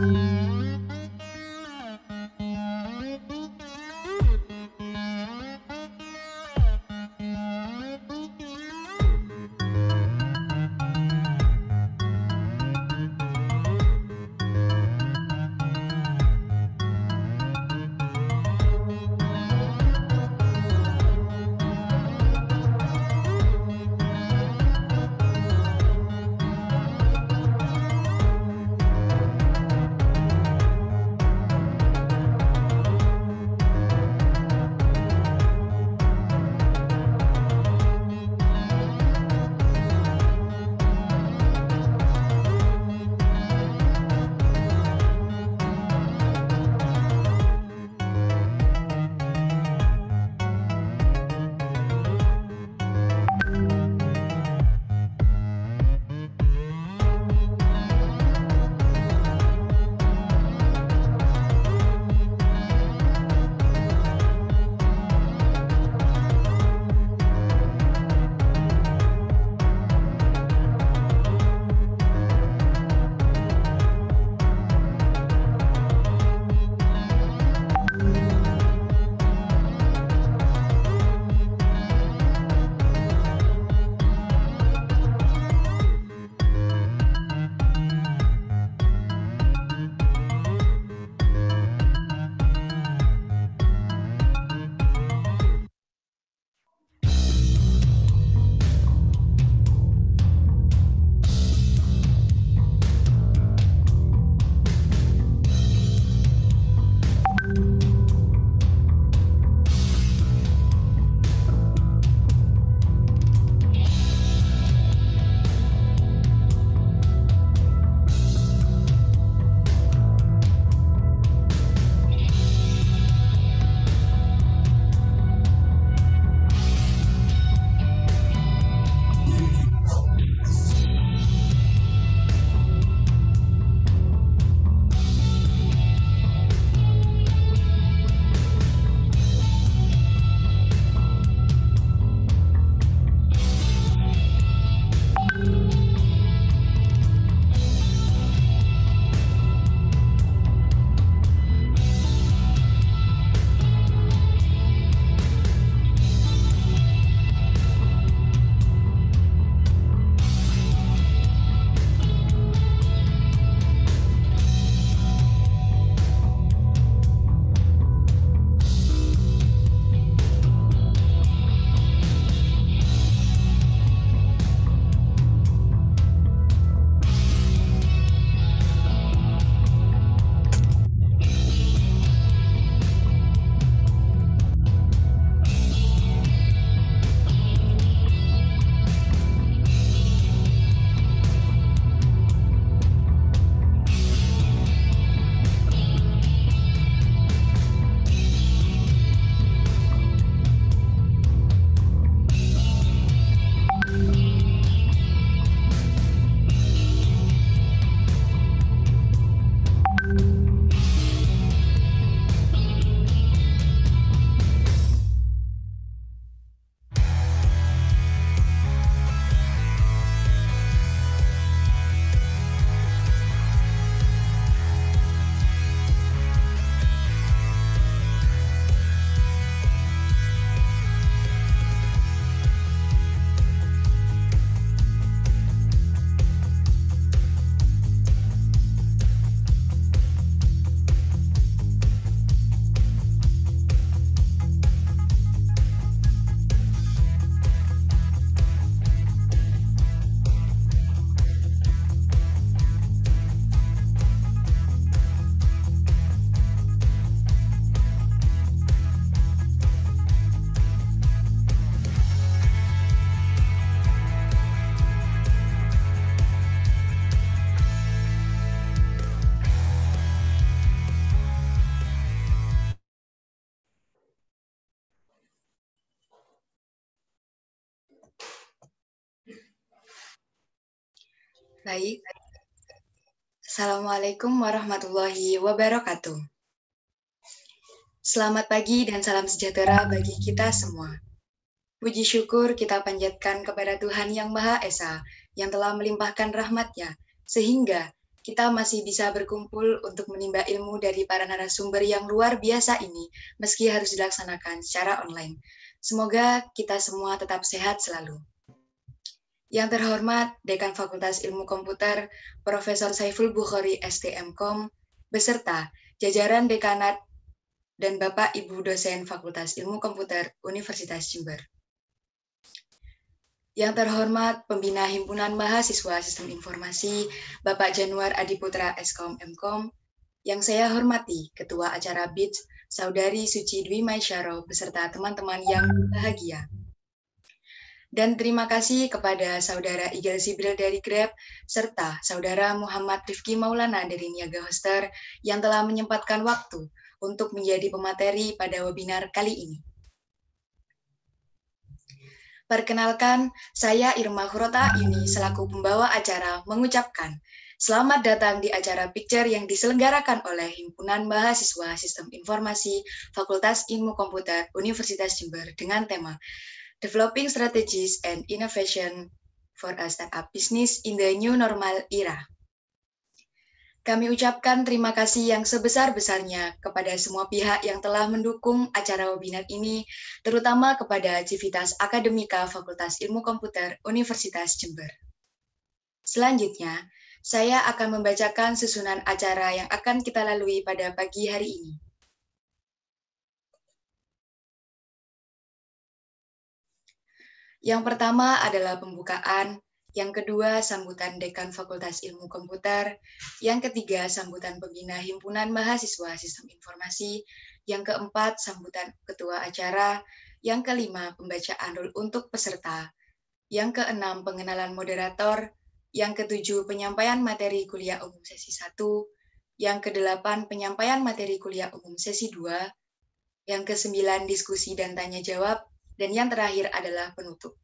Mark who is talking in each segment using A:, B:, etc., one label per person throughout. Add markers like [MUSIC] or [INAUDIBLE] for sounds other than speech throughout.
A: Mm-hmm.
B: Baik. Assalamualaikum warahmatullahi wabarakatuh. Selamat pagi dan salam sejahtera bagi kita semua. Puji syukur kita panjatkan kepada Tuhan Yang Maha Esa yang telah melimpahkan rahmatnya, sehingga kita masih bisa berkumpul untuk menimba ilmu dari para narasumber yang luar biasa ini, meski harus dilaksanakan secara online. Semoga kita semua tetap sehat selalu. Yang terhormat Dekan Fakultas Ilmu Komputer Profesor Saiful Bukhari STMKOM beserta jajaran dekanat dan Bapak Ibu dosen Fakultas Ilmu Komputer Universitas Jember. Yang terhormat Pembina Himpunan Mahasiswa Sistem Informasi Bapak Januar Adiputra SKom, Mkom, yang saya hormati Ketua Acara BITS Saudari Suci Dwi Maisyaro beserta teman-teman yang bahagia. Dan terima kasih kepada Saudara Igal Sibril dari Grab, serta Saudara Muhammad Rifki Maulana dari Niaga Hoster yang telah menyempatkan waktu untuk menjadi pemateri pada webinar kali ini. Perkenalkan, saya Irma Hurota ini selaku pembawa acara mengucapkan Selamat datang di acara Picture yang diselenggarakan oleh Himpunan Mahasiswa Sistem Informasi Fakultas Ilmu Komputer Universitas Jember dengan tema developing strategies and innovation for a startup business in the new normal era. Kami ucapkan terima kasih yang sebesar-besarnya kepada semua pihak yang telah mendukung acara webinar ini, terutama kepada Civitas Akademika Fakultas Ilmu Komputer Universitas Jember. Selanjutnya, saya akan membacakan susunan acara yang akan kita lalui pada pagi hari ini. Yang pertama adalah pembukaan, yang kedua sambutan Dekan Fakultas Ilmu Komputer, yang ketiga sambutan pembina Himpunan Mahasiswa Sistem Informasi, yang keempat sambutan ketua acara, yang kelima pembacaan rule untuk peserta, yang keenam pengenalan moderator, yang ketujuh penyampaian materi kuliah umum sesi 1, yang kedelapan penyampaian materi kuliah umum sesi 2, yang kesembilan diskusi dan tanya jawab, dan yang terakhir adalah penutup.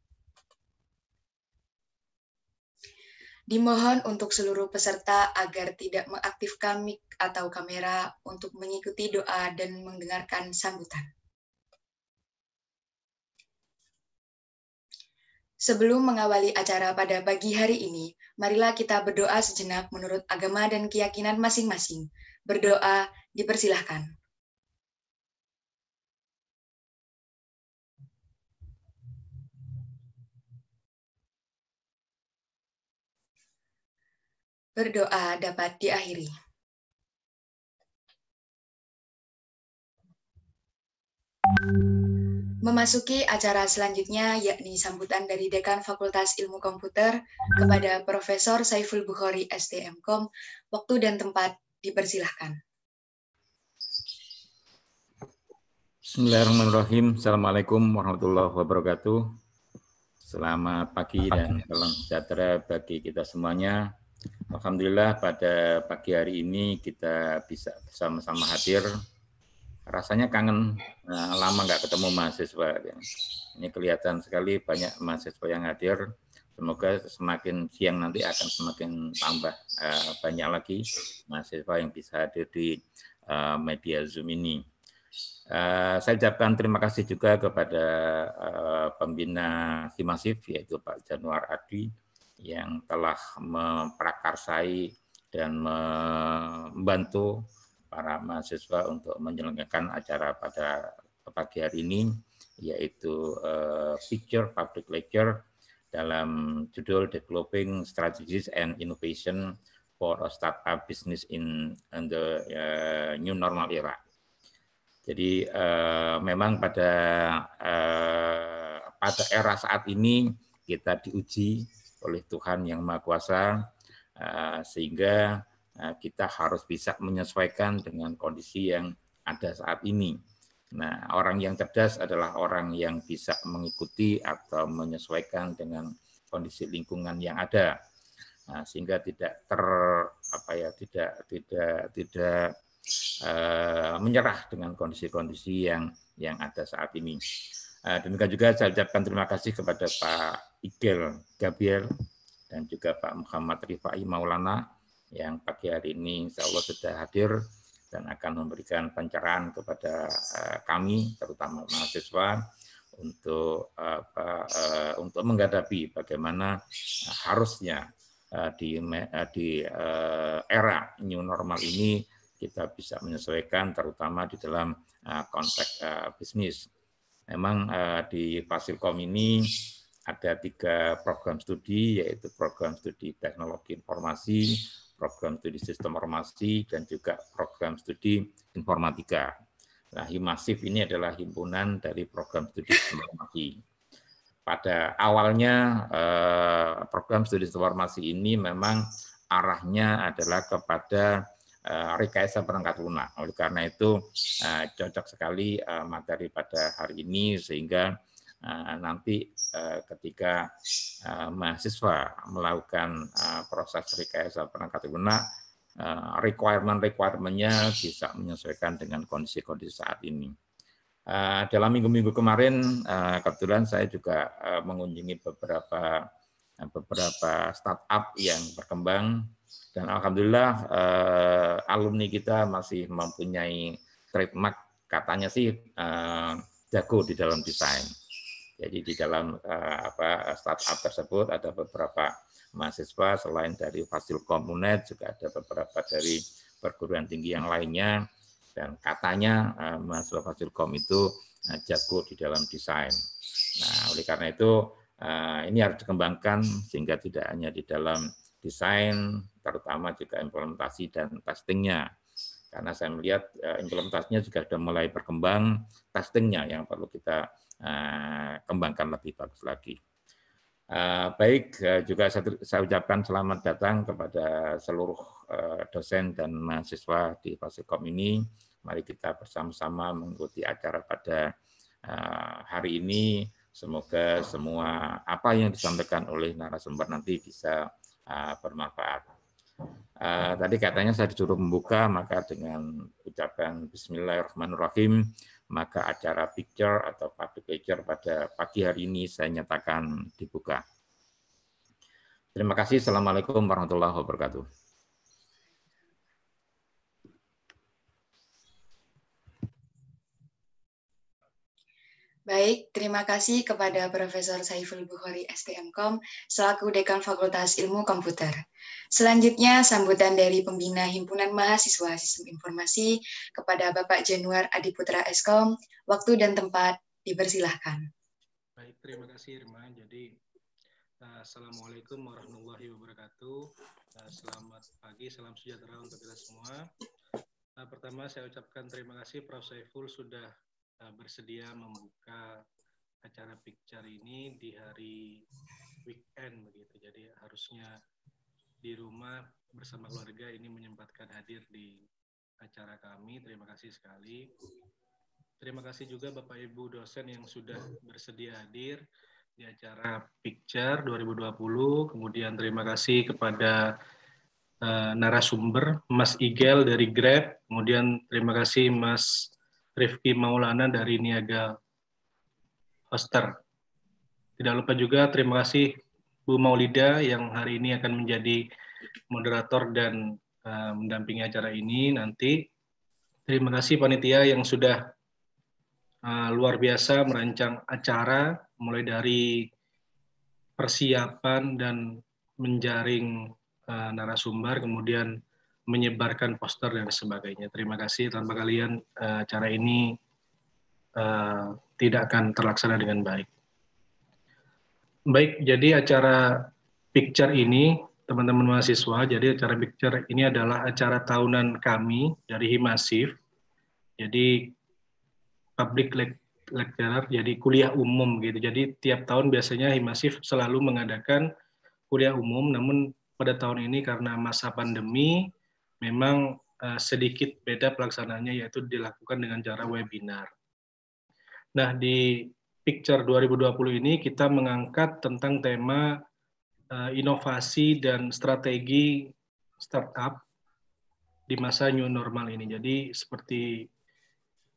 B: Dimohon untuk seluruh peserta agar tidak mengaktifkan mic atau kamera untuk mengikuti doa dan mendengarkan sambutan. Sebelum mengawali acara pada pagi hari ini, marilah kita berdoa sejenak menurut agama dan keyakinan masing-masing. Berdoa dipersilahkan.
A: berdoa dapat
B: diakhiri. Memasuki acara selanjutnya yakni sambutan dari Dekan Fakultas Ilmu Komputer kepada Profesor Saiful Bukhari STMKOM. Waktu dan tempat dipersilahkan.
C: Bismillahirrahmanirrahim. Assalamualaikum warahmatullahi wabarakatuh. Selamat pagi dan salam sejahtera bagi kita semuanya. Alhamdulillah pada pagi hari ini kita bisa bersama-sama hadir. Rasanya kangen nah, lama nggak ketemu mahasiswa. Ya. Ini kelihatan sekali banyak mahasiswa yang hadir. Semoga semakin siang nanti akan semakin tambah eh, banyak lagi mahasiswa yang bisa hadir di eh, media Zoom ini. saya ucapkan terima kasih juga kepada uh, pembina Simasif yaitu Pak Januar Adi yang telah memprakarsai dan membantu para mahasiswa untuk menyelenggarakan acara pada pagi hari ini, yaitu eh, Picture Public Lecture dalam judul Developing Strategies and Innovation for a Startup Business in, the eh, New Normal Era. Jadi eh, memang pada pada era saat ini kita diuji oleh Tuhan yang Maha Kuasa eh, sehingga eh, kita harus bisa menyesuaikan dengan kondisi yang ada saat ini. Nah, orang yang cerdas adalah orang yang bisa mengikuti atau menyesuaikan dengan kondisi lingkungan yang ada, nah, sehingga tidak ter apa ya tidak tidak tidak uh, menyerah dengan kondisi-kondisi yang yang ada saat ini. Eh, demikian juga saya ucapkan terima kasih kepada Pak Igel Gabriel dan juga Pak Muhammad Rifai Maulana yang pagi hari ini insya Allah sudah hadir dan akan memberikan pencerahan kepada eh, kami, terutama mahasiswa, untuk eh, apa, untuk menghadapi bagaimana harusnya di di era new normal ini kita bisa menyesuaikan terutama di dalam konteks bisnis memang uh, di Fasilkom ini ada tiga program studi, yaitu program studi teknologi informasi, program studi sistem informasi, dan juga program studi informatika. Nah, Himasif ini adalah himpunan dari program studi informasi. Pada awalnya, eh, program studi informasi ini memang arahnya adalah kepada Eh, rekayasa perangkat lunak. Oleh karena itu eh, cocok sekali eh, materi pada hari ini sehingga nanti ketika mahasiswa melakukan proses rekayasa perangkat lunak requirement-requirementnya bisa menyesuaikan dengan kondisi-kondisi saat ini. Dalam minggu-minggu kemarin, kebetulan saya juga mengunjungi beberapa beberapa startup yang berkembang dan alhamdulillah eh, alumni kita masih mempunyai trademark katanya sih eh, jago di dalam desain. Jadi di dalam eh, apa startup tersebut ada beberapa mahasiswa selain dari Fasil Komunet juga ada beberapa dari perguruan tinggi yang lainnya dan katanya eh, mahasiswa Kom itu eh, jago di dalam desain. Nah, oleh karena itu uh, ini harus dikembangkan sehingga tidak hanya di dalam desain, terutama juga implementasi dan testingnya. Karena saya melihat eh, implementasinya juga sudah mulai berkembang, testingnya yang perlu kita eh, kembangkan lebih bagus lagi. Eh, baik, juga saya ucapkan selamat datang kepada seluruh dosen dan mahasiswa di Fasilkom ini. Mari kita bersama-sama mengikuti acara pada hari ini. Semoga semua apa yang disampaikan oleh narasumber nanti bisa Ah, bermanfaat. Ah, tadi katanya saya disuruh membuka, maka dengan ucapan Bismillahirrahmanirrahim, maka acara picture atau public picture pada pagi hari ini saya nyatakan dibuka. Terima kasih. Assalamualaikum warahmatullahi wabarakatuh.
B: Baik, terima kasih kepada Profesor Saiful Bukhari STMKOM selaku Dekan Fakultas Ilmu Komputer. Selanjutnya, sambutan dari Pembina Himpunan Mahasiswa Sistem Informasi kepada Bapak Januar Adiputra Eskom, waktu dan tempat dipersilahkan.
D: Baik, terima kasih Irma. Jadi, eh, Assalamualaikum warahmatullahi wabarakatuh. Eh, selamat pagi, salam sejahtera untuk kita semua. Eh, pertama, saya ucapkan terima kasih Prof. Saiful sudah bersedia membuka acara picture ini di hari weekend begitu. Jadi harusnya di rumah bersama keluarga ini menyempatkan hadir di acara kami. Terima kasih sekali. Terima kasih juga Bapak Ibu dosen yang sudah bersedia hadir di acara Picture 2020. Kemudian terima kasih kepada uh, narasumber Mas Igel dari Grab. Kemudian terima kasih Mas Rifki Maulana dari Niaga Hoster. Tidak lupa juga terima kasih Bu Maulida yang hari ini akan menjadi moderator dan uh, mendampingi acara ini nanti. Terima kasih panitia yang sudah uh, luar biasa merancang acara mulai dari persiapan dan menjaring uh, narasumber kemudian menyebarkan poster dan sebagainya. Terima kasih. Tanpa kalian uh, cara ini uh, tidak akan terlaksana dengan baik. Baik, jadi acara picture ini teman-teman mahasiswa, jadi acara picture ini adalah acara tahunan kami dari Himasif. Jadi public lecturer, jadi kuliah umum gitu. Jadi tiap tahun biasanya Himasif selalu mengadakan kuliah umum, namun pada tahun ini karena masa pandemi memang uh, sedikit beda pelaksanaannya yaitu dilakukan dengan cara webinar. Nah, di Picture 2020 ini kita mengangkat tentang tema uh, inovasi dan strategi startup di masa new normal ini. Jadi seperti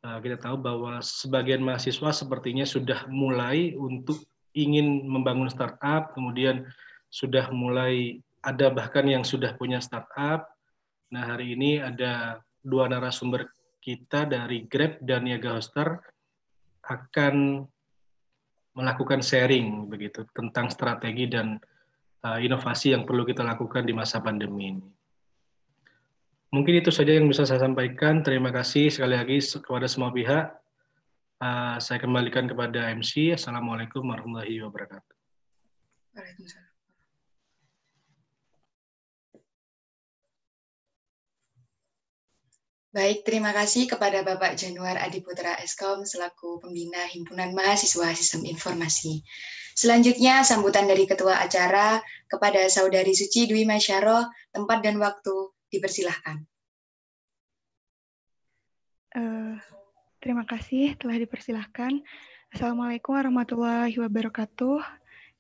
D: uh, kita tahu bahwa sebagian mahasiswa sepertinya sudah mulai untuk ingin membangun startup, kemudian sudah mulai ada bahkan yang sudah punya startup, Nah, hari ini ada dua narasumber kita dari Grab dan Niaga Hoster akan melakukan sharing begitu tentang strategi dan uh, inovasi yang perlu kita lakukan di masa pandemi ini. Mungkin itu saja yang bisa saya sampaikan. Terima kasih sekali lagi kepada semua pihak. Uh, saya kembalikan kepada MC. Assalamualaikum warahmatullahi wabarakatuh.
B: Waalaikumsalam. Baik, terima kasih kepada Bapak Januar Adiputra Eskom selaku pembina Himpunan Mahasiswa Sistem Informasi. Selanjutnya, sambutan dari Ketua Acara kepada Saudari Suci Dwi Masyaro, tempat dan waktu dipersilahkan.
E: Uh, terima kasih telah dipersilahkan. Assalamualaikum warahmatullahi wabarakatuh.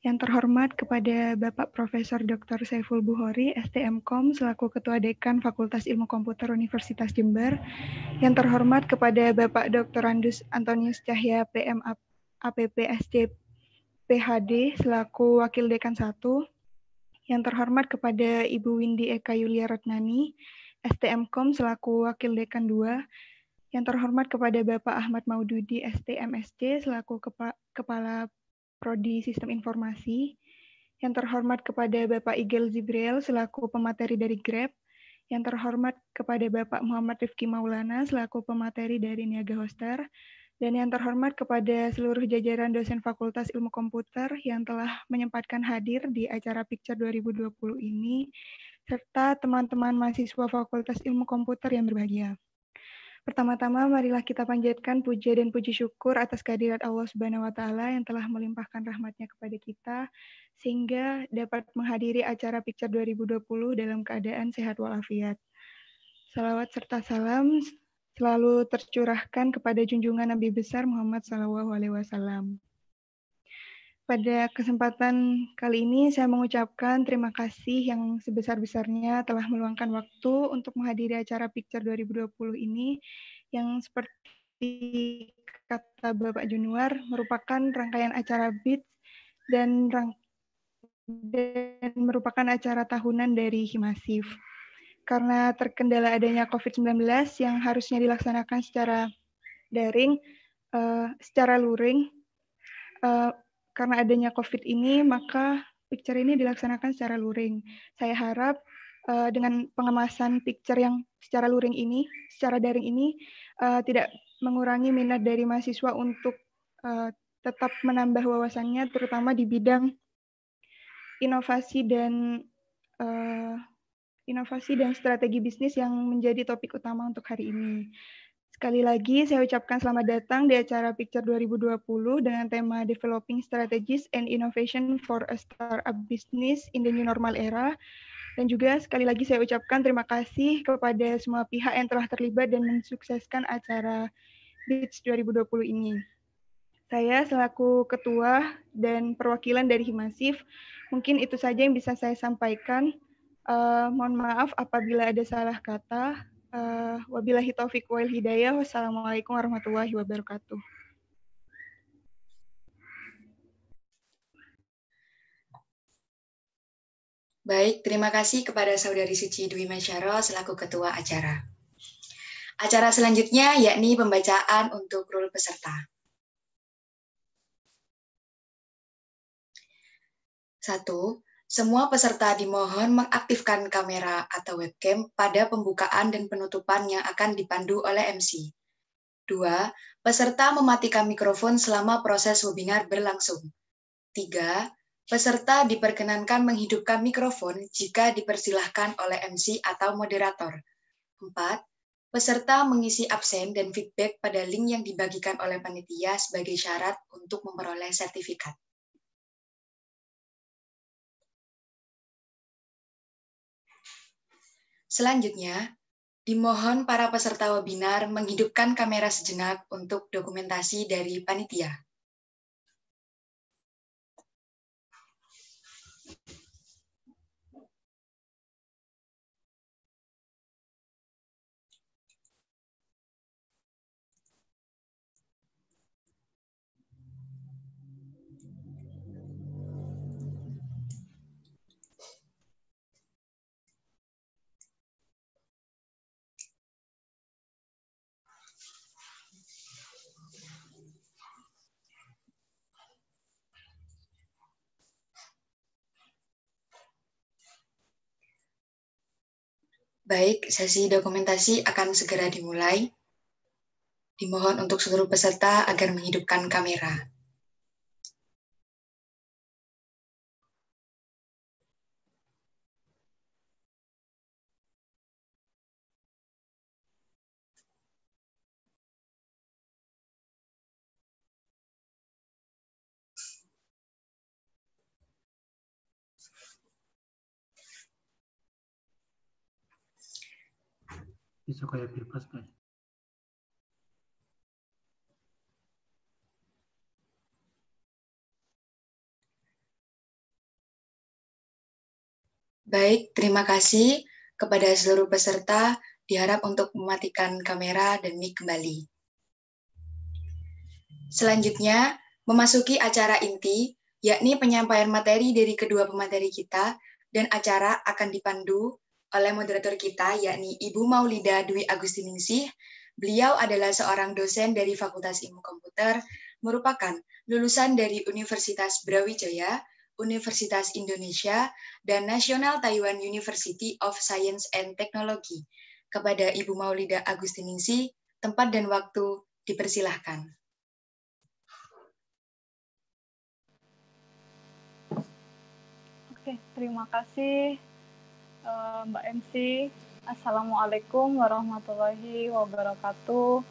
E: Yang terhormat kepada Bapak Profesor Dr. Saiful Buhori, STMKOM, selaku Ketua Dekan Fakultas Ilmu Komputer Universitas Jember. Yang terhormat kepada Bapak Dr. Andus Antonius Cahya, PM APP PHD, selaku Wakil Dekan 1. Yang terhormat kepada Ibu Windy Eka Yulia Ratnani, STMKOM, selaku Wakil Dekan 2. Yang terhormat kepada Bapak Ahmad Maududi, STMSC, selaku Kepala Prodi Sistem Informasi. Yang terhormat kepada Bapak Igel Zibriel selaku pemateri dari Grab. Yang terhormat kepada Bapak Muhammad Rifki Maulana selaku pemateri dari Niaga Hoster. Dan yang terhormat kepada seluruh jajaran dosen Fakultas Ilmu Komputer yang telah menyempatkan hadir di acara Picture 2020 ini, serta teman-teman mahasiswa Fakultas Ilmu Komputer yang berbahagia. Pertama-tama marilah kita panjatkan puja dan puji syukur atas kehadirat Allah Subhanahu wa taala yang telah melimpahkan rahmatnya kepada kita sehingga dapat menghadiri acara Picture 2020 dalam keadaan sehat walafiat. Salawat serta salam selalu tercurahkan kepada junjungan Nabi besar Muhammad Sallallahu Alaihi Wasallam pada kesempatan kali ini saya mengucapkan terima kasih yang sebesar-besarnya telah meluangkan waktu untuk menghadiri acara Picture 2020 ini yang seperti kata Bapak Junuar merupakan rangkaian acara BIT dan, dan merupakan acara tahunan dari Himasif. Karena terkendala adanya COVID-19 yang harusnya dilaksanakan secara daring, uh, secara luring, uh, karena adanya COVID ini, maka picture ini dilaksanakan secara luring. Saya harap uh, dengan pengemasan picture yang secara luring ini, secara daring ini, uh, tidak mengurangi minat dari mahasiswa untuk uh, tetap menambah wawasannya, terutama di bidang inovasi dan uh, inovasi dan strategi bisnis yang menjadi topik utama untuk hari ini. Sekali lagi saya ucapkan selamat datang di acara Picture 2020 dengan tema Developing Strategies and Innovation for a Startup Business in the New Normal Era. Dan juga sekali lagi saya ucapkan terima kasih kepada semua pihak yang telah terlibat dan mensukseskan acara Beach 2020 ini. Saya selaku ketua dan perwakilan dari Himasif, mungkin itu saja yang bisa saya sampaikan. Uh, mohon maaf apabila ada salah kata. Uh, wabillahi taufiq wal hidayah. Wassalamualaikum warahmatullahi wabarakatuh.
B: Baik, terima kasih kepada Saudari Suci Dwi Masyaro selaku Ketua Acara. Acara selanjutnya yakni pembacaan untuk rule peserta. Satu, semua peserta dimohon mengaktifkan kamera atau webcam pada pembukaan dan penutupan yang akan dipandu oleh MC. Dua, Peserta mematikan mikrofon selama proses webinar berlangsung. Tiga, Peserta diperkenankan menghidupkan mikrofon jika dipersilahkan oleh MC atau moderator. Empat, Peserta mengisi absen dan feedback pada link yang dibagikan oleh panitia sebagai syarat untuk memperoleh sertifikat. Selanjutnya, dimohon para peserta webinar menghidupkan kamera sejenak untuk dokumentasi dari panitia. Baik, sesi dokumentasi akan segera dimulai. Dimohon untuk seluruh peserta agar menghidupkan kamera.
A: bisa kayak bebas kan?
B: Baik, terima kasih kepada seluruh peserta. Diharap untuk mematikan kamera dan mic kembali. Selanjutnya, memasuki acara inti, yakni penyampaian materi dari kedua pemateri kita, dan acara akan dipandu oleh moderator kita, yakni Ibu Maulida Dwi Agustiningsih. Beliau adalah seorang dosen dari Fakultas Ilmu Komputer, merupakan lulusan dari Universitas Brawijaya, Universitas Indonesia, dan National Taiwan University of Science and Technology. Kepada Ibu Maulida Agustiningsih, tempat dan waktu dipersilahkan.
F: Oke, terima kasih Eh, Mbak MC. Assalamualaikum warahmatullahi wabarakatuh.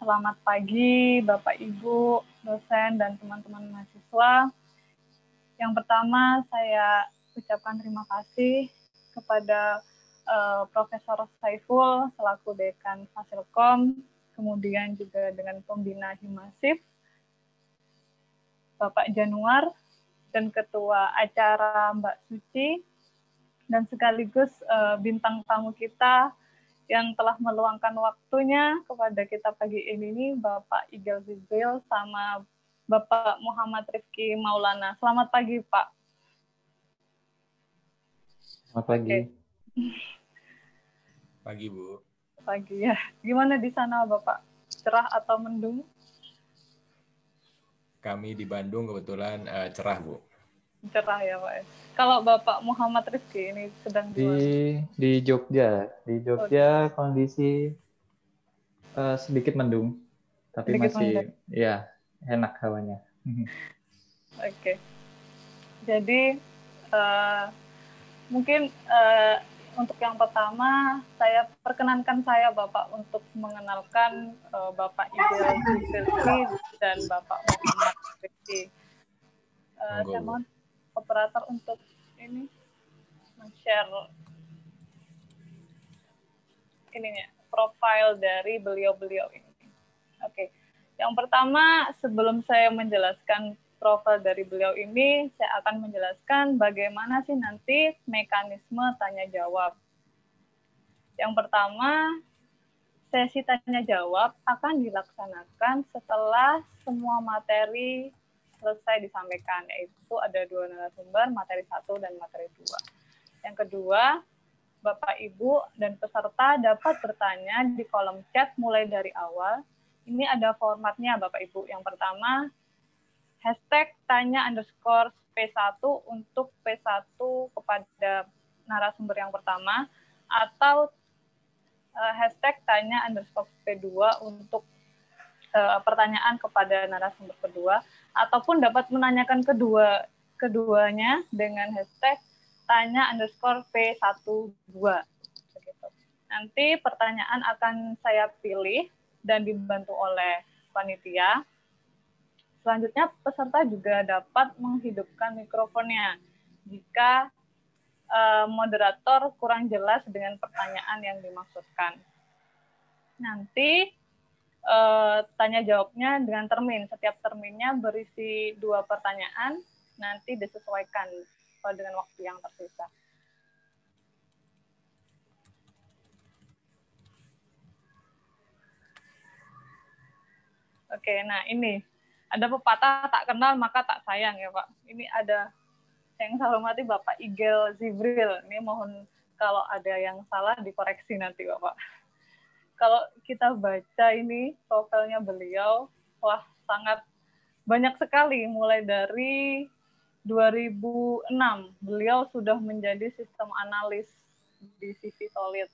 F: Selamat pagi Bapak Ibu, dosen dan teman-teman mahasiswa. Yang pertama saya ucapkan terima kasih kepada uh, Profesor Saiful selaku dekan Fasilkom, kemudian juga dengan pembina Himasif, Bapak Januar dan ketua acara Mbak Suci dan sekaligus uh, bintang tamu kita yang telah meluangkan waktunya kepada kita pagi ini nih Bapak Igel Zibil sama Bapak Muhammad Rifki Maulana. Selamat pagi Pak. Selamat pagi. Okay. [LAUGHS]
C: Pagi
G: Bu.
F: Pagi ya. Gimana di sana Bapak? Cerah atau mendung?
G: Kami di Bandung kebetulan uh, cerah Bu
F: cerah ya Pak. Ya. Kalau Bapak Muhammad Rizki ini sedang di
H: di, Jogja, di Jogja oh. kondisi uh, sedikit mendung, tapi sedikit masih mendung. ya enak hawanya. [LAUGHS]
F: Oke, okay. jadi uh, mungkin uh, untuk yang pertama saya perkenankan saya Bapak untuk mengenalkan uh, Bapak Ibu Rizki dan Bapak Muhammad Rizki. Uh, saya mohon operator untuk ini share ininya profile dari beliau-beliau ini. Oke. Okay. Yang pertama, sebelum saya menjelaskan profil dari beliau ini, saya akan menjelaskan bagaimana sih nanti mekanisme tanya jawab. Yang pertama, sesi tanya jawab akan dilaksanakan setelah semua materi selesai disampaikan, yaitu ada dua narasumber, materi satu dan materi dua. Yang kedua, Bapak, Ibu, dan peserta dapat bertanya di kolom chat mulai dari awal. Ini ada formatnya, Bapak, Ibu. Yang pertama, hashtag tanya underscore P1 untuk P1 kepada narasumber yang pertama, atau eh, hashtag tanya underscore P2 untuk eh, pertanyaan kepada narasumber kedua, ataupun dapat menanyakan kedua keduanya dengan hashtag tanya underscore P12. Nanti pertanyaan akan saya pilih dan dibantu oleh panitia. Selanjutnya, peserta juga dapat menghidupkan mikrofonnya jika eh, moderator kurang jelas dengan pertanyaan yang dimaksudkan. Nanti Eh, tanya jawabnya dengan termin. Setiap terminnya berisi dua pertanyaan, nanti disesuaikan dengan waktu yang tersisa. Oke, nah ini ada pepatah tak kenal maka tak sayang ya Pak. Ini ada yang selalu mati Bapak Igel Zibril. Ini mohon kalau ada yang salah dikoreksi nanti Bapak kalau kita baca ini profilnya beliau, wah sangat banyak sekali mulai dari 2006 beliau sudah menjadi sistem analis di CV Solid.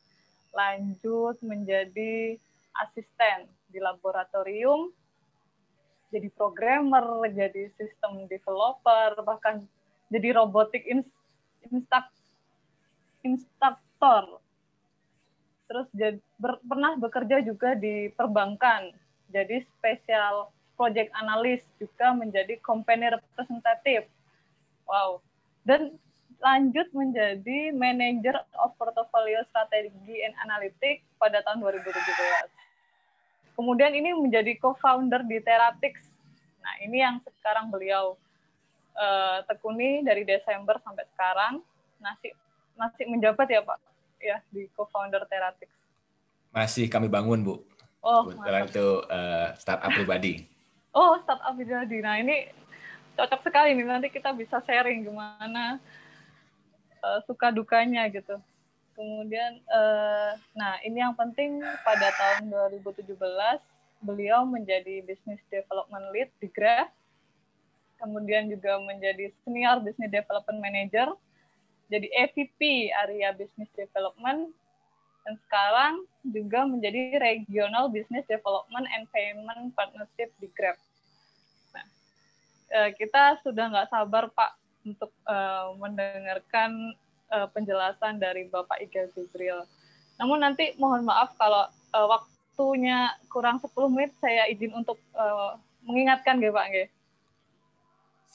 F: Lanjut menjadi asisten di laboratorium, jadi programmer, jadi sistem developer, bahkan jadi robotik inst terus ber, pernah bekerja juga di perbankan jadi spesial project analis juga menjadi company representative wow dan lanjut menjadi manager of portfolio strategi and analytics pada tahun 2017 kemudian ini menjadi co-founder di Teratix nah ini yang sekarang beliau uh, tekuni dari Desember sampai sekarang masih masih menjabat ya Pak ya di co-founder Teratix?
G: Masih kami bangun, Bu.
F: Oh, Kebetulan
G: itu uh, startup pribadi.
F: [LAUGHS] oh, startup pribadi. Nah, ini cocok sekali nih. Nanti kita bisa sharing gimana uh, suka dukanya gitu. Kemudian, uh, nah ini yang penting pada tahun 2017 beliau menjadi business development lead di Grab, kemudian juga menjadi senior business development manager jadi EVP area Business Development dan sekarang juga menjadi Regional Business Development and Payment Partnership di Grab. Nah, eh, kita sudah nggak sabar Pak untuk uh, mendengarkan uh, penjelasan dari Bapak Iga Jibril. Namun nanti mohon maaf kalau uh, waktunya kurang 10 menit saya izin untuk uh, mengingatkan ya Pak.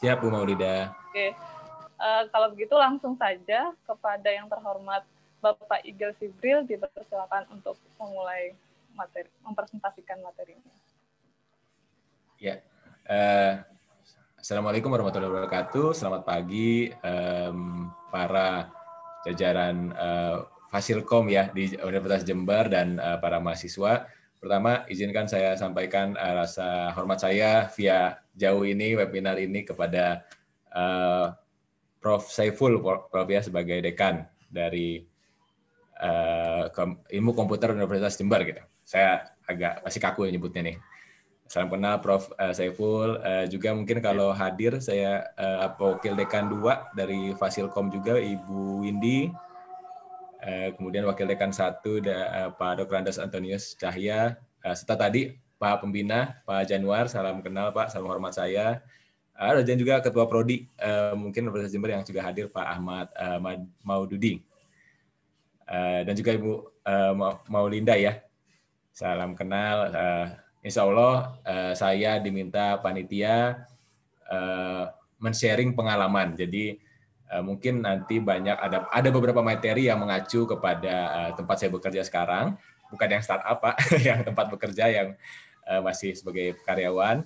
G: Siap Bu Maulida.
F: Oke. Okay. Uh, kalau begitu langsung saja kepada yang terhormat Bapak Igel Sibril dipersilakan untuk memulai materi, mempresentasikan materinya.
A: Ya,
G: uh, Assalamualaikum warahmatullahi wabarakatuh. Selamat pagi um, para jajaran uh, eh, Fasilkom ya di Universitas Jember dan uh, para mahasiswa. Pertama, izinkan saya sampaikan uh, rasa hormat saya via jauh ini webinar ini kepada uh, Prof. Saiful, Prof. ya sebagai dekan dari uh, ilmu komputer Universitas Jember gitu. Saya agak masih kaku ya nyebutnya nih. Salam kenal Prof. Eh, Saiful. Uh, juga mungkin kalau ya. hadir saya uh, wakil dekan dua dari Fasilkom juga Ibu Windy. Uh, kemudian wakil dekan satu da, uh, Pak Dr. Andes Antonius Cahya uh, serta tadi Pak Pembina Pak Januar. Salam kenal Pak, salam hormat saya. Uh, dan juga Ketua Prodi uh, mungkin Universitas Jember yang juga hadir Pak Ahmad uh, eh, Maududing. Uh, eh, dan juga Ibu uh, Maulinda ya. Salam kenal. Uh, insya Allah uh, saya diminta panitia uh, men-sharing pengalaman. Jadi uh, mungkin nanti banyak ada ada beberapa materi yang mengacu kepada uh, tempat saya bekerja sekarang, bukan yang startup Pak, [LAUGHS] yang tempat bekerja yang uh, masih sebagai karyawan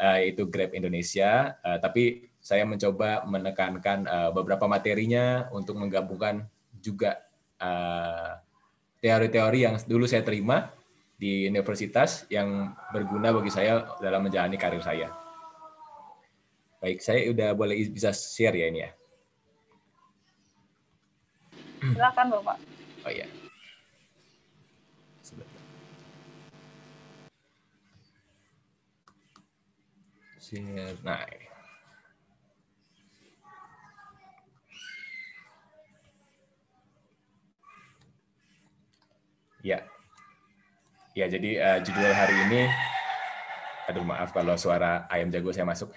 G: Eh, itu Grab Indonesia. Eh, tapi saya mencoba menekankan eh, beberapa materinya untuk menggabungkan juga teori-teori yang dulu saya terima di universitas yang berguna bagi saya dalam menjalani karir saya. Baik, saya udah boleh bisa share ya ini ya.
F: Silakan, Bapak. Oh ya.
G: Sini naik. Ya, ya jadi uh, judul hari ini, aduh maaf kalau suara ayam jago saya masuk. [LAUGHS]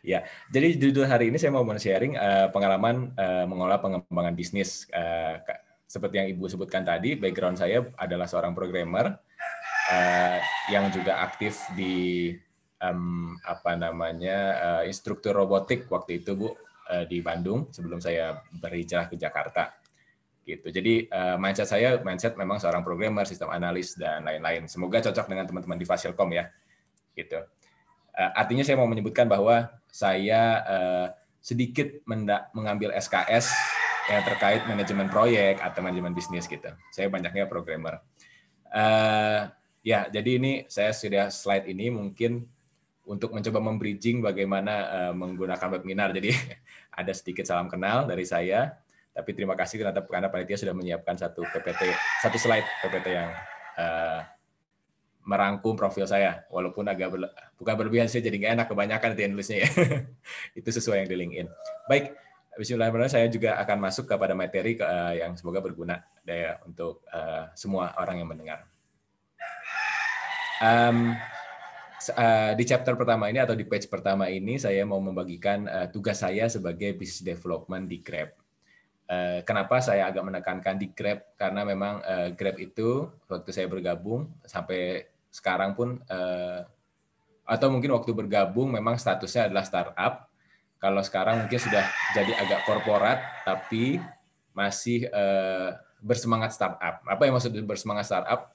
G: ya, jadi judul hari ini saya mau men-sharing uh, pengalaman uh, mengolah pengembangan bisnis. Uh, seperti yang ibu sebutkan tadi, background saya adalah seorang programmer uh, yang juga aktif di um, apa namanya uh, instruktur robotik waktu itu Bu uh, di Bandung sebelum saya berhijrah ke Jakarta. Gitu. Jadi uh, mindset saya mindset memang seorang programmer, sistem analis dan lain-lain. Semoga cocok dengan teman-teman di Fasilkom ya. Gitu. Uh, artinya saya mau menyebutkan bahwa saya uh, sedikit mengambil SKS yang terkait manajemen proyek atau manajemen bisnis gitu. Saya banyaknya programmer. Uh, ya, jadi ini saya sudah slide ini mungkin untuk mencoba membridging bagaimana eh, menggunakan webinar. Jadi [LAUGHS] ada sedikit salam kenal dari saya, tapi terima kasih terhadap karena panitia sudah menyiapkan satu PPT, satu slide PPT yang uh, merangkum profil saya, walaupun agak berle bukan berlebihan sih, jadi nggak enak kebanyakan nanti nulisnya ya. [LAUGHS] Itu sesuai yang di LinkedIn. Baik, Bismillahirrahmanirrahim, saya juga akan masuk kepada materi uh, yang semoga berguna daya untuk uh, semua orang yang mendengar. Um, Eh, di chapter pertama ini atau di page pertama ini saya mau membagikan eh, tugas saya sebagai business development di Grab. Eh, kenapa saya agak menekankan di Grab? Karena memang Grab itu waktu saya bergabung sampai sekarang pun atau mungkin waktu bergabung memang statusnya adalah startup. Kalau sekarang mungkin sudah jadi agak korporat, tapi masih bersemangat startup. Apa yang maksud bersemangat startup?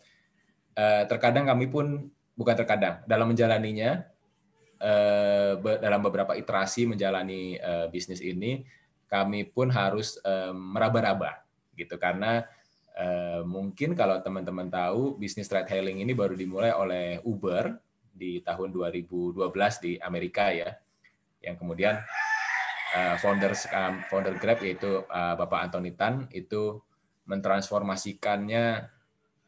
G: terkadang kami pun bukan terkadang dalam menjalaninya eh, dalam beberapa iterasi menjalani eh, bisnis ini kami pun harus eh, meraba-raba gitu karena mungkin kalau teman-teman tahu bisnis ride hailing ini baru dimulai oleh Uber di tahun 2012 di Amerika ya yang kemudian founder founder Grab yaitu Bapak Anthony Tan itu mentransformasikannya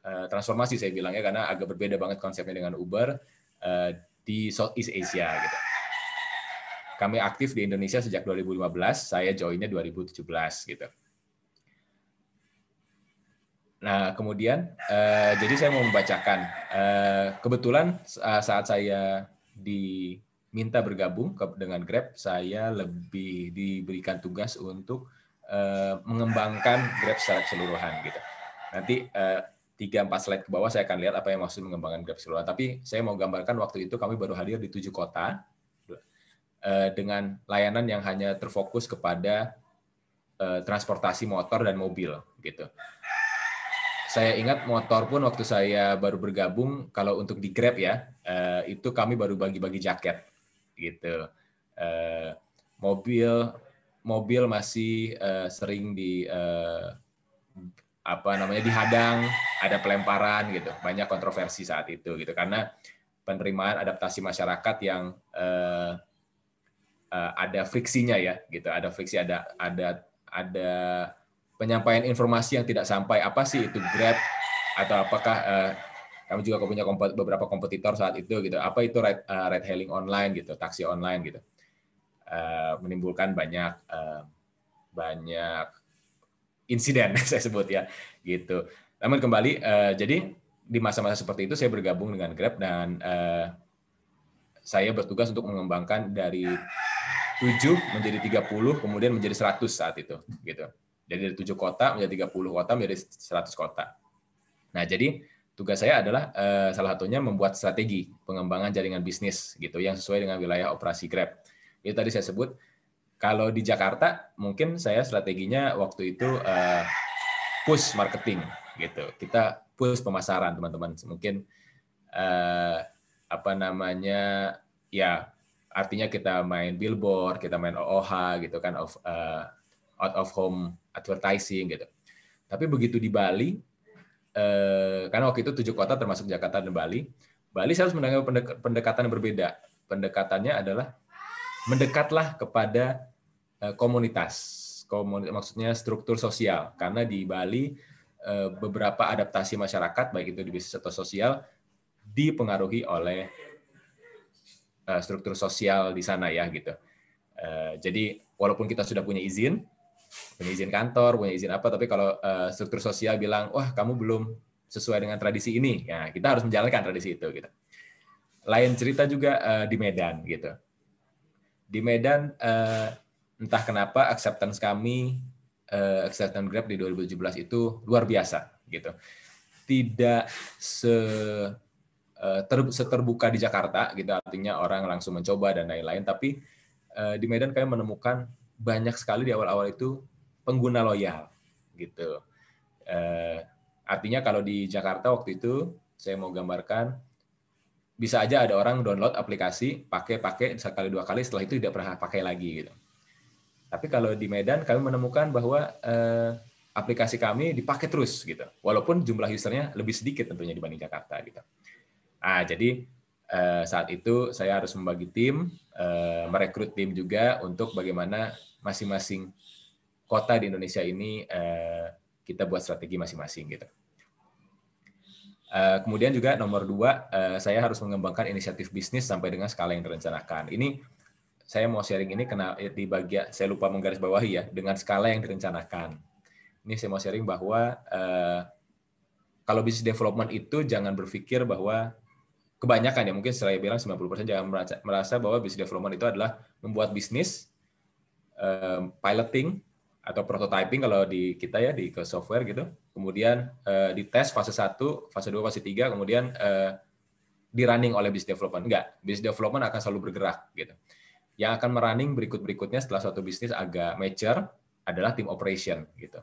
G: Eh, transformasi saya bilangnya karena agak berbeda banget konsepnya dengan Uber uh, di Southeast Asia gitu. Kami aktif di Indonesia sejak 2015, saya joinnya 2017 gitu. Nah, kemudian uh, jadi saya mau membacakan uh, kebetulan saat saya diminta bergabung ke, dengan Grab, saya lebih diberikan tugas untuk uh, mengembangkan Grab secara keseluruhan gitu. Nanti uh, Tiga empat slide ke bawah saya akan lihat apa yang maksud mengembangkan grab seluruh. Tapi saya mau gambarkan waktu itu kami baru hadir di tujuh kota eh, dengan layanan yang hanya terfokus kepada eh, transportasi motor dan mobil gitu. Saya ingat motor pun waktu saya baru bergabung kalau untuk di Grab ya, eh, itu kami baru bagi-bagi jaket gitu. Mobil mobil masih sering di apa namanya dihadang, ada pelemparan gitu. Banyak kontroversi saat itu gitu karena penerimaan adaptasi masyarakat yang eh, eh, ada friksinya ya gitu, ada friksi ada ada ada penyampaian informasi yang tidak sampai apa sih itu Grab atau apakah eh, kami juga punya beberapa kompetitor saat itu gitu apa itu ride uh, eh, ride hailing online gitu taksi online gitu uh, menimbulkan banyak uh, banyak insiden [LAUGHS] saya sebut ya gitu. Namun kembali uh, jadi di masa-masa seperti itu saya bergabung dengan Grab dan uh, saya bertugas untuk mengembangkan dari 7 menjadi 30 kemudian menjadi 100 saat itu gitu. Jadi dari 7 kota menjadi 30 kota menjadi 100 kota. Nah, jadi tugas saya adalah uh, salah satunya membuat strategi pengembangan jaringan bisnis gitu yang sesuai dengan wilayah operasi Grab. Itu tadi saya sebut kalau di Jakarta mungkin saya strateginya waktu itu uh, push marketing gitu. Kita push pemasaran teman-teman. Mungkin uh, apa namanya ya artinya kita main billboard, kita main OOH gitu kan of uh, out of home advertising gitu. Tapi begitu di Bali eh, karena waktu itu tujuh kota termasuk Jakarta dan Bali, Bali saya harus mendengar pendekatan yang berbeda. Pendekatannya adalah mendekatlah kepada Eh, komunitas komunitas maksudnya struktur sosial karena di Bali eh, beberapa adaptasi masyarakat baik itu di bisnis atau sosial dipengaruhi oleh eh, struktur sosial di sana ya gitu. Jadi walaupun kita sudah punya izin, punya izin kantor, punya izin apa, tapi kalau struktur sosial bilang wah kamu belum sesuai dengan tradisi ini, ya kita harus menjalankan tradisi itu gitu. Lain cerita juga di Medan gitu. Di Medan entah kenapa acceptance kami uh, acceptance Grab di 2017 itu luar biasa gitu. Tidak se eh, ter, seterbuka di Jakarta gitu artinya orang langsung mencoba dan lain-lain tapi eh, di Medan kami menemukan banyak sekali di awal-awal itu pengguna loyal gitu. Uh, artinya kalau di Jakarta waktu itu saya mau gambarkan bisa aja ada orang download aplikasi pakai pakai sekali dua kali setelah itu tidak pernah pakai lagi gitu tapi kalau di Medan kami menemukan bahwa eh, aplikasi kami dipakai terus gitu. Walaupun jumlah usernya lebih sedikit tentunya dibanding Jakarta gitu. Ah, jadi eh, saat itu saya harus membagi tim, eh, merekrut tim juga untuk bagaimana masing-masing kota di Indonesia ini eh, kita buat strategi masing-masing gitu. Eh, kemudian juga nomor dua, eh, saya harus mengembangkan inisiatif bisnis sampai dengan skala yang direncanakan. Ini saya mau sharing ini kena eh, di bagian saya lupa menggarisbawahi ya dengan skala yang direncanakan. Ini saya mau sharing bahwa eh, kalau bisnis development itu jangan berpikir bahwa kebanyakan ya mungkin saya bilang 90% jangan merasa, bahwa bisnis development itu adalah membuat bisnis eh, piloting atau prototyping kalau di kita ya di ke software gitu. Kemudian di dites fase 1, fase 2, fase 3 kemudian di running oleh bisnis development. Enggak, bisnis development akan selalu bergerak gitu. Yang akan merunning berikut-berikutnya setelah suatu bisnis agak mature adalah tim operation gitu.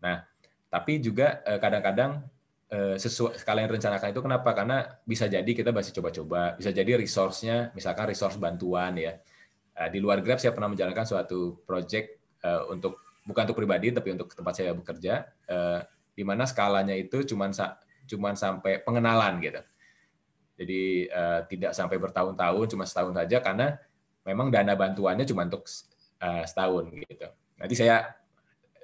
G: Nah, tapi juga eh, kadang-kadang eh, sesuai kalian rencanakan itu kenapa? Karena bisa jadi kita masih coba-coba, bisa jadi resource-nya misalkan resource bantuan ya. Eh, di luar Grab saya pernah menjalankan suatu project untuk bukan untuk pribadi tapi untuk tempat saya bekerja di mana skalanya itu cuman cuman sampai pengenalan gitu. Jadi tidak sampai bertahun-tahun, cuma setahun saja karena memang dana bantuannya cuma untuk eh, setahun gitu. Nanti saya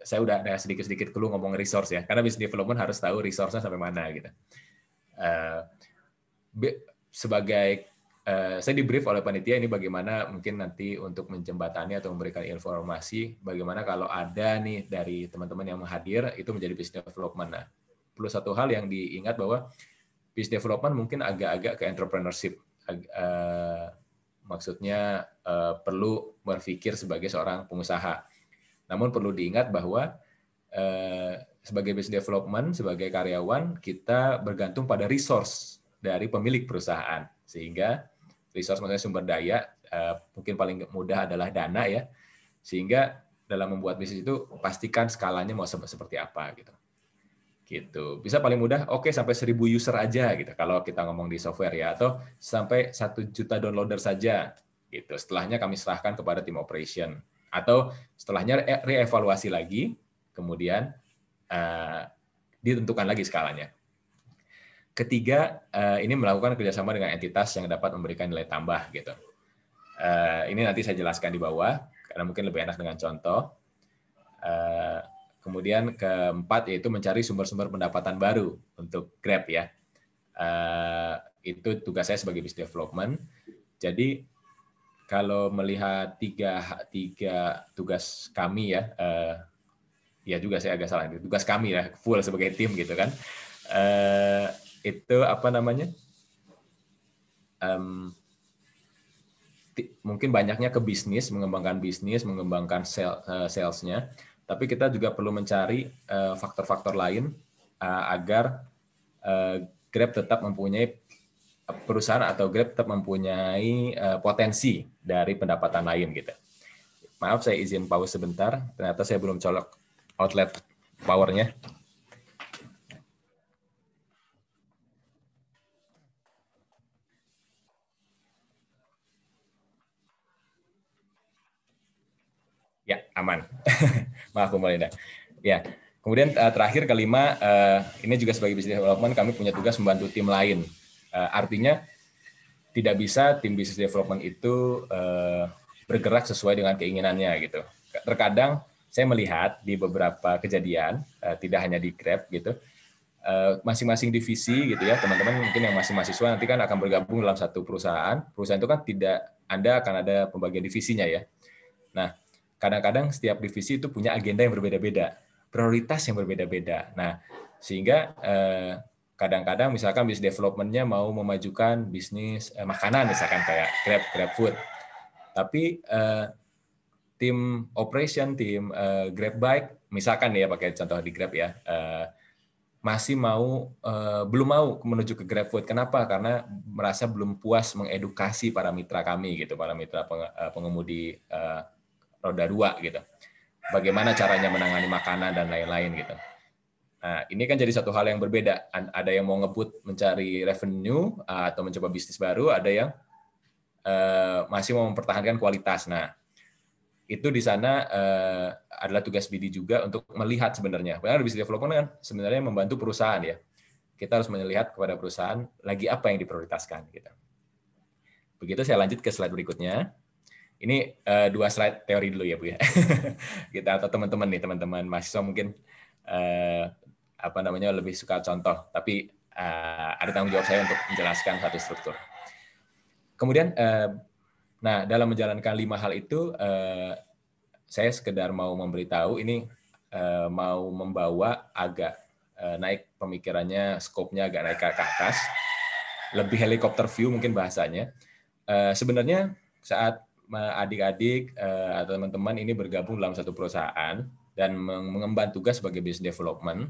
G: saya udah ada sedikit-sedikit clue ngomong resource ya, karena bisnis development harus tahu resource-nya sampai mana gitu. Uh, sebagai uh, saya di brief oleh panitia ini bagaimana mungkin nanti untuk menjembatani atau memberikan informasi bagaimana kalau ada nih dari teman-teman yang hadir itu menjadi bisnis development. Nah, plus satu hal yang diingat bahwa bisnis development mungkin agak-agak ke entrepreneurship maksudnya uh, perlu berpikir sebagai seorang pengusaha. Namun perlu diingat bahwa uh, sebagai business development, sebagai karyawan, kita bergantung pada resource dari pemilik perusahaan. Sehingga resource maksudnya sumber daya, uh, mungkin paling mudah adalah dana ya. Sehingga dalam membuat bisnis itu pastikan skalanya mau seperti apa gitu gitu. Bisa paling mudah, oke okay, sampai seribu user aja gitu kalau kita ngomong di software ya atau sampai satu juta downloader saja gitu. Setelahnya kami serahkan kepada tim operation atau setelahnya reevaluasi lagi, kemudian uh, ditentukan lagi skalanya. Ketiga, uh, ini melakukan kerjasama dengan entitas yang dapat memberikan nilai tambah gitu. Uh, ini nanti saya jelaskan di bawah karena mungkin lebih enak dengan contoh. Uh, Kemudian keempat yaitu mencari sumber-sumber pendapatan baru untuk Grab ya. Eh, itu tugas saya sebagai business development. Jadi kalau melihat tiga tiga tugas kami ya, eh, ya juga saya agak salah. Tugas kami ya full sebagai tim gitu kan. Eh, itu apa namanya? mungkin banyaknya ke bisnis, mengembangkan bisnis, mengembangkan sales uh, salesnya, tapi kita juga perlu mencari eh, faktor-faktor uh, lain uh, agar uh, Grab tetap mempunyai perusahaan atau Grab tetap mempunyai uh, potensi dari pendapatan lain gitu. Maaf saya izin pause sebentar, ternyata saya belum colok outlet powernya. Ya, aman. [LAUGHS] Maaf Bu Melinda. Ya. Kemudian eh, terakhir kelima, eh, ini juga sebagai business development kami punya tugas membantu tim lain. Eh, artinya tidak bisa tim business development itu bergerak sesuai dengan keinginannya gitu. Terkadang saya melihat di beberapa kejadian, tidak hanya di Grab gitu, masing-masing divisi gitu ya teman-teman mungkin yang masih mahasiswa nanti kan akan bergabung dalam satu perusahaan perusahaan itu kan tidak anda akan ada pembagian divisinya ya nah kadang-kadang setiap divisi itu punya agenda yang berbeda-beda, prioritas yang berbeda-beda. Nah, sehingga eh, kadang-kadang misalkan bisnis developmentnya mau memajukan bisnis eh, makanan misalkan kayak Grab, Grab Food. Tapi eh, tim operation, tim eh, Grab Bike, misalkan ya pakai contoh di Grab ya, masih mau belum mau menuju ke grab food Kenapa? Karena merasa belum puas mengedukasi para mitra kami gitu, para mitra pengemudi roda dua gitu. Bagaimana caranya menangani makanan dan lain-lain gitu. Nah, ini kan jadi satu hal yang berbeda. Ada yang mau ngebut mencari revenue ah, atau mencoba bisnis baru, ada yang eh, masih mau mempertahankan kualitas. Nah, itu di sana eh, adalah tugas BD juga untuk melihat sebenarnya. Karena bisnis development kan sebenarnya membantu perusahaan ya. Kita harus melihat kepada perusahaan lagi apa yang diprioritaskan gitu. Begitu saya lanjut ke slide berikutnya. Ini uh, dua slide teori dulu ya Bu ya. [LAUGHS] kita atau teman-teman nih teman-teman mahasiswa mungkin uh, apa namanya lebih suka contoh, tapi uh, ada tanggung jawab saya untuk menjelaskan satu struktur. Kemudian, uh, nah dalam menjalankan lima hal itu, uh, saya sekedar mau memberitahu ini uh, mau membawa agak uh, naik pemikirannya, skopnya agak naik ke atas, lebih helikopter view mungkin bahasanya. Uh, sebenarnya saat adik-adik eh, atau teman-teman ini bergabung dalam satu perusahaan dan mengemban tugas sebagai business development,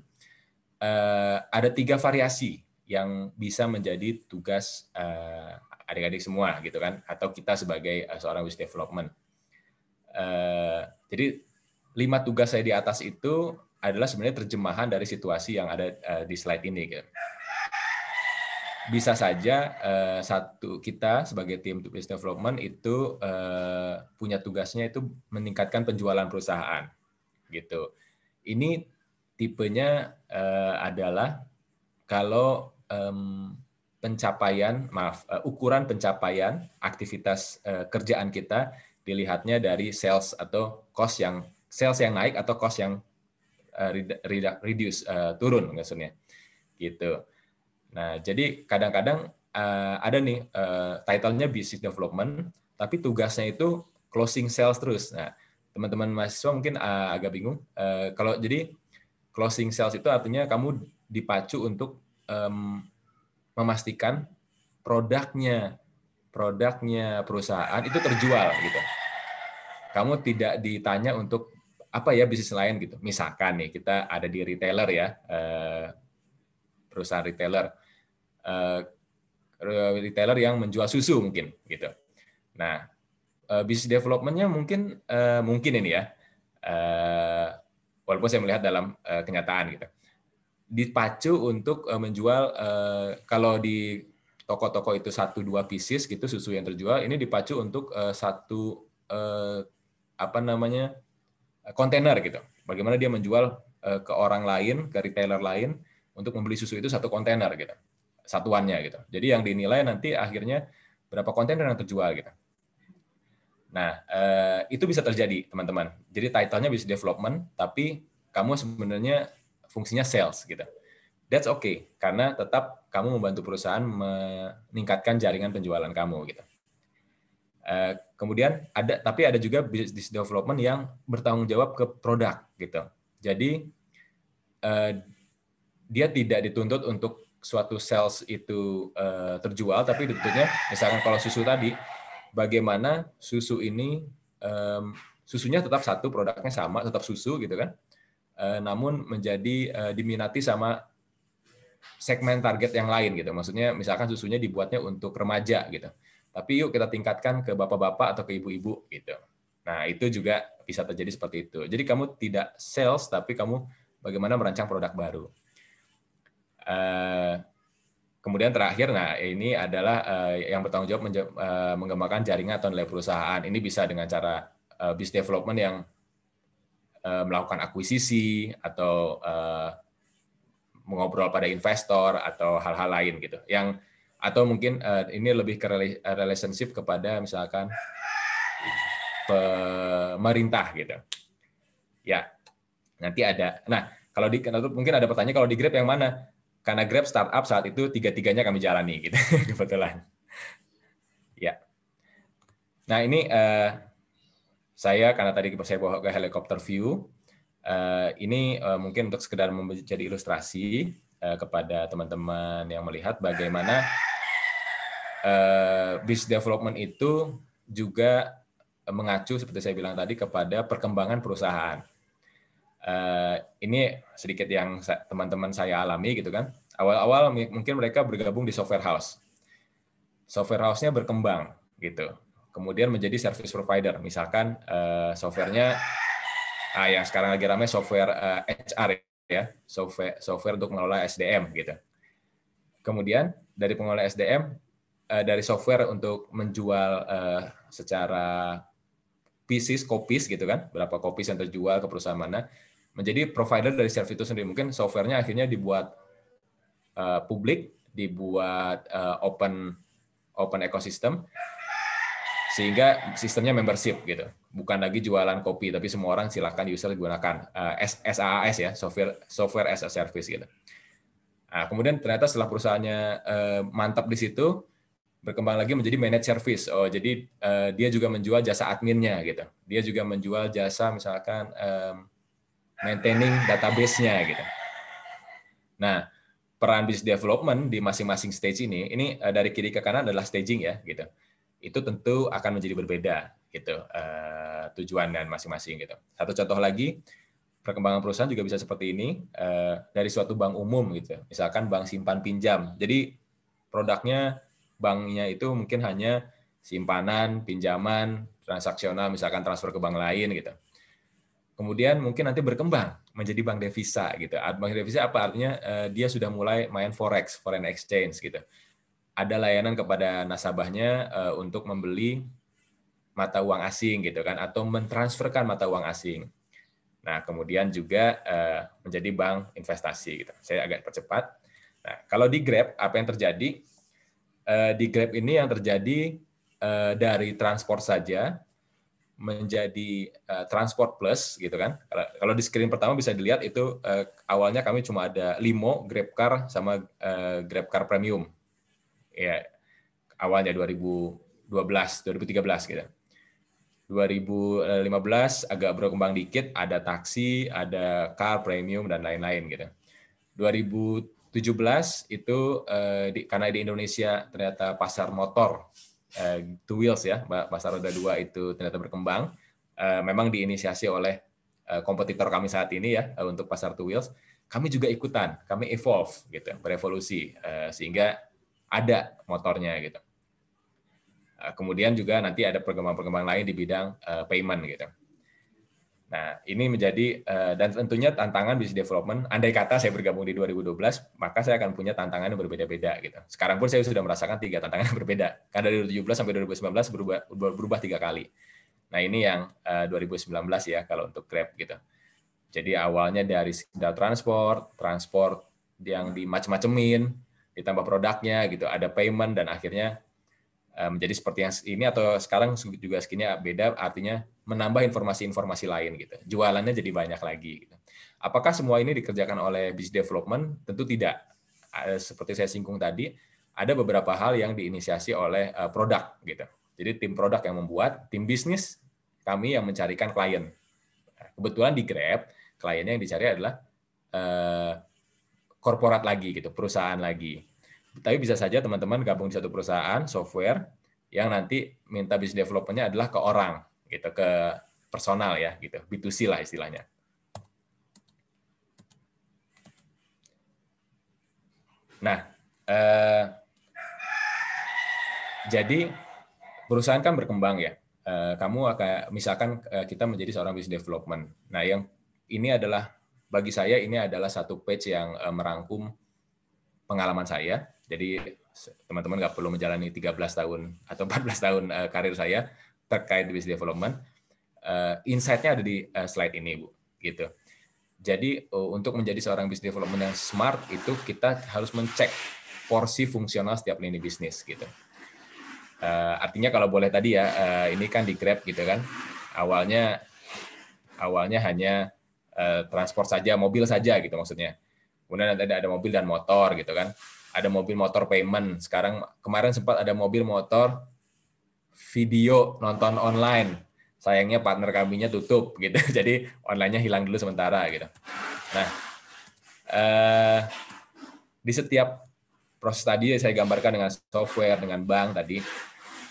G: eh, ada tiga variasi yang bisa menjadi tugas eh, adik-adik semua gitu kan, atau kita sebagai seorang business development. jadi lima tugas saya di atas itu adalah sebenarnya terjemahan dari situasi yang ada di slide ini. Gitu bisa saja uh, satu kita sebagai tim business development itu uh, punya tugasnya itu meningkatkan penjualan perusahaan gitu. Ini tipenya uh, adalah kalau um, pencapaian maaf uh, ukuran pencapaian aktivitas uh, kerjaan kita dilihatnya dari sales atau cost yang sales yang naik atau cost yang uh, reduce uh, turun maksudnya gitu Nah, jadi kadang-kadang uh, ada nih uh, titlenya business development, tapi tugasnya itu closing sales terus. Nah, teman-teman mahasiswa mungkin uh, agak bingung. Uh, kalau jadi closing sales itu artinya kamu dipacu untuk um, memastikan produknya produknya perusahaan itu terjual gitu. Kamu tidak ditanya untuk apa ya bisnis lain gitu. Misalkan nih kita ada di retailer ya, uh, perusahaan retailer uh, retailer yang menjual susu mungkin gitu. Nah, uh, eh, bisnis developmentnya mungkin uh, mungkin ini ya, uh, walaupun saya melihat dalam uh, kenyataan gitu, dipacu untuk uh, menjual uh, kalau di toko-toko itu satu dua pieces gitu susu yang terjual ini dipacu untuk uh, satu uh, apa namanya kontainer gitu. Bagaimana dia menjual ke orang lain, ke retailer lain untuk membeli susu itu satu kontainer gitu satuannya gitu jadi yang dinilai nanti akhirnya berapa kontainer yang terjual gitu nah eh, itu bisa terjadi teman-teman jadi titlenya bisa development tapi kamu sebenarnya fungsinya sales gitu that's okay karena tetap kamu membantu perusahaan meningkatkan jaringan penjualan kamu gitu eh, kemudian ada tapi ada juga bisnis development yang bertanggung jawab ke produk gitu jadi eh, dia tidak dituntut untuk suatu sales itu uh, terjual, tapi tentunya misalkan kalau susu tadi, bagaimana susu ini um, susunya tetap satu produknya sama, tetap susu gitu kan, uh, namun menjadi uh, diminati sama segmen target yang lain gitu. Maksudnya misalkan susunya dibuatnya untuk remaja gitu. Tapi yuk kita tingkatkan ke bapak-bapak atau ke ibu-ibu gitu. Nah, itu juga bisa terjadi seperti itu. Jadi kamu tidak sales tapi kamu bagaimana merancang produk baru. Eh, kemudian terakhir, nah ini adalah eh, yang bertanggung jawab eh, mengembangkan jaringan atau nilai perusahaan. Ini bisa dengan cara business development yang melakukan akuisisi atau mengobrol pada investor atau hal-hal lain gitu. Yang atau mungkin ini lebih ke relationship kepada misalkan pemerintah gitu. Ya, nanti ada. Nah, kalau di mungkin ada pertanyaan kalau di Grab yang mana? Karena Grab startup saat itu tiga-tiganya kami jalani gitu [LAUGHS] kebetulan. ya. Nah ini uh, saya karena tadi saya bawa ke helikopter view. Uh, ini uh, mungkin untuk sekedar menjadi ilustrasi uh, kepada teman-teman yang melihat bagaimana uh, business development itu juga mengacu seperti saya bilang tadi kepada perkembangan perusahaan Eh, ini sedikit yang teman-teman saya alami gitu kan. Awal-awal mungkin mereka bergabung di software house. Software house-nya berkembang gitu. Kemudian menjadi service provider. Misalkan eh, softwarenya ah, yang sekarang lagi ramai software uh, eh, HR ya, software software untuk mengelola SDM gitu. Kemudian dari pengelola SDM uh, dari software untuk menjual uh, secara pieces, copies gitu kan, berapa copies yang terjual ke perusahaan mana, menjadi provider dari service itu sendiri. Mungkin softwarenya akhirnya dibuat uh, publik, dibuat uh, open open ekosistem, sehingga sistemnya membership gitu. Bukan lagi jualan kopi, tapi semua orang silakan user gunakan uh, eh, SaaS ya, software software as a service gitu. Nah, kemudian ternyata setelah perusahaannya uh, mantap di situ, berkembang lagi menjadi managed service. Oh, jadi uh, dia juga menjual jasa adminnya gitu. Dia juga menjual jasa misalkan maintaining database-nya gitu. Nah, peran business development di masing-masing stage ini, ini eh, dari kiri ke kanan adalah staging ya, gitu. Itu tentu akan menjadi berbeda, gitu, uh, eh, tujuan dan masing-masing gitu. Satu contoh lagi, perkembangan perusahaan juga bisa seperti ini uh, dari suatu bank umum gitu, misalkan bank simpan pinjam. Jadi produknya banknya itu mungkin hanya simpanan, pinjaman, transaksional, misalkan transfer ke bank lain gitu kemudian mungkin nanti berkembang menjadi bank devisa gitu. Bank devisa apa artinya eh, dia sudah mulai main forex, foreign exchange gitu. Ada layanan kepada nasabahnya eh, untuk membeli mata uang asing gitu kan atau mentransferkan mata uang asing. Nah, kemudian juga eh, menjadi bank investasi gitu. Saya agak percepat. Nah, kalau di Grab apa yang terjadi? di Grab ini yang terjadi dari transport saja menjadi uh, transport plus gitu kan. Kalau di screen pertama bisa dilihat itu uh, awalnya kami cuma ada limo, grab car sama uh, grab car premium. Ya awalnya 2012, 2013 gitu. 2015 agak berkembang dikit ada taksi, ada car premium dan lain-lain gitu. 2017 itu uh, di, karena di Indonesia ternyata pasar motor uh, two wheels ya pasar roda dua itu ternyata berkembang uh, memang diinisiasi oleh uh, kompetitor kami saat ini ya uh, untuk pasar two wheels kami juga ikutan kami evolve gitu berevolusi uh, sehingga ada motornya gitu uh, kemudian juga nanti ada perkembangan-perkembangan lain di bidang uh, payment gitu Nah, ini menjadi eh, dan tentunya tantangan bisnis development. Andai kata saya bergabung di 2012, maka saya akan punya tantangan yang berbeda-beda gitu. Sekarang pun saya sudah merasakan tiga tantangan yang berbeda. Karena dari 2017 sampai 2019 berubah berubah tiga kali. Nah, ini yang eh, sembilan 2019 ya kalau untuk Grab gitu. Jadi awalnya dari sekedar transport, transport yang dimacem-macemin, ditambah produknya gitu, ada payment dan akhirnya eh, menjadi seperti yang ini atau sekarang juga skinnya beda artinya menambah informasi-informasi lain gitu. Jualannya jadi banyak lagi. Gitu. Apakah semua ini dikerjakan oleh business development? Tentu tidak. Seperti saya singgung tadi, ada beberapa hal yang diinisiasi oleh e, produk gitu. Jadi tim produk yang membuat, tim bisnis kami yang mencarikan klien. Kebetulan di Grab, kliennya yang dicari adalah e, korporat lagi gitu, perusahaan lagi. Tapi bisa saja teman-teman gabung di satu perusahaan software yang nanti minta bisnis developernya adalah ke orang gitu ke personal ya gitu B2C lah istilahnya. Nah, eh, jadi perusahaan kan berkembang ya. Eh, kamu akan misalkan eh, kita menjadi seorang business development. Nah, yang ini adalah bagi saya ini adalah satu page yang eh, merangkum pengalaman saya. Jadi teman-teman nggak perlu menjalani 13 tahun atau 14 tahun eh, karir saya terkait business development, uh, insight-nya ada di uh, slide ini, Bu. Gitu. Jadi uh, untuk menjadi seorang business development yang smart itu kita harus mencek porsi fungsional setiap lini bisnis gitu. Uh, artinya kalau boleh tadi ya uh, ini kan di Grab gitu kan. Awalnya awalnya hanya uh, transport saja, mobil saja gitu maksudnya. Kemudian ada ada mobil dan motor gitu kan. Ada mobil motor payment. Sekarang kemarin sempat ada mobil motor video nonton online. Sayangnya partner kaminya tutup [LAUGHS] gitu. Jadi onlinenya hilang dulu sementara gitu. Nah, eh, di setiap proses tadi saya gambarkan dengan software, dengan bank tadi,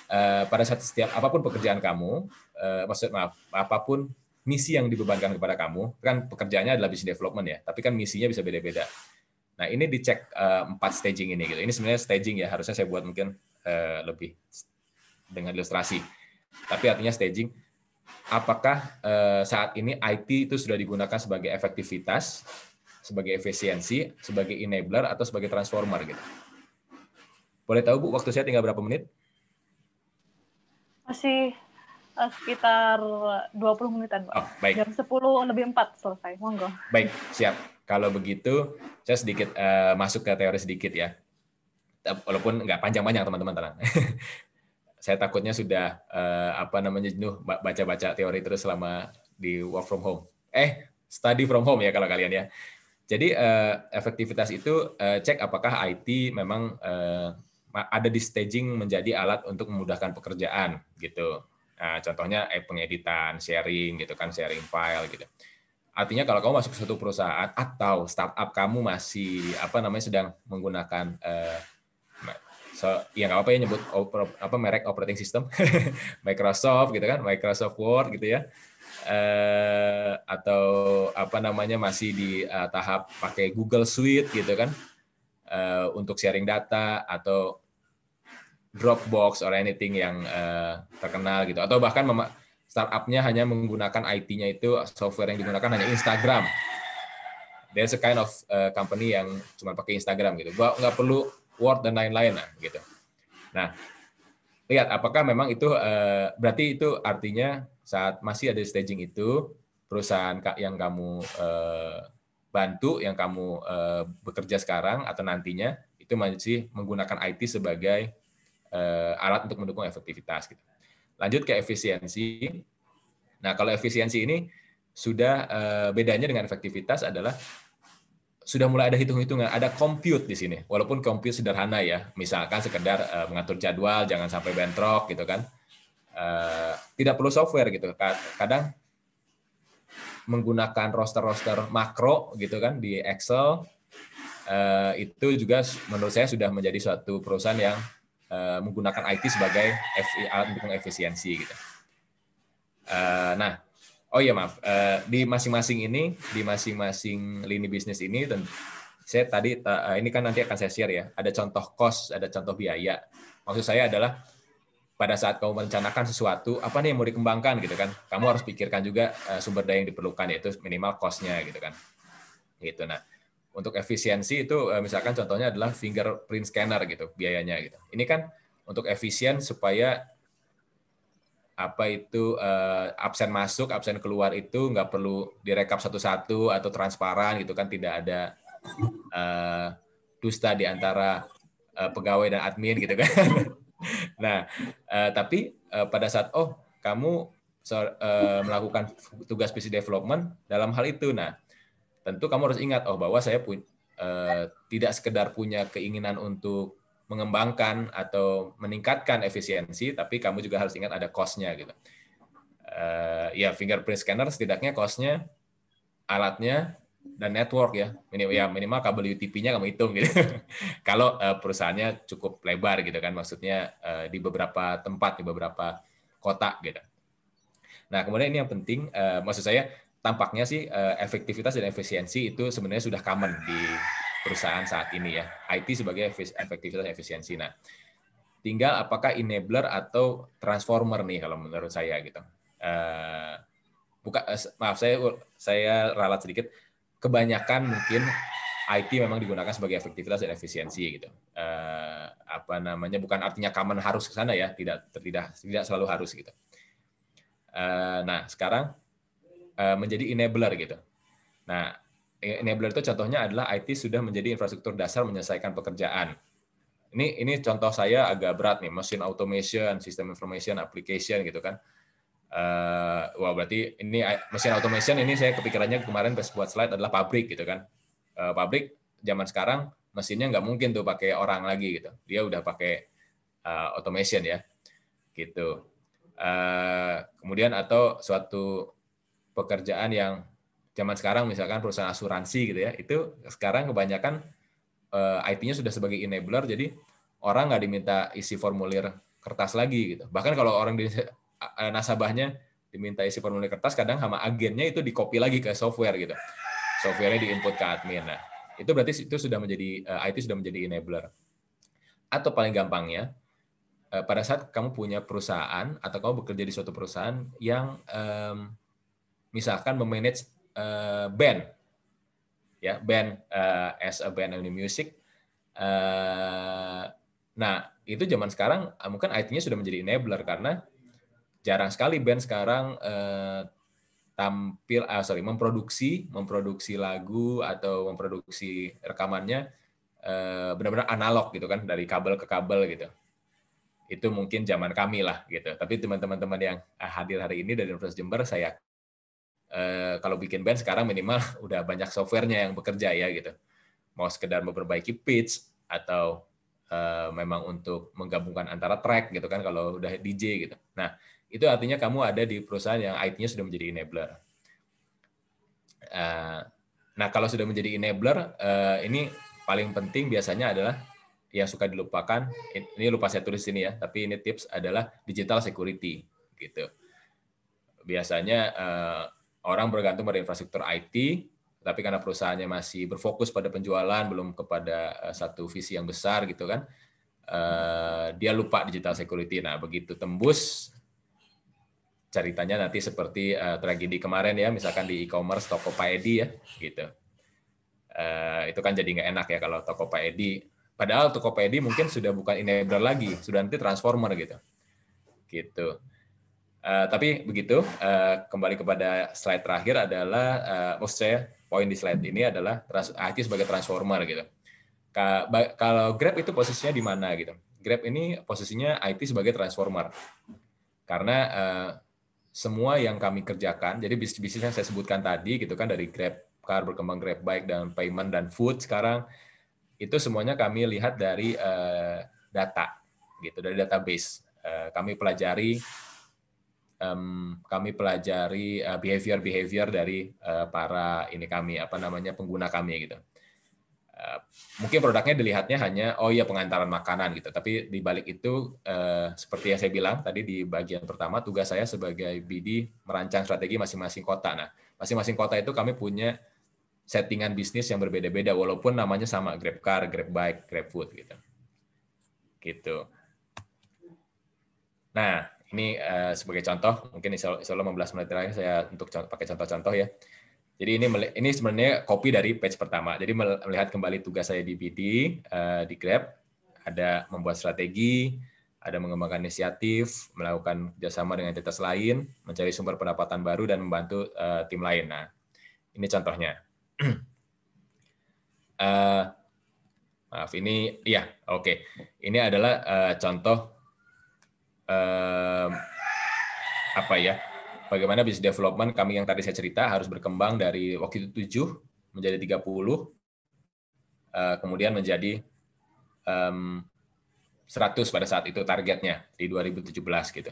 G: eh, pada saat setiap apapun pekerjaan kamu, eh, maksud maaf, apapun misi yang dibebankan kepada kamu, kan pekerjaannya adalah business development ya, tapi kan misinya bisa beda-beda. Nah, ini dicek eh, empat eh, staging ini gitu. Ini sebenarnya staging ya, harusnya saya buat mungkin eh, lebih dengan ilustrasi. Tapi artinya staging, apakah eh, saat ini IT itu sudah digunakan sebagai efektivitas, sebagai efisiensi, sebagai enabler, atau sebagai transformer gitu? Boleh tahu Bu, waktu saya tinggal berapa menit?
F: Masih eh, sekitar 20 menitan, Pak. Oh, baik. Jam 10 lebih 4 selesai. Monggo.
G: Baik, siap. Kalau begitu, saya sedikit uh, masuk ke teori sedikit ya. Walaupun nggak panjang-panjang, teman-teman, [LAUGHS] saya takutnya sudah eh, apa namanya jenuh baca-baca teori terus selama di work from home. Eh, study from home ya kalau kalian ya. Jadi uh, efektivitas itu uh, cek apakah IT memang uh, ada di staging menjadi alat untuk memudahkan pekerjaan gitu. Nah, contohnya eh, pengeditan, sharing gitu kan, sharing file gitu. Artinya kalau kamu masuk ke suatu perusahaan atau startup kamu masih apa namanya sedang menggunakan uh, so, ya nggak apa-apa ya nyebut oper, apa merek operating system [LAUGHS] Microsoft gitu kan Microsoft Word gitu ya eh, atau apa namanya masih di uh, tahap pakai Google Suite gitu kan uh, untuk sharing data atau Dropbox or anything yang uh, terkenal gitu atau bahkan startupnya hanya menggunakan IT-nya itu software yang digunakan hanya Instagram. There's a kind of company yang cuma pakai Instagram gitu. Gua nggak perlu word dan lain-lain nah gitu. Nah, lihat apakah memang itu eh, berarti itu artinya saat masih ada staging itu perusahaan yang kamu eh, bantu yang kamu eh, bekerja sekarang atau nantinya itu masih menggunakan IT sebagai alat untuk mendukung efektivitas gitu. Lanjut ke efisiensi. Nah, kalau efisiensi ini sudah bedanya dengan efektivitas adalah sudah mulai ada hitung-hitungan, ada compute di sini. Walaupun compute sederhana ya, misalkan sekedar eh, mengatur jadwal, jangan sampai bentrok gitu kan. Eh, tidak perlu software gitu. Kadang menggunakan roster-roster makro gitu kan di Excel eh, itu juga menurut saya sudah menjadi suatu perusahaan yang menggunakan IT sebagai alat untuk efisiensi gitu. nah, oh iya maaf eh, di masing-masing ini di masing-masing lini bisnis ini dan saya tadi eh, ini kan nanti akan saya share ya ada contoh cost ada contoh biaya maksud saya adalah pada saat kamu merencanakan sesuatu apa nih yang mau dikembangkan gitu kan kamu harus pikirkan juga eh, sumber daya yang diperlukan yaitu minimal costnya gitu kan gitu nah untuk efisiensi itu misalkan contohnya adalah fingerprint scanner gitu biayanya gitu. Ini kan untuk efisien supaya apa itu uh, absen masuk, absen keluar itu nggak perlu direkap satu-satu atau transparan gitu kan tidak ada uh, dusta di antara uh, pegawai dan admin gitu kan. [LAUGHS] nah, uh, tapi uh, pada saat oh kamu so, uh, melakukan tugas PC development dalam hal itu, nah tentu kamu harus ingat oh bahwa saya pun uh, tidak sekedar punya keinginan untuk mengembangkan atau meningkatkan efisiensi, tapi kamu juga harus ingat ada cost-nya gitu. Uh, ya fingerprint scanner setidaknya cost-nya, alatnya dan network ya. Minimal ya minimal kabel UTP-nya kamu hitung gitu. [LAUGHS] Kalau uh, perusahaannya cukup lebar gitu kan maksudnya uh, di beberapa tempat di beberapa kota gitu. Nah, kemudian ini yang penting uh, maksud saya tampaknya sih uh, efektivitas dan efisiensi itu sebenarnya sudah common di perusahaan saat ini ya. IT sebagai efektivitas efisiensi. Nah, tinggal apakah enabler atau transformer nih kalau menurut saya gitu. Eh, buka, eh, maaf saya saya ralat sedikit. Kebanyakan mungkin IT memang digunakan sebagai efektivitas dan efisiensi gitu. Eh, apa namanya bukan artinya common harus ke sana ya, tidak tidak tidak selalu harus gitu. nah sekarang menjadi enabler gitu. Nah Eh, enabler itu contohnya adalah IT sudah menjadi infrastruktur dasar menyelesaikan pekerjaan. Ini ini contoh saya agak berat nih, mesin automation, system information, application gitu kan. Uh, wah berarti ini eh, mesin automation ini saya kepikirannya kemarin pas buat slide adalah pabrik gitu kan. Uh, pabrik zaman sekarang mesinnya nggak mungkin tuh pakai orang lagi gitu. Dia udah pakai uh, automation ya, gitu. Uh, kemudian atau suatu pekerjaan yang zaman sekarang misalkan perusahaan asuransi gitu ya, itu sekarang kebanyakan uh, eh, IT-nya sudah sebagai enabler, jadi orang nggak diminta isi formulir kertas lagi gitu. Bahkan kalau orang di eh, nasabahnya diminta isi formulir kertas, kadang sama agennya itu di copy lagi ke software gitu. Softwarenya di input ke admin. Nah, itu berarti itu sudah menjadi eh, IT sudah menjadi enabler. Atau paling gampangnya, pada saat kamu punya perusahaan atau kamu bekerja di suatu perusahaan yang um, misalkan memanage uh, band, ya yeah, band uh, as a band only music. Uh, nah itu zaman sekarang ah, mungkin IT-nya sudah menjadi enabler karena jarang sekali band sekarang uh, tampil, ah, sorry, memproduksi, memproduksi lagu atau memproduksi rekamannya eh, benar-benar analog gitu kan, dari kabel ke kabel gitu. Itu mungkin zaman kami lah gitu. Tapi teman-teman yang ah, hadir hari ini dari Universitas Jember, saya Eh, kalau bikin band sekarang minimal [LAUGHS] udah banyak softwarenya yang bekerja ya gitu. Mau sekedar memperbaiki pitch atau uh, memang untuk menggabungkan antara track gitu kan kalau udah DJ gitu. Nah, itu artinya kamu ada di perusahaan yang IT-nya sudah menjadi enabler. Uh, nah, kalau sudah menjadi enabler, uh, ini paling penting biasanya adalah yang suka dilupakan ini lupa saya tulis ini ya tapi ini tips adalah digital security gitu biasanya orang bergantung pada infrastruktur IT, tapi karena perusahaannya masih berfokus pada penjualan, belum kepada eh, satu visi yang besar gitu kan, eh, dia lupa digital security. Nah, begitu tembus, ceritanya nanti seperti eh, tragedi kemarin ya, misalkan di e-commerce toko Pak Tokopedia ya, gitu. itu kan jadi nggak enak ya kalau toko Pak Tokopedia. Padahal toko Pak Tokopedia mungkin sudah bukan enabler lagi, sudah nanti transformer gitu. Gitu. Eh, tapi begitu, uh, kembali kepada slide terakhir adalah, uh, maksud saya poin di slide ini adalah trans, IT sebagai transformer gitu. Ka, kalau Grab itu posisinya di mana gitu? Grab ini posisinya IT sebagai transformer. Karena uh, semua yang kami kerjakan, jadi bisnis-bisnis yang saya sebutkan tadi gitu kan dari Grab Car, berkembang Grab Bike, dan payment, dan food sekarang, itu semuanya kami lihat dari uh, data gitu dari database. kami pelajari um, kami pelajari eh, behavior-behavior dari uh, para ini kami apa namanya pengguna kami gitu. Eh, mungkin produknya dilihatnya hanya oh iya pengantaran makanan gitu, tapi di balik itu uh, seperti yang saya bilang tadi di bagian pertama tugas saya sebagai BD merancang strategi masing-masing kota. Nah, masing-masing kota itu kami punya settingan bisnis yang berbeda-beda walaupun namanya sama Grab Car, Grab Bike, Grab Food gitu. Gitu. Nah, ini uh, sebagai contoh, mungkin insya Allah 15 menit lagi saya untuk contoh, pakai contoh-contoh ya. Jadi ini ini sebenarnya kopi dari page pertama. Jadi melihat kembali tugas saya di BD, uh, eh, di Grab, ada membuat strategi, ada mengembangkan inisiatif, melakukan kerjasama dengan entitas lain, mencari sumber pendapatan baru, dan membantu uh, tim lain. Nah, ini contohnya. uh, [CLEARS THROAT] maaf, ini, ya, oke. Okay. Ini adalah uh, contoh eh, apa ya? Bagaimana bisnis development kami yang tadi saya cerita harus berkembang dari waktu itu 7 menjadi 30 eh, kemudian menjadi seratus 100 pada saat itu targetnya di 2017 gitu.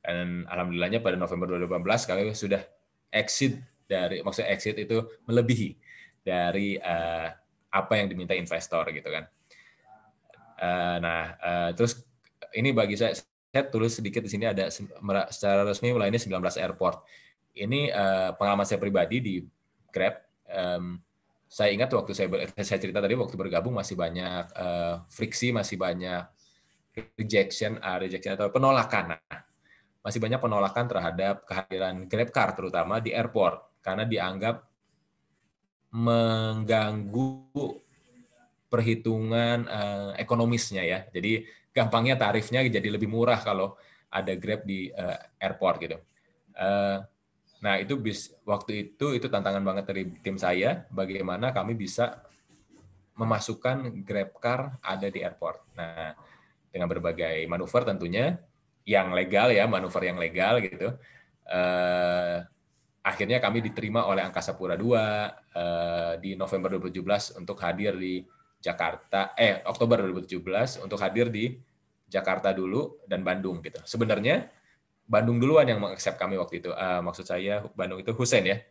G: Dan alhamdulillahnya pada November 2018 kami sudah exit dari maksud exit itu melebihi dari uh, apa yang diminta investor gitu kan. Eh, nah, eh, terus ini bagi saya saya tulis sedikit di sini ada secara resmi mulai ini 19 airport. Ini eh, pengalaman saya pribadi di Grab. saya ingat waktu saya saya cerita tadi waktu bergabung masih banyak eh, friksi, masih banyak rejection, ah, rejection atau penolakan. Nah, masih banyak penolakan terhadap kehadiran Grab Car terutama di airport karena dianggap mengganggu perhitungan eh, ekonomisnya ya. Jadi gampangnya tarifnya jadi lebih murah kalau ada Grab di uh, airport gitu. Uh, nah itu bis waktu itu itu tantangan banget dari tim saya bagaimana kami bisa memasukkan Grab car ada di airport. Nah dengan berbagai manuver tentunya yang legal ya manuver yang legal gitu. Uh, akhirnya kami diterima oleh Angkasa Pura dua uh, di November 2017 untuk hadir di Jakarta eh Oktober 2017 untuk hadir di Jakarta dulu dan Bandung gitu. Sebenarnya Bandung duluan yang mengaccept kami waktu itu. Uh, maksud saya Bandung itu Hussein ya.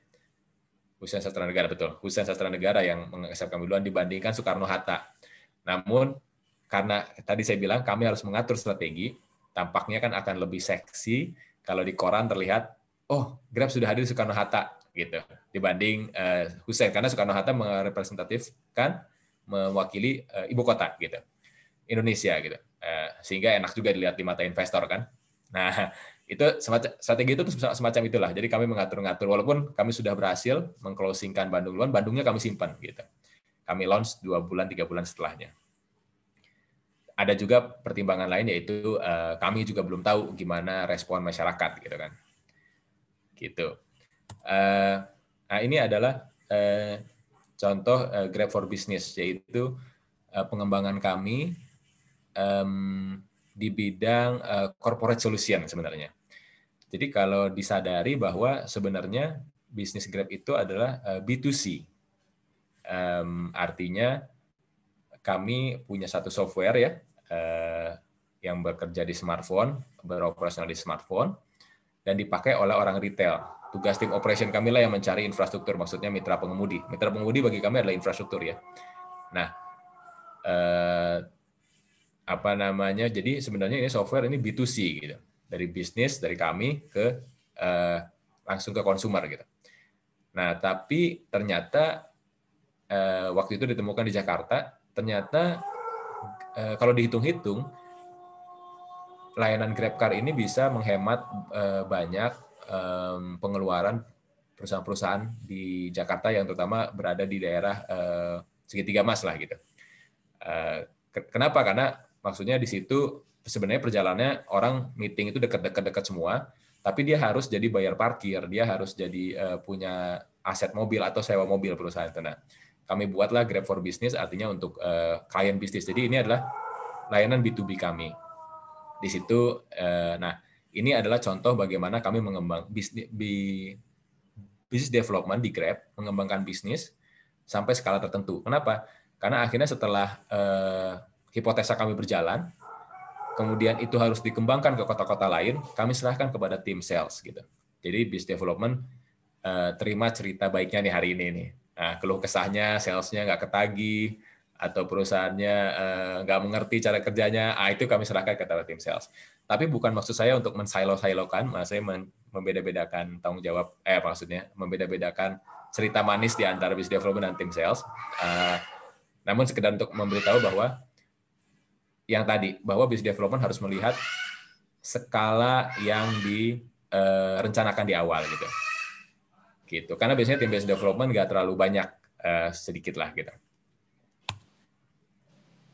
G: Hussein Sastra Negara betul. Hussein Sastra Negara yang mengaccept kami duluan dibandingkan Soekarno Hatta. Namun karena tadi saya bilang kami harus mengatur strategi, tampaknya kan akan lebih seksi kalau di koran terlihat, oh Grab sudah hadir Soekarno Hatta gitu dibanding uh, eh, Hussein karena Soekarno Hatta merepresentatifkan mewakili uh, ibu kota gitu Indonesia gitu uh, sehingga enak juga dilihat di mata investor kan nah [LAUGHS] itu semacam, strategi itu semacam itulah jadi kami mengatur-ngatur walaupun kami sudah berhasil mengclosingkan Bandung duluan Bandungnya kami simpan gitu kami launch dua bulan tiga bulan setelahnya ada juga pertimbangan lain yaitu uh, kami juga belum tahu gimana respon masyarakat gitu kan gitu uh, nah ini adalah Contoh uh, Grab for Business yaitu uh, pengembangan kami um, di bidang uh, corporate solution sebenarnya. Jadi kalau disadari bahwa sebenarnya bisnis Grab itu adalah uh, B2C. Um, artinya kami punya satu software ya uh, yang bekerja di smartphone, beroperasional di smartphone dan dipakai oleh orang retail tugas tim operation kami lah yang mencari infrastruktur maksudnya mitra pengemudi mitra pengemudi bagi kami adalah infrastruktur ya nah eh, apa namanya jadi sebenarnya ini software ini B2C gitu dari bisnis dari kami ke eh, langsung ke konsumer gitu nah tapi ternyata eh, waktu itu ditemukan di Jakarta ternyata eh, kalau dihitung-hitung layanan GrabCar ini bisa menghemat eh, banyak um, pengeluaran perusahaan-perusahaan di Jakarta yang terutama berada di daerah uh, segitiga emas lah gitu. Uh, kenapa? Karena maksudnya di situ sebenarnya perjalanannya orang meeting itu dekat-dekat-dekat semua, tapi dia harus jadi bayar parkir, dia harus jadi uh, punya aset mobil atau sewa mobil perusahaan itu. Nah, kami buatlah Grab for Business artinya untuk uh, klien bisnis. Jadi ini adalah layanan B2B kami. Di situ uh, nah ini adalah contoh bagaimana kami mengembang bisnis development di Grab, mengembangkan bisnis sampai skala tertentu. Kenapa? Karena akhirnya setelah eh, hipotesa kami berjalan, kemudian itu harus dikembangkan ke kota-kota lain, kami serahkan kepada tim sales gitu. Jadi bisnis development eh, terima cerita baiknya nih hari ini nih. Nah, keluh kesahnya salesnya nggak ketagih, atau perusahaannya eh, nggak uh, mengerti cara kerjanya, ah itu kami serahkan ke tim sales. Tapi bukan maksud saya untuk mensilo-silokan, maksud saya membeda-bedakan tanggung jawab, eh maksudnya membeda-bedakan cerita manis di antara business development dan tim sales. Uh, namun sekedar untuk memberitahu bahwa yang tadi bahwa business development harus melihat skala yang direncanakan eh, di awal gitu. Gitu. Karena biasanya tim business development nggak terlalu banyak uh, sedikit lah gitu.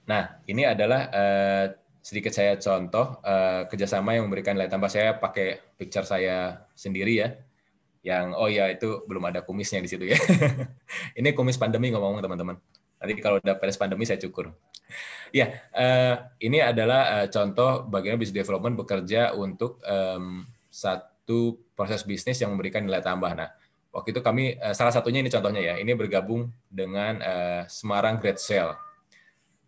G: Nah, ini adalah uh, sedikit saya contoh uh, kerjasama yang memberikan nilai tambah. Saya pakai picture saya sendiri ya, yang oh ya itu belum ada kumisnya di situ ya. [LAUGHS] ini kumis pandemi ngomong-ngomong teman-teman. Nanti kalau udah beres pandemi saya cukur. ya, uh, ini adalah uh, contoh bagaimana business development bekerja untuk um, satu proses bisnis yang memberikan nilai tambah. Nah, waktu itu kami uh, salah satunya ini contohnya ya. Ini bergabung dengan uh, Semarang Great Sale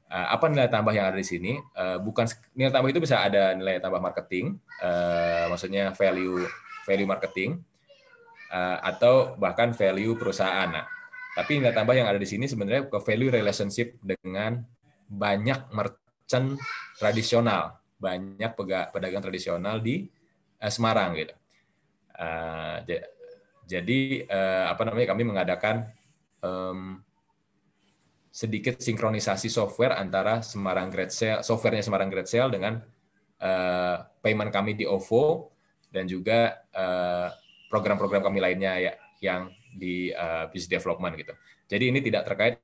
G: Eh, apa nilai tambah yang ada di sini? Eh, bukan nilai tambah itu bisa ada nilai tambah marketing, eh, maksudnya value value marketing atau bahkan value perusahaan. Nah, tapi nilai tambah yang ada di sini sebenarnya ke value relationship dengan banyak merchant tradisional, banyak pedagang tradisional di Semarang gitu. jadi apa namanya kami mengadakan um, sedikit sinkronisasi software antara Semarang Great Sale, softwarenya Semarang Great Sale dengan uh, payment kami di OVO dan juga eh, program-program uh, kami lainnya ya yang di uh, business
A: development gitu. Jadi ini tidak terkait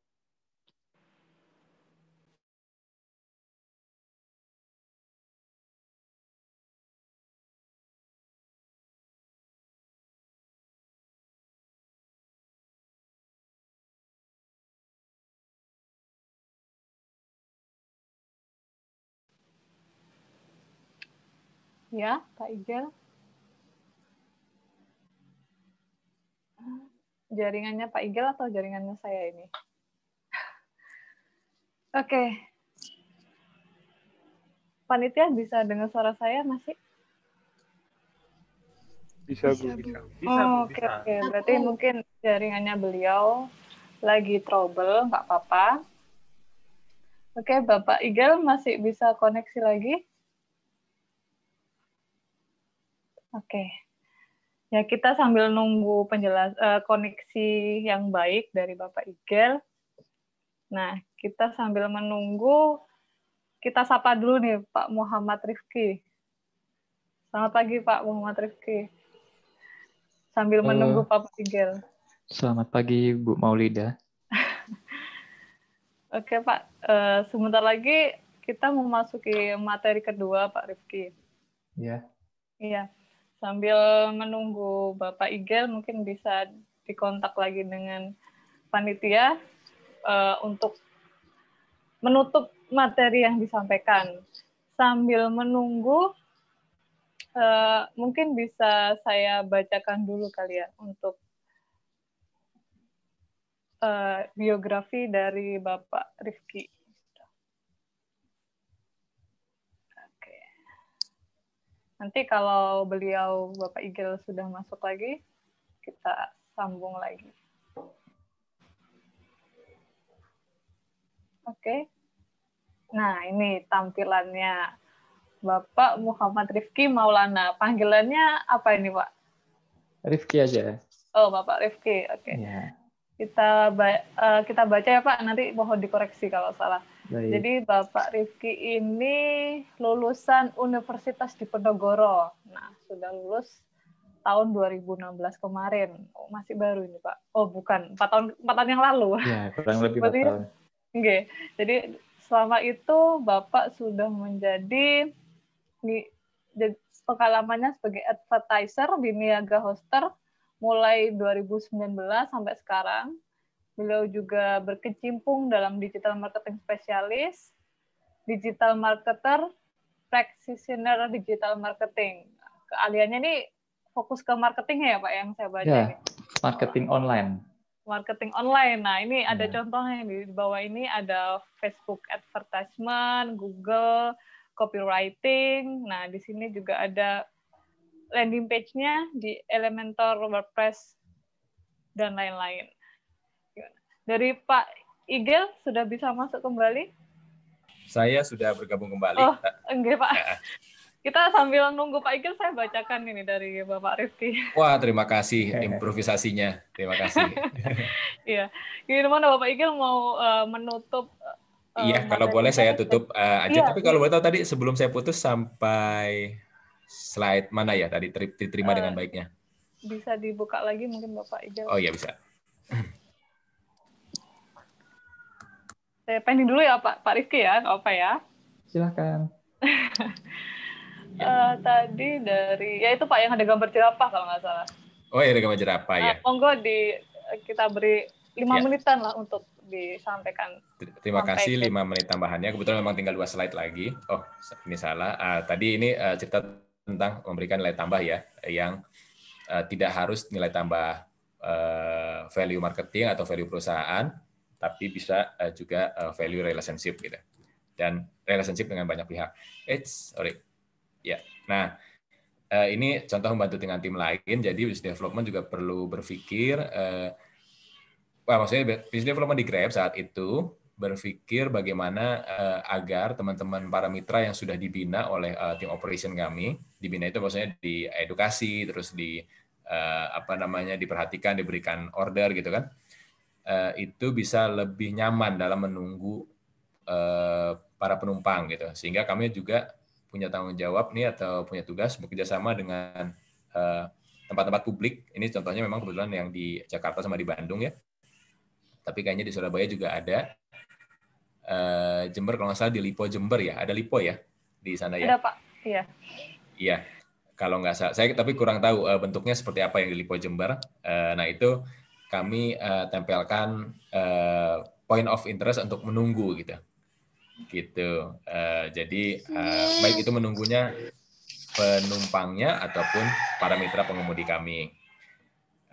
F: ya Pak Igel? Jaringannya Pak Igel atau jaringannya saya ini? [LAUGHS] Oke. Okay. Panitia bisa dengar suara saya masih?
A: Bisa, Bu. Bisa. Oke, oh, Oke, okay, okay. berarti Aku...
F: mungkin jaringannya beliau lagi trouble, nggak apa-apa. Oke, okay, Bapak Igel masih bisa koneksi lagi? Oke. Okay. Ya, kita sambil nunggu penjelas uh, koneksi yang baik dari Bapak Igel. Nah, kita sambil menunggu kita sapa dulu nih Pak Muhammad Rifki. Selamat pagi Pak Muhammad Rifki. Sambil uh, menunggu Pak Igel.
H: Selamat pagi Bu Maulida. [LAUGHS]
F: Oke Pak, eh, sebentar lagi kita memasuki materi kedua Pak Rifki. Ya. Iya. Iya sambil menunggu Bapak Igel mungkin bisa dikontak lagi dengan panitia uh, untuk menutup materi yang disampaikan. Sambil menunggu, uh, mungkin bisa saya bacakan dulu kali ya untuk uh, biografi dari Bapak Rifki. Nanti kalau beliau Bapak Igil sudah masuk lagi, kita sambung lagi. Oke. Okay. Nah, ini tampilannya Bapak Muhammad Rifki Maulana. Panggilannya apa ini, Pak?
H: Rifki aja.
F: Oh, Bapak Rifki. Oke. Okay. Iya. Yeah. Kita ba eh, kita baca ya, Pak. Nanti mohon dikoreksi kalau salah. Baik. Jadi Bapak Rifki ini lulusan Universitas Diponegoro. Nah, sudah lulus tahun 2016 kemarin. Oh, masih baru ini, Pak. Oh, bukan. empat tahun 4 tahun yang lalu. Ya, kurang lebih empat tahun. Oke. Jadi selama itu Bapak sudah menjadi di, pengalamannya sebagai advertiser di Niaga Hoster mulai 2019 sampai sekarang Beliau juga berkecimpung dalam digital marketing spesialis, digital marketer, practitioner digital marketing. Keahliannya ini fokus ke marketing ya Pak yang saya baca. Yeah,
H: marketing online.
F: Marketing online. Nah ini ada yeah. contohnya di bawah ini ada Facebook advertisement, Google, copywriting. Nah di sini juga ada landing page-nya di Elementor, WordPress, dan lain-lain. Dari Pak Igel sudah bisa masuk kembali?
G: Saya sudah bergabung kembali. Oh,
F: enggak Pak. Ya, ya. Kita sambil nunggu Pak Igel, saya bacakan ini dari Bapak Rizky. Wah,
G: terima kasih [LAUGHS] improvisasinya. Terima kasih.
F: [LAUGHS] Iya. Gimana Bapak Igel mau uh, menutup eh, Iya, uh, kalau boleh
G: saya tutup uh, aja. Ya. Tapi kalau boleh tahu tadi sebelum saya putus sampai slide mana ya tadi diterima uh, dengan baiknya?
F: Bisa dibuka lagi mungkin Bapak Igel? Oh iya
G: bisa. [CLEARS THROAT]
F: Saya pending dulu ya Pak, Pak Rizky ya, nggak apa ya. Silakan. uh, [LAUGHS] eh, tadi dari, ya itu Pak yang ada gambar jerapah kalau nggak salah.
G: Oh ya ada gambar jerapah ya. Nah,
F: monggo di eh, kita beri lima ya. menitan lah untuk disampaikan.
G: Terima Sampai kasih lima menit tambahannya. Kebetulan memang tinggal dua slide lagi. Oh ini salah. Uh, tadi ini uh, cerita tentang memberikan nilai tambah ya, yang tidak harus nilai tambah value marketing atau value perusahaan, tapi bisa uh, juga uh, value relationship gitu dan relationship dengan banyak pihak. It's sorry, ya. Yeah. Nah uh, ini contoh membantu dengan tim lain. Jadi business development juga perlu berpikir. Uh, wah maksudnya business development di Grab saat itu berpikir bagaimana uh, agar teman-teman para mitra yang sudah dibina oleh uh, tim operation kami, dibina itu maksudnya di edukasi, terus di uh, apa namanya diperhatikan, diberikan order gitu kan Eh, itu bisa lebih nyaman dalam menunggu eh, para penumpang gitu. Sehingga kami juga punya tanggung jawab nih atau punya tugas bekerja sama dengan eh, tempat-tempat publik. Ini contohnya memang kebetulan yang di Jakarta sama di Bandung ya. Tapi kayaknya di Surabaya juga ada. Jember kalau nggak salah di Lipo Jember ya. Ada Lipo ya di sana ya. Ada
F: Pak. Iya.
G: Iya. Kalau nggak salah, saya tapi kurang tahu bentuknya seperti apa yang di Lipo Jember. nah itu kami uh, tempelkan uh, point of interest untuk menunggu gitu gitu uh, jadi uh, baik itu menunggunya penumpangnya ataupun para mitra pengemudi kami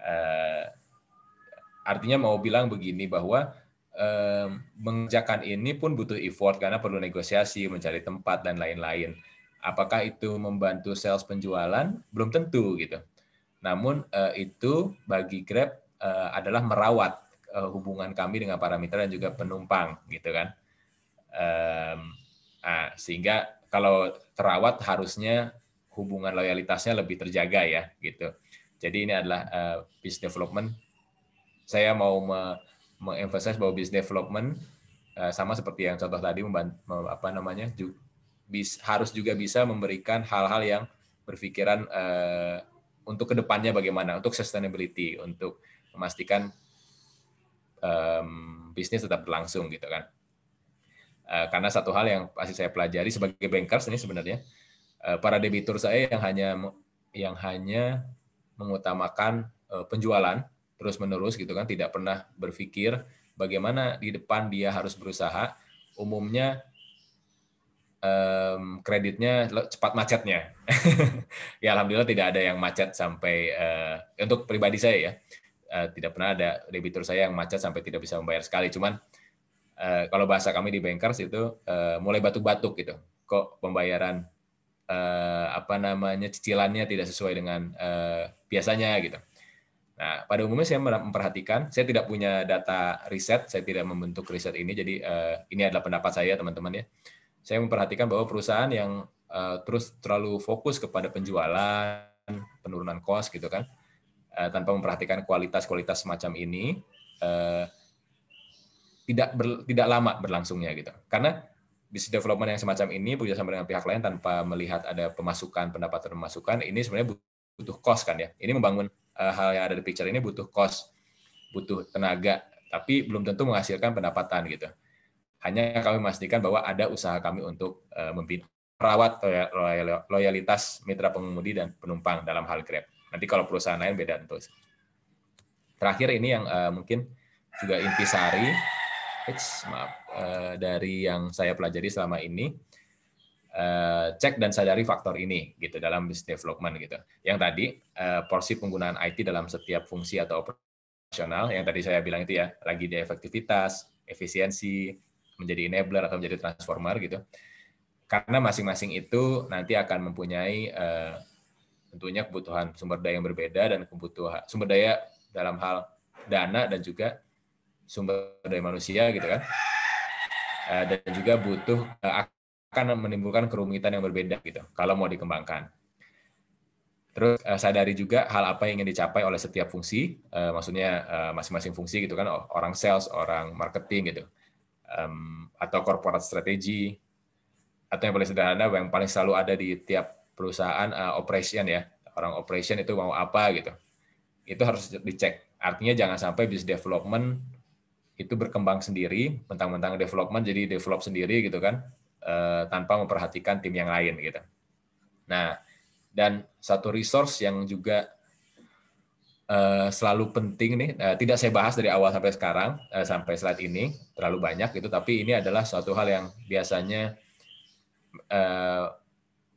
G: uh, artinya mau bilang begini bahwa Um, mengerjakan ini pun butuh effort karena perlu negosiasi mencari tempat dan lain-lain apakah itu membantu sales penjualan belum tentu gitu namun uh, itu bagi Grab uh, adalah merawat uh, hubungan kami dengan para mitra dan juga penumpang gitu kan um, nah, sehingga kalau terawat harusnya hubungan loyalitasnya lebih terjaga ya gitu jadi ini adalah uh, business development saya mau me bahwa business development uh, sama seperti yang contoh tadi apa namanya ju bis, harus juga bisa memberikan hal-hal yang berpikiran uh, untuk kedepannya bagaimana untuk sustainability untuk memastikan um, bisnis tetap berlangsung gitu kan. Uh, karena satu hal yang pasti saya pelajari sebagai bankers ini sebenarnya uh, para debitur saya yang hanya yang hanya mengutamakan uh, penjualan terus menerus gitu kan tidak pernah berpikir bagaimana di depan dia harus berusaha umumnya um, kreditnya cepat macetnya. [LAUGHS] ya alhamdulillah tidak ada yang macet sampai uh, untuk pribadi saya ya. Eh, tidak pernah ada debitur saya yang macet sampai tidak bisa membayar sekali. Cuman eh, kalau bahasa kami di bankers itu eh, mulai batuk-batuk gitu. Kok pembayaran apa namanya cicilannya tidak sesuai dengan biasanya gitu. Nah, pada umumnya saya memperhatikan, saya tidak punya data riset, saya tidak membentuk riset ini, jadi uh, ini adalah pendapat saya teman-teman ya. Saya memperhatikan bahwa perusahaan yang uh, terus terlalu fokus kepada penjualan, penurunan kos gitu kan, uh, tanpa memperhatikan kualitas-kualitas semacam ini uh, tidak ber, tidak lama berlangsungnya gitu. Karena bisnis development yang semacam ini bekerjasama dengan pihak lain tanpa melihat ada pemasukan pendapatan pemasukan ini sebenarnya butuh cost kan ya. Ini membangun uh, hal yang ada di picture ini butuh cost, butuh tenaga, tapi belum tentu menghasilkan pendapatan gitu. Hanya kami memastikan bahwa ada usaha kami untuk uh, membina perawat loyalitas mitra pengemudi dan penumpang dalam hal Grab. Nanti kalau perusahaan lain beda tentu. Terakhir ini yang uh, mungkin juga intisari, Eits, maaf, uh, dari yang saya pelajari selama ini, uh, cek dan sadari faktor ini gitu dalam business development gitu. Yang tadi uh, porsi penggunaan IT dalam setiap fungsi atau operasional yang tadi saya bilang itu ya, lagi di efektivitas, efisiensi, menjadi enabler atau menjadi transformer gitu. Karena masing-masing itu nanti akan mempunyai tentunya kebutuhan sumber daya yang berbeda dan kebutuhan sumber daya dalam hal dana dan juga sumber daya manusia gitu kan eh, dan juga butuh eh, akan menimbulkan kerumitan yang berbeda gitu kalau mau dikembangkan terus eh, sadari juga hal apa yang ingin dicapai oleh setiap fungsi maksudnya masing-masing fungsi gitu kan orang sales orang marketing gitu atau corporate strategy atau yang paling sederhana yang paling selalu ada di tiap perusahaan uh, operation ya orang operation itu mau apa gitu itu harus dicek artinya jangan sampai bisnis development itu berkembang sendiri mentang-mentang development jadi develop sendiri gitu kan uh, tanpa memperhatikan tim yang lain gitu nah dan satu resource yang juga eh, selalu penting nih tidak saya bahas dari awal sampai sekarang sampai slide ini terlalu banyak gitu tapi ini adalah suatu hal yang biasanya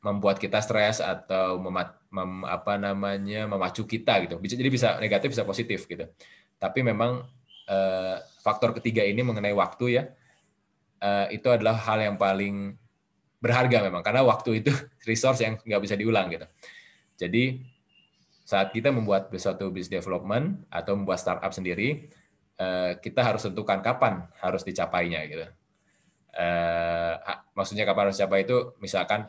G: membuat kita stres atau mem, mem, apa namanya memacu kita gitu. jadi bisa negatif bisa positif gitu. Tapi memang eh, faktor ketiga ini mengenai waktu ya. Eh, itu adalah hal yang paling berharga memang karena waktu itu [LAUGHS] resource yang nggak bisa diulang gitu. Jadi saat kita membuat suatu business development atau membuat startup sendiri, eh, kita harus tentukan kapan harus dicapainya gitu. Eh, maksudnya kapan harus capai itu misalkan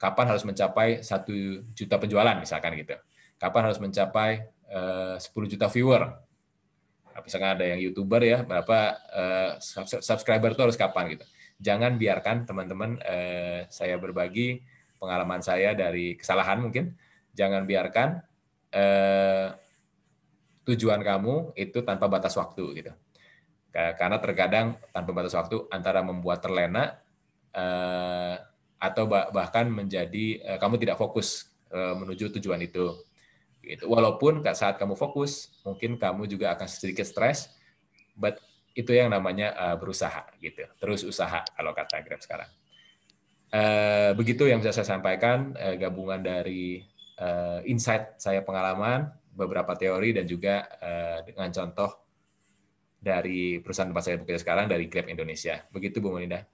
G: kapan harus mencapai satu juta penjualan misalkan gitu. Kapan harus mencapai eh, uh, 10 juta viewer. Nah, misalkan ada yang YouTuber ya, berapa eh, subscriber itu harus kapan gitu. Jangan biarkan teman-teman eh, saya berbagi pengalaman saya dari kesalahan mungkin. Jangan biarkan tujuan kamu itu tanpa batas waktu gitu. Karena terkadang tanpa batas waktu antara membuat terlena atau bahkan menjadi eh, kamu tidak fokus eh, menuju tujuan itu. Gitu. Walaupun saat kamu fokus, mungkin kamu juga akan sedikit stres, but itu yang namanya eh, berusaha gitu. Terus usaha kalau kata Grab sekarang. begitu yang bisa saya sampaikan gabungan dari insight saya pengalaman, beberapa teori dan juga dengan contoh dari perusahaan tempat saya bekerja sekarang dari Grab Indonesia. Begitu Bu Melinda.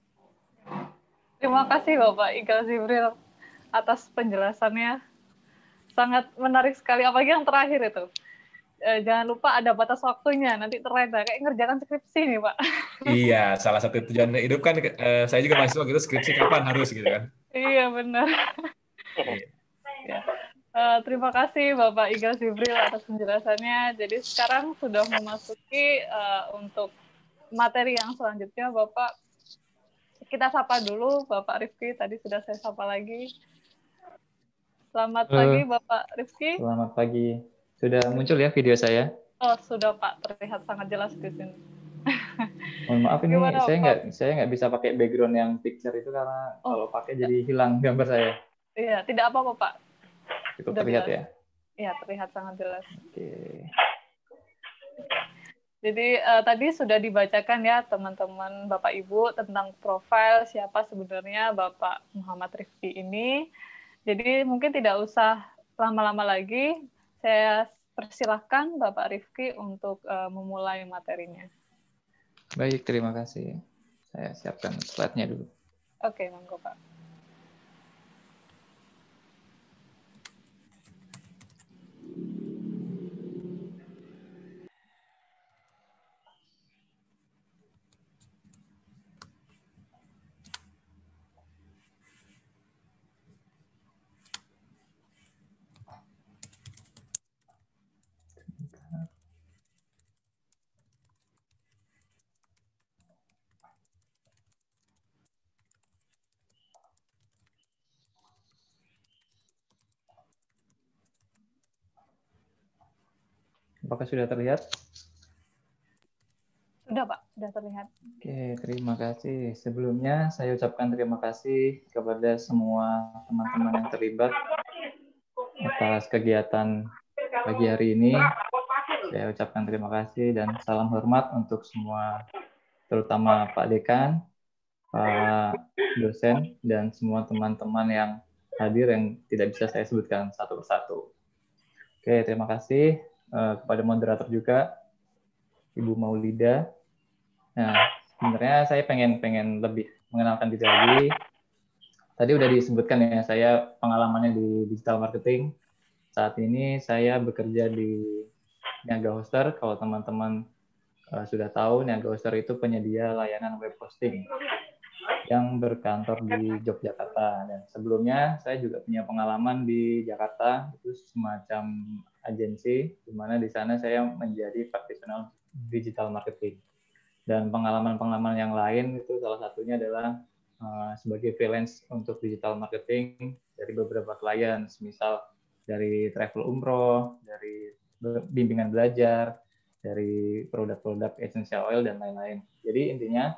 F: Terima kasih Bapak Iqbal Zibril atas penjelasannya. Sangat menarik sekali, apalagi yang terakhir itu. E, jangan lupa ada batas waktunya, nanti terlena. Kayak ngerjakan skripsi nih Pak. [LAUGHS]
G: Iya, salah satu tujuan hidup kan, e, saya juga mahasiswa gitu, skripsi kapan
A: harus gitu kan.
F: Iya, benar. ya. Uh, [LAUGHS] terima kasih Bapak Iqbal Sibril atas penjelasannya. Jadi sekarang sudah memasuki untuk materi yang selanjutnya Bapak kita sapa dulu Bapak Rifki. Tadi sudah saya sapa lagi. Selamat Halo. pagi Bapak Rifki.
H: Selamat pagi. Sudah muncul ya video saya?
F: Oh sudah Pak, terlihat sangat jelas di sini.
H: [LAUGHS] Mohon maaf ini Gimana, saya nggak saya nggak bisa pakai background yang picture itu karena oh. kalau pakai jadi hilang gambar saya.
F: Iya tidak apa-apa Pak.
H: Cukup terlihat jelas.
F: ya? Iya terlihat sangat jelas. Oke. Okay. Jadi uh, tadi sudah dibacakan ya teman-teman Bapak Ibu tentang profil siapa sebenarnya Bapak Muhammad Rifki ini. Jadi mungkin tidak usah lama-lama lagi. Saya persilahkan Bapak Rifki untuk uh, memulai materinya.
H: Baik, terima kasih. Saya siapkan slide-nya dulu.
F: Oke, monggo Pak.
H: Apakah sudah terlihat?
F: Sudah Pak, sudah terlihat.
H: Oke, terima kasih. Sebelumnya saya ucapkan terima kasih kepada semua
F: teman-teman yang
H: terlibat atas kegiatan
D: pagi hari ini. Saya
H: ucapkan terima kasih dan salam hormat untuk semua, terutama Pak Dekan, Pak dosen, dan semua teman-teman yang hadir yang tidak bisa saya sebutkan satu persatu. Oke, terima kasih. Eh, kepada moderator juga Ibu Maulida. Nah, sebenarnya saya pengen pengen lebih mengenalkan diri lagi. Tadi udah disebutkan ya saya pengalamannya di digital marketing. Saat ini saya bekerja di Niaga Hoster. Kalau teman-teman uh, sudah tahu, Niaga Hoster itu penyedia layanan web hosting yang berkantor di Yogyakarta. Dan sebelumnya saya juga punya pengalaman di Jakarta, itu semacam agensi, di mana di sana saya menjadi profesional digital marketing. Dan pengalaman-pengalaman yang lain itu salah satunya adalah uh, sebagai freelance untuk digital marketing dari beberapa klien, misal dari travel umroh, dari bimbingan belajar, dari produk-produk essential oil dan lain-lain. Jadi intinya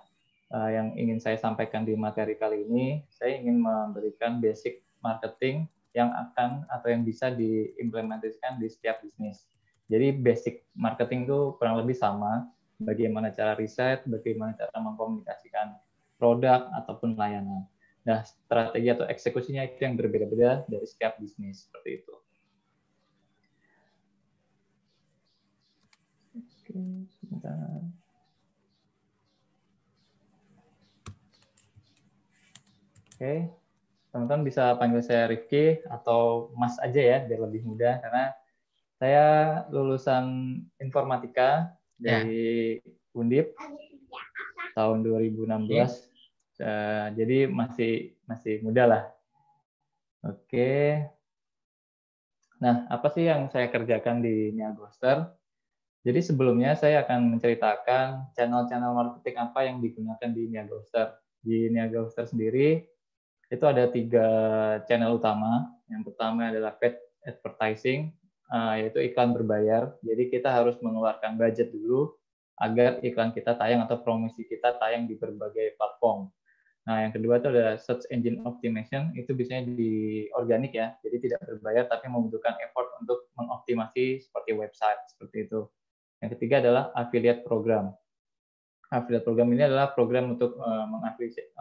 H: uh, yang ingin saya sampaikan di materi kali ini, saya ingin memberikan basic marketing yang akan atau yang bisa diimplementasikan di setiap bisnis. Jadi basic marketing itu kurang lebih sama, bagaimana cara riset, bagaimana cara mengkomunikasikan produk ataupun layanan. Nah, strategi atau eksekusinya itu yang berbeda-beda dari setiap bisnis seperti itu. Oke, teman-teman bisa panggil saya Rifki atau Mas aja ya, biar lebih mudah. Karena saya lulusan informatika ya. dari yeah. Undip tahun 2016. Yeah. Uh, jadi masih masih muda lah. Oke. Nah, apa sih yang saya kerjakan di Niagoster? Jadi sebelumnya saya akan menceritakan channel-channel marketing apa yang digunakan di Niagoster. Di Niagoster sendiri, itu ada tiga channel utama. Yang pertama adalah paid advertising, eh, yaitu iklan berbayar. Jadi kita harus mengeluarkan budget dulu agar iklan kita tayang atau promosi kita tayang di berbagai platform. Nah, yang kedua itu adalah search engine optimization, itu biasanya di organik ya, jadi tidak berbayar tapi membutuhkan effort untuk mengoptimasi seperti website, seperti itu. Yang ketiga adalah affiliate program. Affiliate program ini adalah program untuk eh, eh,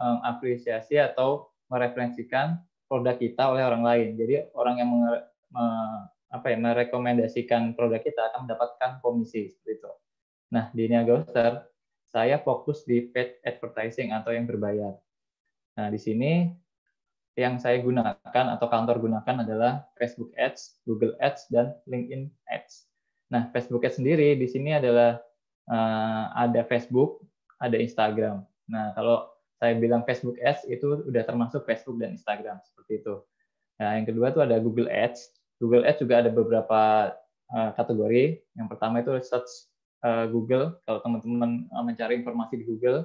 H: mengapresiasi atau mereferensikan produk kita oleh orang lain. Jadi orang yang menger, me, apa ya, merekomendasikan produk kita akan mendapatkan komisi seperti itu. Nah, di Niaga Oster, saya fokus di paid advertising atau yang berbayar. Nah, di sini yang saya gunakan atau kantor gunakan adalah Facebook Ads, Google Ads, dan LinkedIn Ads. Nah, Facebook Ads sendiri di sini adalah eh, ada Facebook, ada Instagram. Nah, kalau saya bilang Facebook Ads itu udah termasuk Facebook dan Instagram seperti itu. Nah, yang kedua tuh ada Google Ads. Google Ads juga ada beberapa uh, kategori. Yang pertama itu search uh, eh, Google. Kalau teman-teman eh, mencari informasi di Google,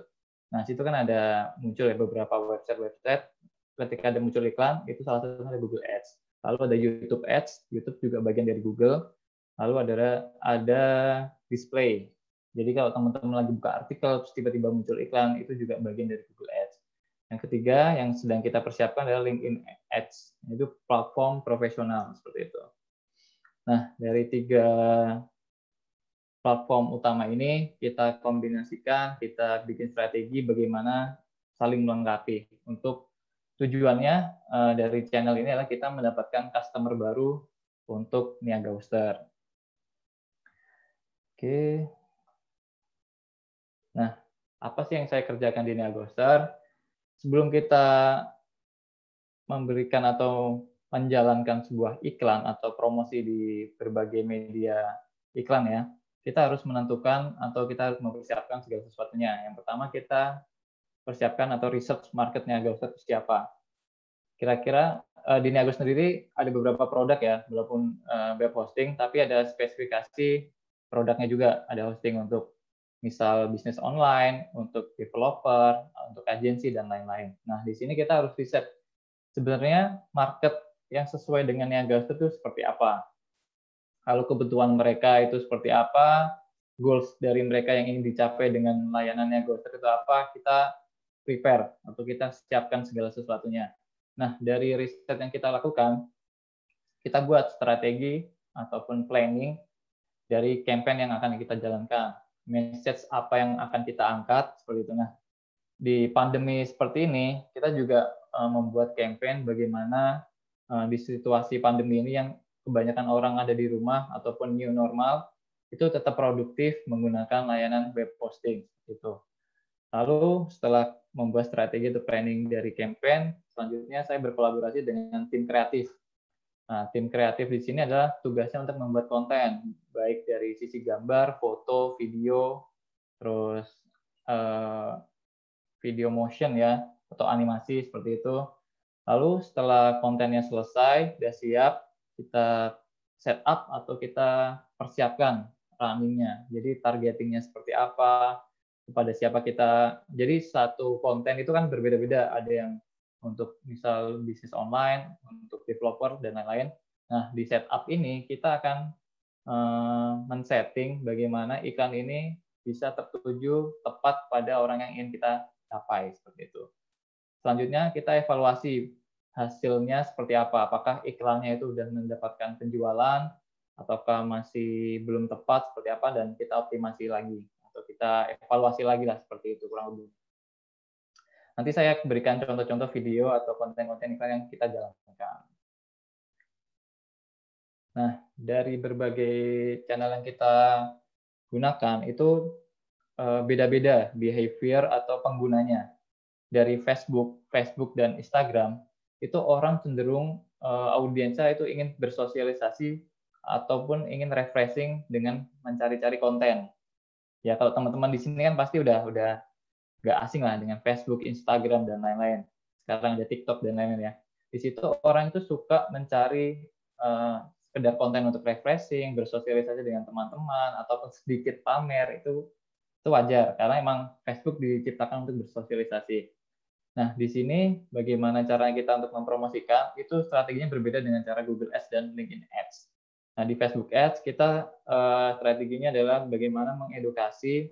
H: nah situ kan ada muncul ya beberapa website-website. Ketika ada muncul iklan, itu salah satunya ada Google Ads. Lalu ada YouTube Ads. YouTube juga bagian dari Google. Lalu ada ada display. Jadi kalau teman-teman lagi buka artikel terus tiba-tiba muncul iklan itu juga bagian dari Google Ads. Yang ketiga yang sedang kita persiapkan adalah LinkedIn Ads, yaitu platform profesional seperti itu. Nah, dari tiga platform utama ini kita kombinasikan, kita bikin strategi bagaimana saling melengkapi untuk tujuannya eh, dari channel ini adalah kita mendapatkan customer baru untuk niaga booster. Oke, Nah, apa sih yang saya kerjakan di Niagostar? Sebelum kita memberikan atau menjalankan sebuah iklan atau promosi di berbagai media iklan ya, kita harus menentukan atau kita harus mempersiapkan segala sesuatunya. Yang pertama kita persiapkan atau research marketnya Niagostar itu siapa. Kira-kira uh, di Niago sendiri ada beberapa produk ya, walaupun uh, web hosting, tapi ada spesifikasi produknya juga, ada hosting untuk misal bisnis online, untuk developer, untuk agensi, dan lain-lain. Nah, di sini kita harus riset sebenarnya market yang sesuai dengan yang gas itu seperti apa. Kalau kebutuhan mereka itu seperti apa, goals dari mereka yang ingin dicapai dengan layanannya Niagara itu apa, kita prepare atau kita siapkan segala sesuatunya. Nah, dari riset yang kita lakukan, kita buat strategi ataupun planning dari campaign yang akan kita jalankan message apa yang akan kita angkat seperti itu. Nah, di pandemi seperti ini kita juga eh, membuat campaign bagaimana eh, di situasi pandemi ini yang kebanyakan orang ada di rumah ataupun new normal itu tetap produktif menggunakan layanan web posting itu. Lalu setelah membuat strategi atau planning dari campaign, selanjutnya saya berkolaborasi dengan tim kreatif Nah, tim kreatif di sini adalah tugasnya untuk membuat konten, baik dari sisi gambar, foto, video, terus eh, video motion ya, atau animasi seperti itu. Lalu setelah kontennya selesai, sudah siap, kita setup atau kita persiapkan runningnya. Jadi targetingnya seperti apa, kepada siapa kita. Jadi satu konten itu kan berbeda-beda. Ada yang untuk misal bisnis online, untuk developer dan lain-lain. Nah, di setup ini kita akan uh, men-setting bagaimana iklan ini bisa tertuju tepat pada orang yang ingin kita capai seperti itu. Selanjutnya kita evaluasi hasilnya seperti apa. Apakah iklannya itu sudah mendapatkan penjualan ataukah masih belum tepat seperti apa dan kita optimasi lagi atau kita evaluasi lagi lah seperti itu kurang lebih. Nanti saya berikan contoh-contoh video atau konten-konten yang kita jalankan. Nah, dari berbagai channel yang kita gunakan itu eh, beda-beda behavior atau penggunanya. Dari Facebook, Facebook dan Instagram itu orang cenderung eh, audiensnya itu ingin bersosialisasi ataupun ingin refreshing dengan mencari-cari konten. Ya kalau teman-teman di sini kan pasti udah udah nggak asing lah dengan Facebook, Instagram dan lain-lain. Sekarang ada TikTok dan lain-lain ya. Di situ orang itu suka mencari uh, sekedar konten untuk refreshing, bersosialisasi dengan teman-teman ataupun sedikit pamer itu itu wajar karena emang Facebook diciptakan untuk bersosialisasi. Nah, di sini bagaimana cara kita untuk mempromosikan itu strateginya berbeda dengan cara Google Ads dan LinkedIn Ads. Nah, di Facebook Ads kita uh, strateginya adalah bagaimana mengedukasi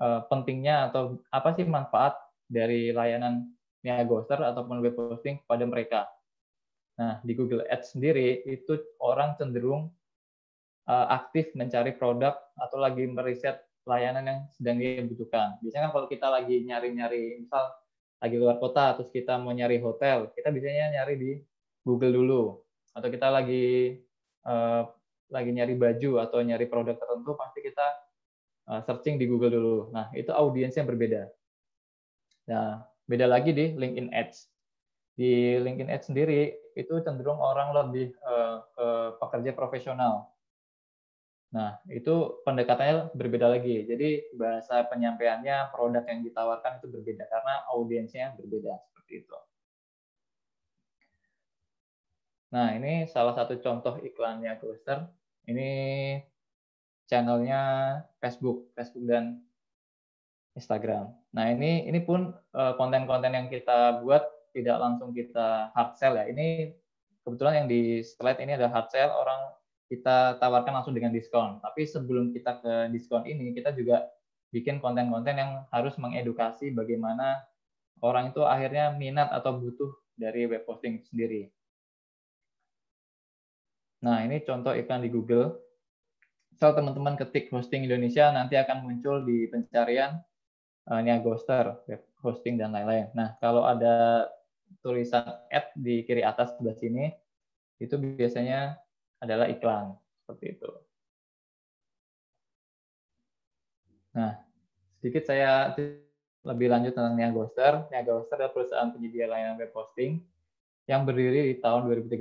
H: uh, pentingnya atau apa sih manfaat dari layanan Niagoser ataupun web hosting kepada mereka. Nah, di Google Ads sendiri itu orang cenderung uh, aktif mencari produk atau lagi meriset layanan yang sedang dia butuhkan. Biasanya kan kalau kita lagi nyari-nyari, misal lagi luar kota, terus kita mau nyari hotel, kita biasanya nyari di Google dulu. Atau kita lagi uh, lagi nyari baju atau nyari produk tertentu, pasti kita Eh, searching di Google dulu. Nah, itu audiensnya yang berbeda. Nah, beda lagi di LinkedIn Ads. Di LinkedIn Ads sendiri itu cenderung orang lebih uh, ke pekerja profesional. Nah, itu pendekatannya berbeda lagi. Jadi bahasa penyampaiannya, produk yang ditawarkan itu berbeda karena audiensnya berbeda seperti itu. Nah, ini salah satu contoh iklannya Cluster. Ini channelnya Facebook, Facebook dan Instagram. Nah ini ini pun eh, konten-konten yang kita buat tidak langsung kita hard sell ya. Ini kebetulan yang di slide ini ada hard sell orang kita tawarkan langsung dengan diskon. Tapi sebelum kita ke diskon ini kita juga bikin konten-konten yang harus mengedukasi bagaimana orang itu akhirnya minat atau butuh dari web posting sendiri. Nah, ini contoh iklan di Google misal teman-teman ketik hosting Indonesia nanti akan muncul di pencarian uh, eh, Niagoster, hosting dan lain-lain. Nah, kalau ada tulisan ad di kiri atas sebelah sini, itu biasanya adalah iklan, seperti itu. Nah, sedikit saya lebih lanjut tentang Niagoster. Niagoster adalah perusahaan penyedia layanan web hosting yang berdiri di tahun 2013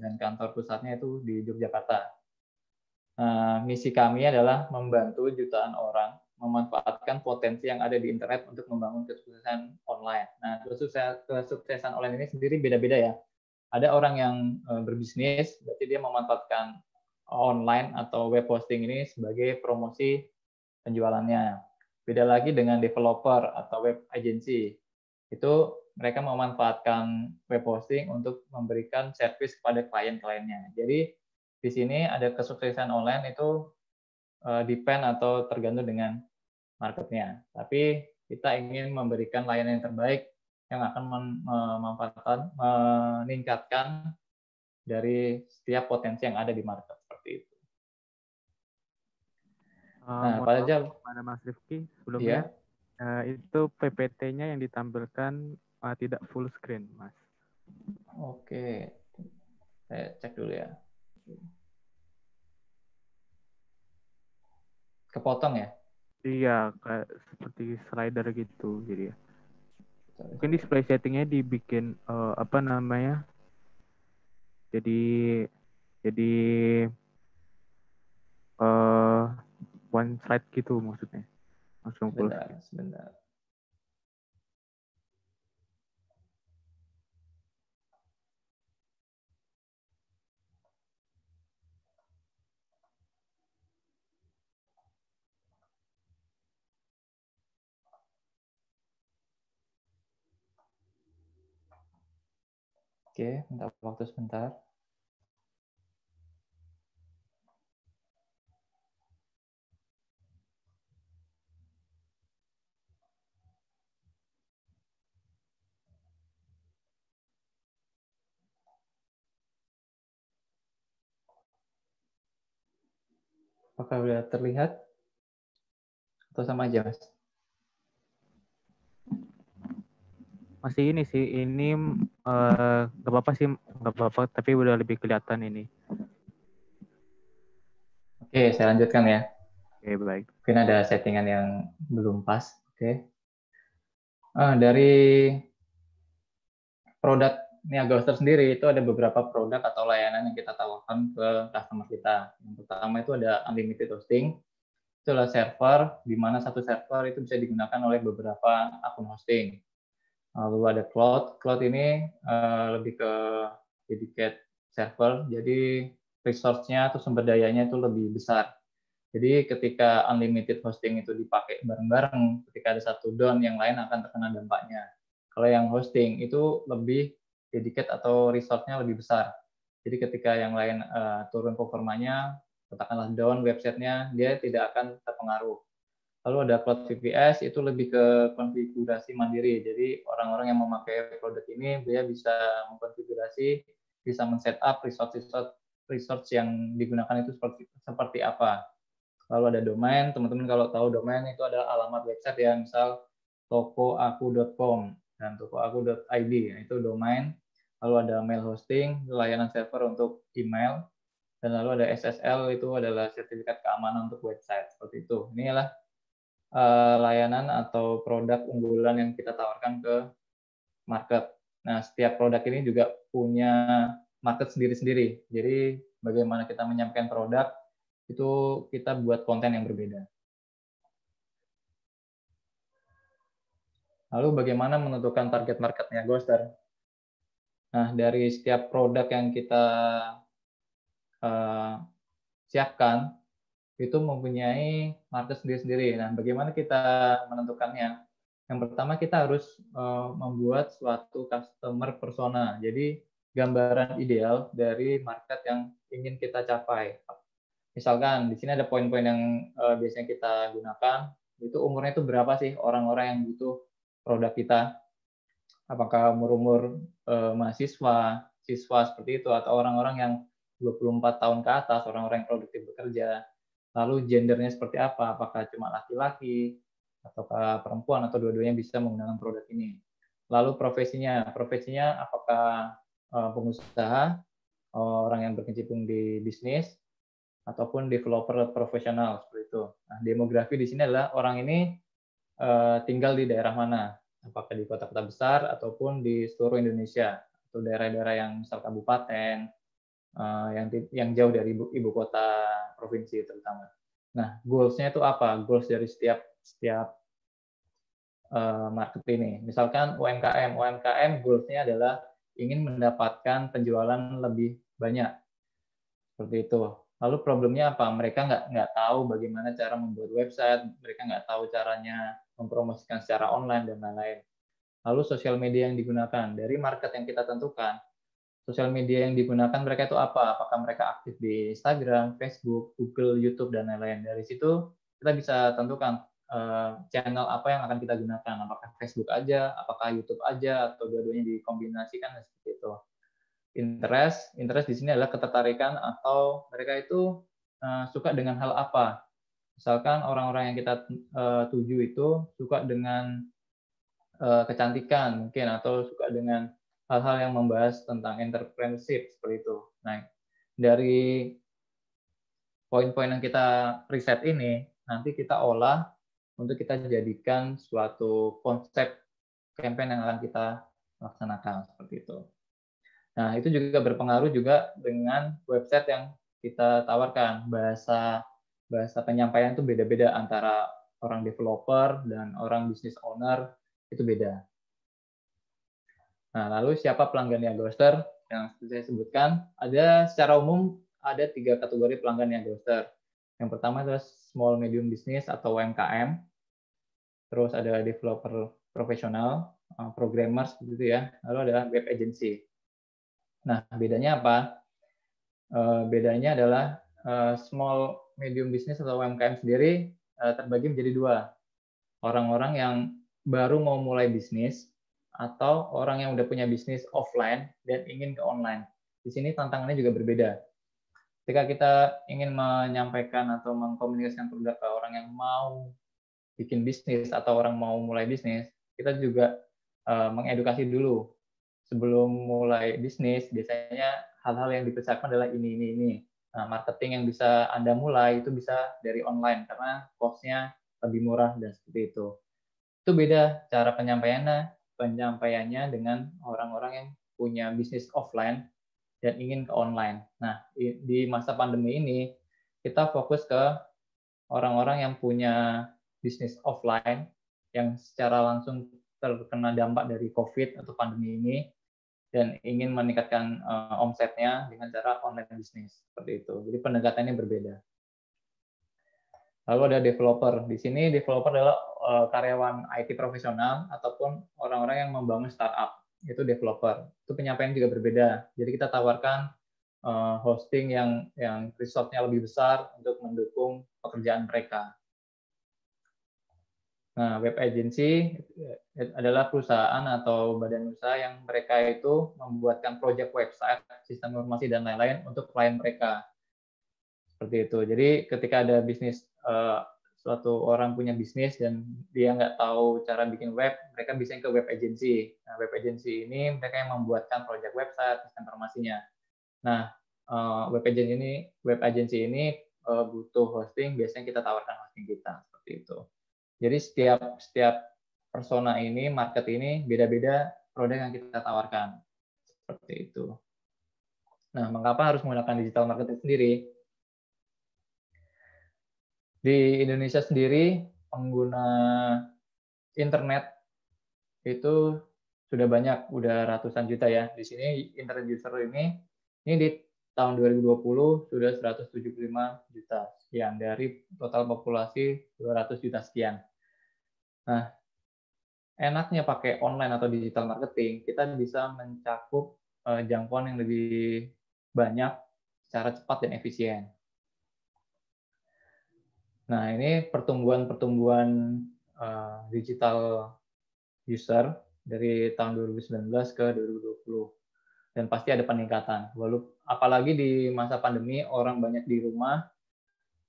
H: dan kantor pusatnya itu di Yogyakarta. Eh, misi kami adalah membantu jutaan orang memanfaatkan potensi yang ada di internet untuk membangun kesuksesan online. Nah, kesuksesan, kesuksesan online ini sendiri beda-beda ya. Ada orang yang eh, berbisnis, berarti dia memanfaatkan online atau web hosting ini sebagai promosi penjualannya. Beda lagi dengan developer atau web agency. Itu mereka memanfaatkan web hosting untuk memberikan service kepada klien-kliennya. Jadi di sini ada kesuksesan online itu uh, depend atau tergantung dengan marketnya. Tapi kita ingin memberikan layanan yang terbaik yang akan eh, memanfaatkan, meningkatkan dari setiap potensi yang ada di market seperti itu. Eh, nah, Pak pada pada Mas Rifki sebelumnya yeah. Iya. itu PPT-nya yang ditampilkan tidak full screen, Mas. Oke, saya cek dulu ya. Kepotong ya? Iya, kayak seperti slider gitu jadi ya. Mungkin display settingnya dibikin uh, apa namanya? Jadi jadi uh, one slide gitu maksudnya. Langsung full. Sebentar, sebentar. Oke, minta waktu sebentar. Apakah sudah terlihat? Atau sama aja, Mas? masih ini sih ini eh, nggak uh, apa-apa sih nggak apa-apa tapi udah lebih kelihatan ini oke saya lanjutkan ya oke baik mungkin ada settingan yang belum pas oke uh, dari produk Niagoster sendiri itu ada beberapa produk atau layanan yang kita tawarkan ke customer kita. Yang pertama itu ada unlimited hosting, itu adalah server di mana satu server itu bisa digunakan oleh beberapa akun hosting lalu ah, ada cloud cloud ini eh, lebih ke dedicated server jadi resource-nya atau sumber dayanya itu lebih besar jadi ketika unlimited hosting itu dipakai bareng-bareng ketika ada satu down yang lain akan terkena dampaknya kalau yang hosting itu lebih dedicated atau resource-nya lebih besar jadi ketika yang lain uh, turun performanya katakanlah down websitenya dia tidak akan terpengaruh Lalu ada Cloud VPS itu lebih ke konfigurasi mandiri. Jadi orang-orang yang memakai produk ini dia bisa mengkonfigurasi, bisa men-setup resource-resource resource yang digunakan itu seperti seperti apa. Lalu ada domain, teman-teman kalau tahu domain itu adalah alamat website ya, misal tokoaku.com dan nah, tokoaku.id itu domain. Lalu ada mail hosting, layanan server untuk email, dan lalu ada SSL itu adalah sertifikat keamanan untuk website seperti itu. Inilah Eh, layanan atau produk unggulan yang kita tawarkan ke market. Nah, setiap produk ini juga punya market sendiri-sendiri. Jadi, bagaimana kita menyampaikan produk itu kita buat konten yang berbeda. Lalu bagaimana menentukan target marketnya Ghoster? Nah, dari setiap produk yang kita uh, siapkan, itu mempunyai market sendiri-sendiri. Nah, bagaimana kita menentukannya? Yang pertama kita harus uh, membuat suatu customer persona. Jadi gambaran ideal dari market yang ingin kita capai. Misalkan di sini ada poin-poin yang uh, biasanya kita gunakan. Itu umurnya itu berapa sih orang-orang yang butuh produk kita? Apakah umur-umur uh, mahasiswa, siswa seperti itu atau orang-orang yang 24 tahun ke atas, orang-orang yang produktif bekerja lalu gendernya seperti apa, apakah cuma laki-laki, ataukah perempuan, atau dua-duanya bisa menggunakan produk ini. Lalu profesinya, profesinya apakah eh, pengusaha, orang yang berkecimpung di bisnis, ataupun developer profesional seperti itu. Nah, demografi di sini adalah orang ini eh, tinggal di daerah mana, apakah di kota-kota besar ataupun di seluruh Indonesia atau daerah-daerah yang misal kabupaten eh, yang yang jauh dari ibu kota provinsi terutama. Nah, goals-nya itu apa? Goals dari setiap setiap uh, market ini. Misalkan UMKM, UMKM goals-nya adalah ingin mendapatkan penjualan lebih banyak. Seperti itu. Lalu problemnya apa? Mereka nggak nggak tahu bagaimana cara membuat website, mereka nggak tahu caranya mempromosikan secara online dan lain-lain. Lalu sosial media yang digunakan dari market yang kita tentukan sosial media yang digunakan mereka itu apa? Apakah mereka aktif di Instagram, Facebook, Google, YouTube dan lain-lain. Dari situ kita bisa tentukan uh, channel apa yang akan kita gunakan. Apakah Facebook aja, apakah YouTube aja, atau dua-duanya dikombinasikan seperti itu. Interest, interest di sini adalah ketertarikan atau mereka itu uh, suka dengan hal apa. Misalkan orang-orang yang kita uh, tuju itu suka dengan uh, kecantikan mungkin atau suka dengan hal-hal yang membahas tentang entrepreneurship seperti itu. Nah, dari poin-poin yang kita riset ini nanti kita olah untuk kita jadikan suatu konsep campaign yang akan kita laksanakan seperti itu. Nah, itu juga berpengaruh juga dengan website yang kita tawarkan. Bahasa bahasa penyampaian itu beda-beda antara orang developer dan orang business owner itu beda. Nah, lalu siapa pelanggan yang Ghoster? Yang saya sebutkan, ada secara umum ada tiga kategori pelanggan yang Ghoster. Yang pertama adalah small medium business atau UMKM. Terus ada developer profesional, eh, programmer seperti itu ya. Lalu adalah web agency. Nah, bedanya apa? Eh, bedanya adalah eh, small medium business atau UMKM sendiri terbagi menjadi dua. Orang-orang yang baru mau mulai bisnis atau orang yang udah punya bisnis offline dan ingin ke online. Di sini tantangannya juga berbeda. Ketika kita ingin menyampaikan atau mengkomunikasikan produk ke orang yang mau bikin bisnis atau orang mau mulai bisnis, kita juga uh, mengedukasi dulu. Sebelum mulai bisnis, biasanya hal-hal yang dipersiapkan adalah ini, ini, ini. Nah, marketing yang bisa Anda mulai itu bisa dari online karena cost-nya lebih murah dan seperti itu. Itu beda cara penyampaiannya, penyampaiannya dengan orang-orang yang punya bisnis offline dan ingin ke online. Nah, di masa pandemi ini kita fokus ke orang-orang yang punya bisnis offline yang secara langsung terkena dampak dari COVID atau pandemi ini dan ingin meningkatkan uh, omsetnya dengan cara online bisnis seperti itu. Jadi pendekatannya berbeda. Lalu ada developer. Di sini developer adalah eh, karyawan IT profesional ataupun orang-orang yang membangun startup. Itu developer. Itu penyampaian juga berbeda. Jadi kita tawarkan eh, hosting yang yang resource-nya lebih besar untuk mendukung pekerjaan mereka. Nah, web agency eh, adalah perusahaan atau badan usaha yang mereka itu membuatkan project website, sistem informasi dan lain-lain untuk klien mereka seperti itu. Jadi ketika ada bisnis uh, suatu orang punya bisnis dan dia nggak tahu cara bikin web, mereka bisa ke web agency. Nah, web agency ini mereka yang membuatkan proyek website, sistem informasinya. Nah, uh, web agency ini web agency ini uh, butuh hosting, biasanya kita tawarkan hosting kita seperti itu. Jadi setiap setiap persona ini, market ini beda-beda produk yang kita tawarkan seperti itu. Nah, mengapa harus menggunakan digital marketing sendiri? di Indonesia sendiri pengguna internet itu sudah banyak, udah ratusan juta ya. Di sini internet user ini, ini di tahun 2020 sudah 175 juta sekian dari total populasi 200 juta sekian. Nah, enaknya pakai online atau digital marketing, kita bisa mencakup eh, jangkauan yang lebih banyak secara cepat dan efisien. Nah, ini pertumbuhan-pertumbuhan uh, digital user dari tahun 2019 ke 2020. Dan pasti ada peningkatan. Walau, apalagi di masa pandemi, orang banyak di rumah,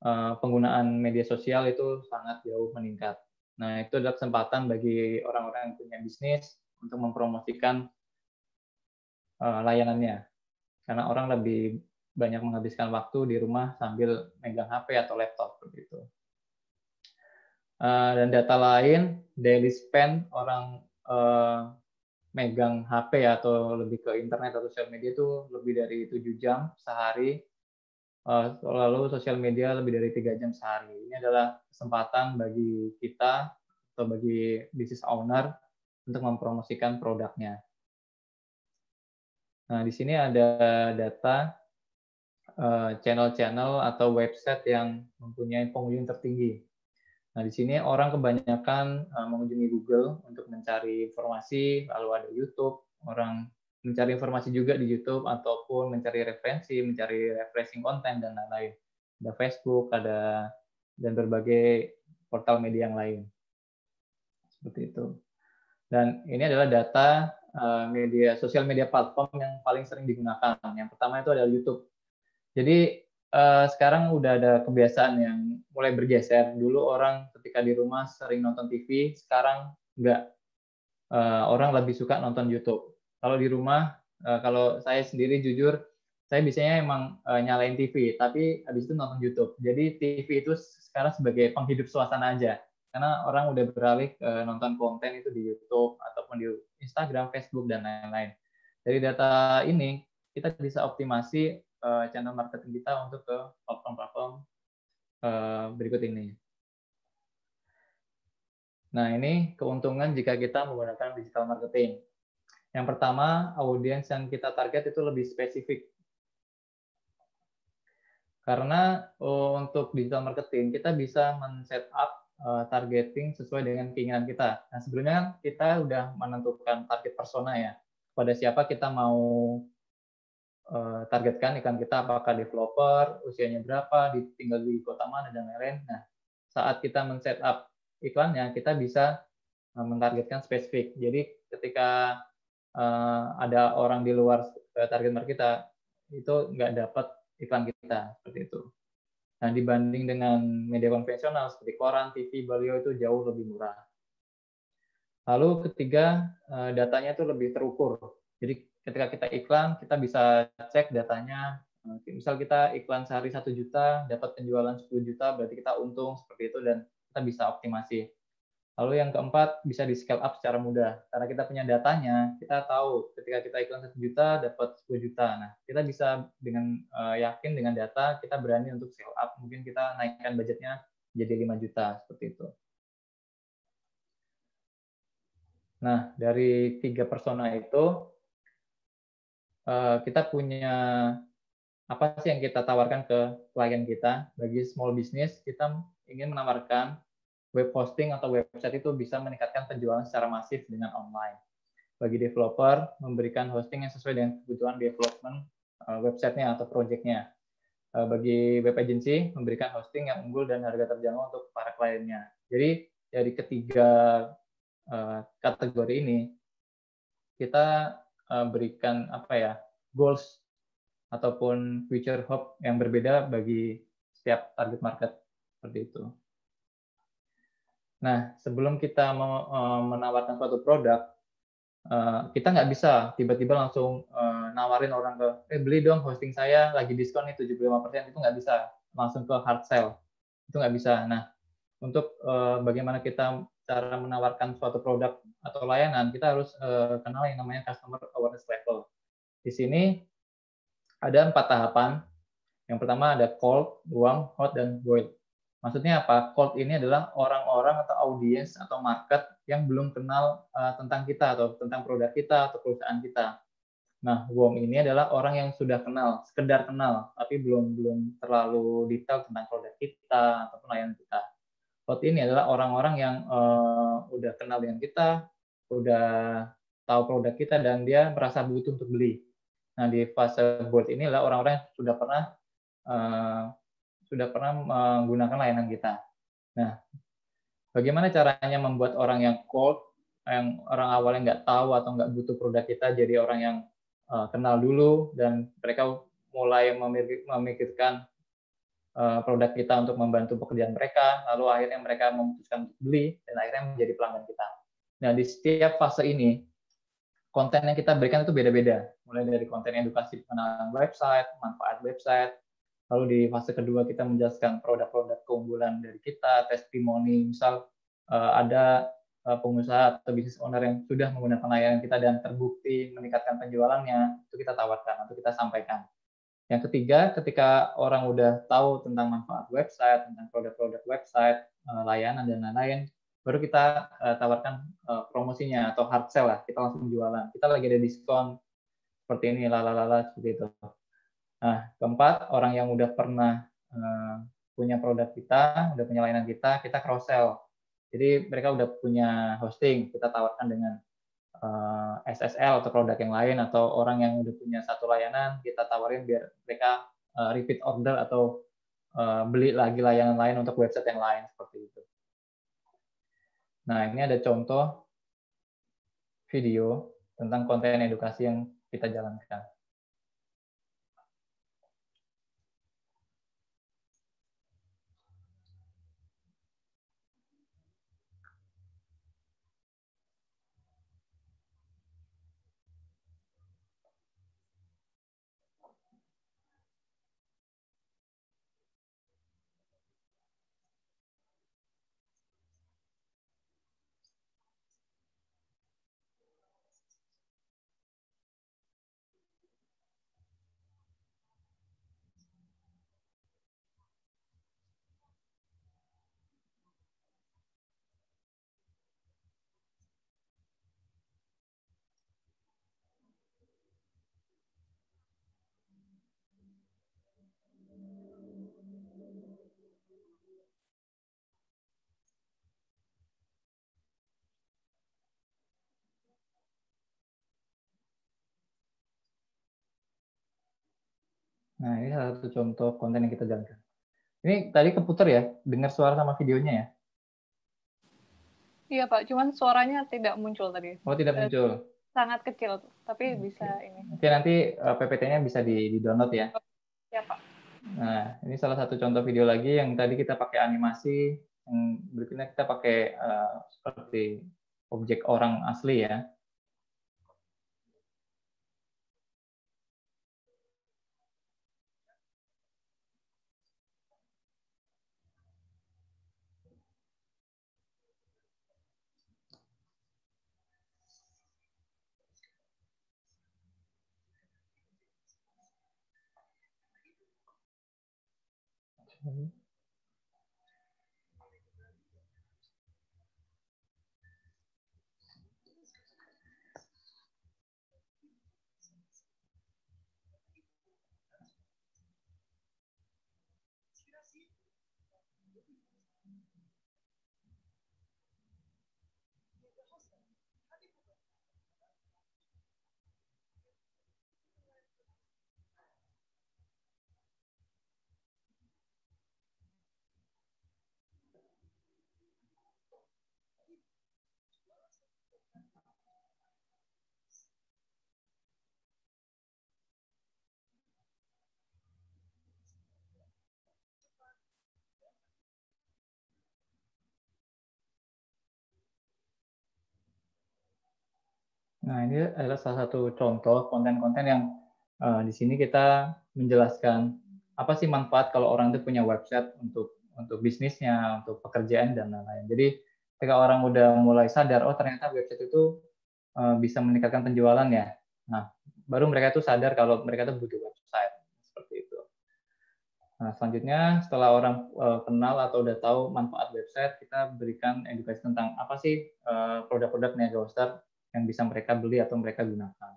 H: uh, penggunaan media sosial itu sangat jauh meningkat. Nah, itu adalah kesempatan bagi orang-orang yang punya bisnis untuk mempromosikan uh, layanannya. Karena orang lebih banyak menghabiskan waktu di rumah sambil megang HP atau laptop begitu. Uh, eh, dan data lain daily spend orang eh, megang HP ya, atau lebih ke internet atau sosial media itu lebih dari tujuh jam sehari. Eh, lalu sosial media lebih dari tiga jam sehari. Ini adalah kesempatan bagi kita atau bagi business owner untuk mempromosikan produknya. Nah, di sini ada data Eh, channel-channel atau website yang mempunyai pengunjung tertinggi. Nah, di sini orang kebanyakan eh, mengunjungi Google untuk mencari informasi, lalu ada YouTube, orang mencari informasi juga di YouTube ataupun mencari referensi, mencari refreshing konten dan lain-lain. Ada Facebook, ada dan berbagai portal media yang lain. Seperti itu. Dan ini adalah data eh, media sosial media platform yang paling sering digunakan. Yang pertama itu adalah YouTube jadi uh, sekarang udah ada kebiasaan yang mulai bergeser. Dulu orang ketika di rumah sering nonton TV, sekarang enggak. Uh, eh, orang lebih suka nonton YouTube. Kalau di rumah, uh, kalau saya sendiri jujur, saya biasanya emang uh, nyalain TV, tapi habis itu nonton YouTube. Jadi TV itu sekarang sebagai penghidup suasana aja. Karena orang udah beralih ke nonton konten itu di YouTube ataupun di Instagram, Facebook dan lain-lain. Dari data ini kita bisa optimasi uh, channel marketing kita untuk ke platform-platform uh, berikut ini. Nah, ini keuntungan jika kita menggunakan digital marketing. Yang pertama, audiens yang kita target itu lebih spesifik. Karena eh, untuk digital marketing, kita bisa men-set up targeting sesuai dengan keinginan kita. Nah, sebelumnya kan kita sudah menentukan target persona ya. Pada siapa kita mau Eh, targetkan iklan kita apakah developer, usianya berapa, tinggal di kota mana dan lain-lain. Nah, saat kita men-set up iklannya, kita bisa eh, menargetkan spesifik. Jadi ketika uh, ada orang di luar target market kita, itu nggak dapat iklan kita seperti itu. Nah, dibanding dengan media konvensional seperti koran, TV, beliau itu jauh lebih murah. Lalu ketiga, datanya itu lebih terukur. Jadi ketika kita iklan kita bisa cek datanya misal kita iklan sehari satu juta dapat penjualan 10 juta berarti kita untung seperti itu dan kita bisa optimasi lalu yang keempat bisa di scale up secara mudah karena kita punya datanya kita tahu ketika kita iklan satu juta dapat 10 juta nah kita bisa dengan eh, yakin dengan data kita berani untuk scale up mungkin kita naikkan budgetnya jadi 5 juta seperti itu nah dari tiga persona itu Eh, kita punya apa sih yang kita tawarkan ke klien kita bagi small business kita ingin menawarkan web hosting atau website itu bisa meningkatkan penjualan secara masif dengan online bagi developer memberikan hosting yang sesuai dengan kebutuhan development eh, websitenya atau projectnya eh, bagi web agency memberikan hosting yang unggul dan harga terjangkau untuk para kliennya jadi dari ketiga kategori ini kita Eh, berikan apa ya goals ataupun future hope yang berbeda bagi setiap target market seperti itu. Nah, sebelum kita eh, menawarkan suatu produk, eh, kita nggak bisa tiba-tiba langsung nawarin orang ke, eh beli dong hosting saya lagi diskon nih 75%, itu nggak bisa. Langsung ke hard sell, itu nggak bisa. Nah, untuk bagaimana kita cara menawarkan suatu produk atau layanan, kita harus uh, kenal yang namanya customer awareness level. Di sini ada empat tahapan. Yang pertama ada cold, warm, hot, dan void. Maksudnya apa? Cold ini adalah orang-orang atau audiens atau market yang belum kenal uh, tentang kita atau tentang produk kita atau perusahaan kita. Nah, warm ini adalah orang yang sudah kenal, sekedar kenal, tapi belum belum terlalu detail tentang produk kita atau layanan kita hot ini adalah orang-orang yang uh, udah kenal dengan kita, udah tahu produk kita dan dia merasa butuh untuk beli. Nah di fase ini adalah orang-orang yang sudah pernah uh, sudah pernah menggunakan layanan kita. Nah bagaimana caranya membuat orang yang cold, yang orang awal yang nggak tahu atau nggak butuh produk kita jadi orang yang uh, kenal dulu dan mereka mulai memikirkan Eh, produk kita untuk membantu pekerjaan mereka, lalu akhirnya mereka memutuskan beli dan akhirnya menjadi pelanggan kita. Nah, di setiap fase ini konten yang kita berikan itu beda-beda, mulai dari konten edukasi pengenalan website, manfaat website, lalu di fase kedua kita menjelaskan produk-produk keunggulan dari kita, testimoni, misal eh, ada eh, pengusaha atau bisnis owner yang sudah menggunakan layanan kita dan terbukti meningkatkan penjualannya, itu kita tawarkan atau kita sampaikan. Yang ketiga, ketika orang udah tahu tentang manfaat website, tentang produk-produk website, eh, layanan dan lain-lain, baru kita eh, tawarkan eh, promosinya atau hard sell lah, kita langsung jualan. Kita lagi ada diskon seperti ini, lalalala seperti itu. Nah, keempat, orang yang udah pernah punya produk kita, udah punya layanan kita, kita cross sell. Jadi mereka udah punya hosting, kita tawarkan dengan Eh, SSL atau produk yang lain atau orang yang udah punya satu layanan kita tawarin biar mereka eh, repeat order atau eh, beli lagi layanan lain untuk website yang lain seperti itu. Nah ini ada contoh video tentang konten edukasi yang kita jalankan. Nah, ini salah satu contoh konten yang kita jalankan. Ini tadi keputar ya, dengar suara sama videonya ya?
F: Iya Pak, cuman suaranya tidak muncul tadi. Oh, tidak eh, muncul. Sangat kecil, tapi okay. bisa ini.
H: Oke, nanti eh, PPT-nya bisa di, download ya? Iya Pak. Nah, ini salah satu contoh video lagi yang tadi kita pakai animasi, yang berikutnya kita pakai uh, seperti objek orang asli ya. Mm-hmm. Nah, ini adalah salah satu contoh konten-konten yang uh, di sini kita menjelaskan apa sih manfaat kalau orang itu punya website untuk untuk bisnisnya, untuk pekerjaan dan lain-lain. Jadi ketika orang udah mulai sadar, oh ternyata website itu eh, bisa meningkatkan penjualan ya. Nah, baru mereka itu sadar kalau mereka itu butuh website seperti itu. Nah, selanjutnya setelah orang eh, kenal atau udah tahu manfaat website, kita berikan edukasi tentang apa sih produk-produk Niaga yang bisa mereka beli atau mereka gunakan.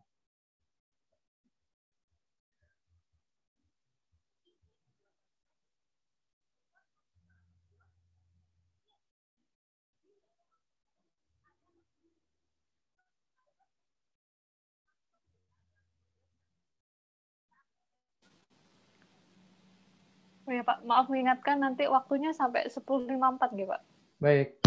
F: Oh ya Pak, maaf mengingatkan nanti waktunya sampai 10.54 gitu Pak.
H: Baik,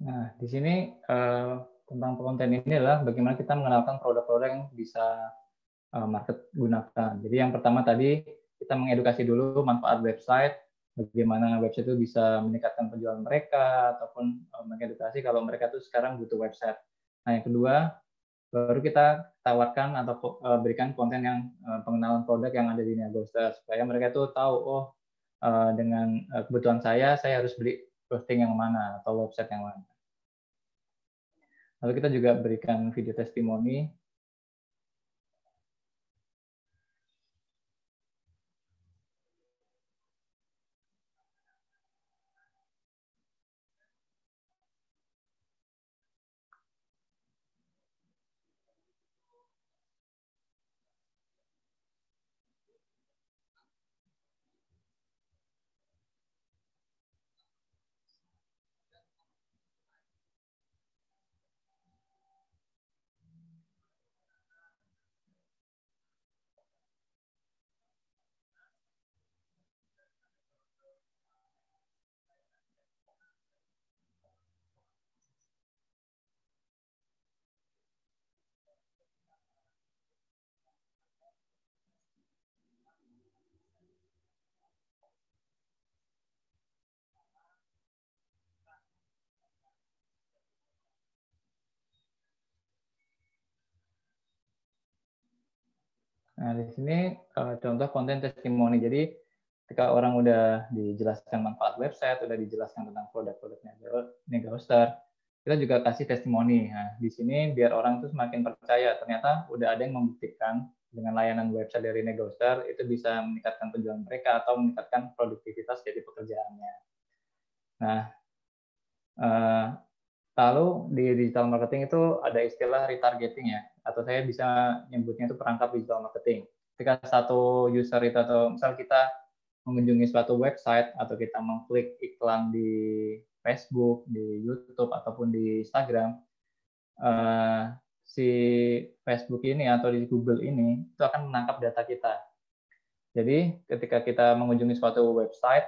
H: Nah, di sini uh, tentang konten ini adalah bagaimana kita mengenalkan produk-produk yang bisa uh, market gunakan. Jadi yang pertama tadi kita mengedukasi dulu manfaat website, bagaimana website itu bisa meningkatkan penjualan mereka ataupun uh, mengedukasi kalau mereka itu sekarang butuh website. Nah, yang kedua baru kita tawarkan atau uh, berikan konten yang uh, pengenalan produk yang ada di Niagosta supaya mereka itu tahu oh uh, dengan kebutuhan saya saya harus beli hosting yang mana atau website yang mana. Lalu kita juga berikan video testimoni Nah, di sini uh, contoh konten testimoni. Jadi, ketika orang udah dijelaskan manfaat website, udah dijelaskan tentang produk-produknya Hoster, kita juga kasih testimoni. Nah, di sini biar orang itu semakin percaya. Ternyata udah ada yang membuktikan dengan layanan website dari Negoster itu bisa meningkatkan penjualan mereka atau meningkatkan produktivitas dari pekerjaannya. Nah, uh, lalu di digital marketing itu ada istilah retargeting ya atau saya bisa nyebutnya itu perangkap digital marketing. Ketika satu user itu atau misal kita mengunjungi suatu website atau kita mengklik iklan di Facebook, di YouTube ataupun di Instagram, eh, si Facebook ini atau di Google ini itu akan menangkap data kita. Jadi ketika kita mengunjungi suatu website,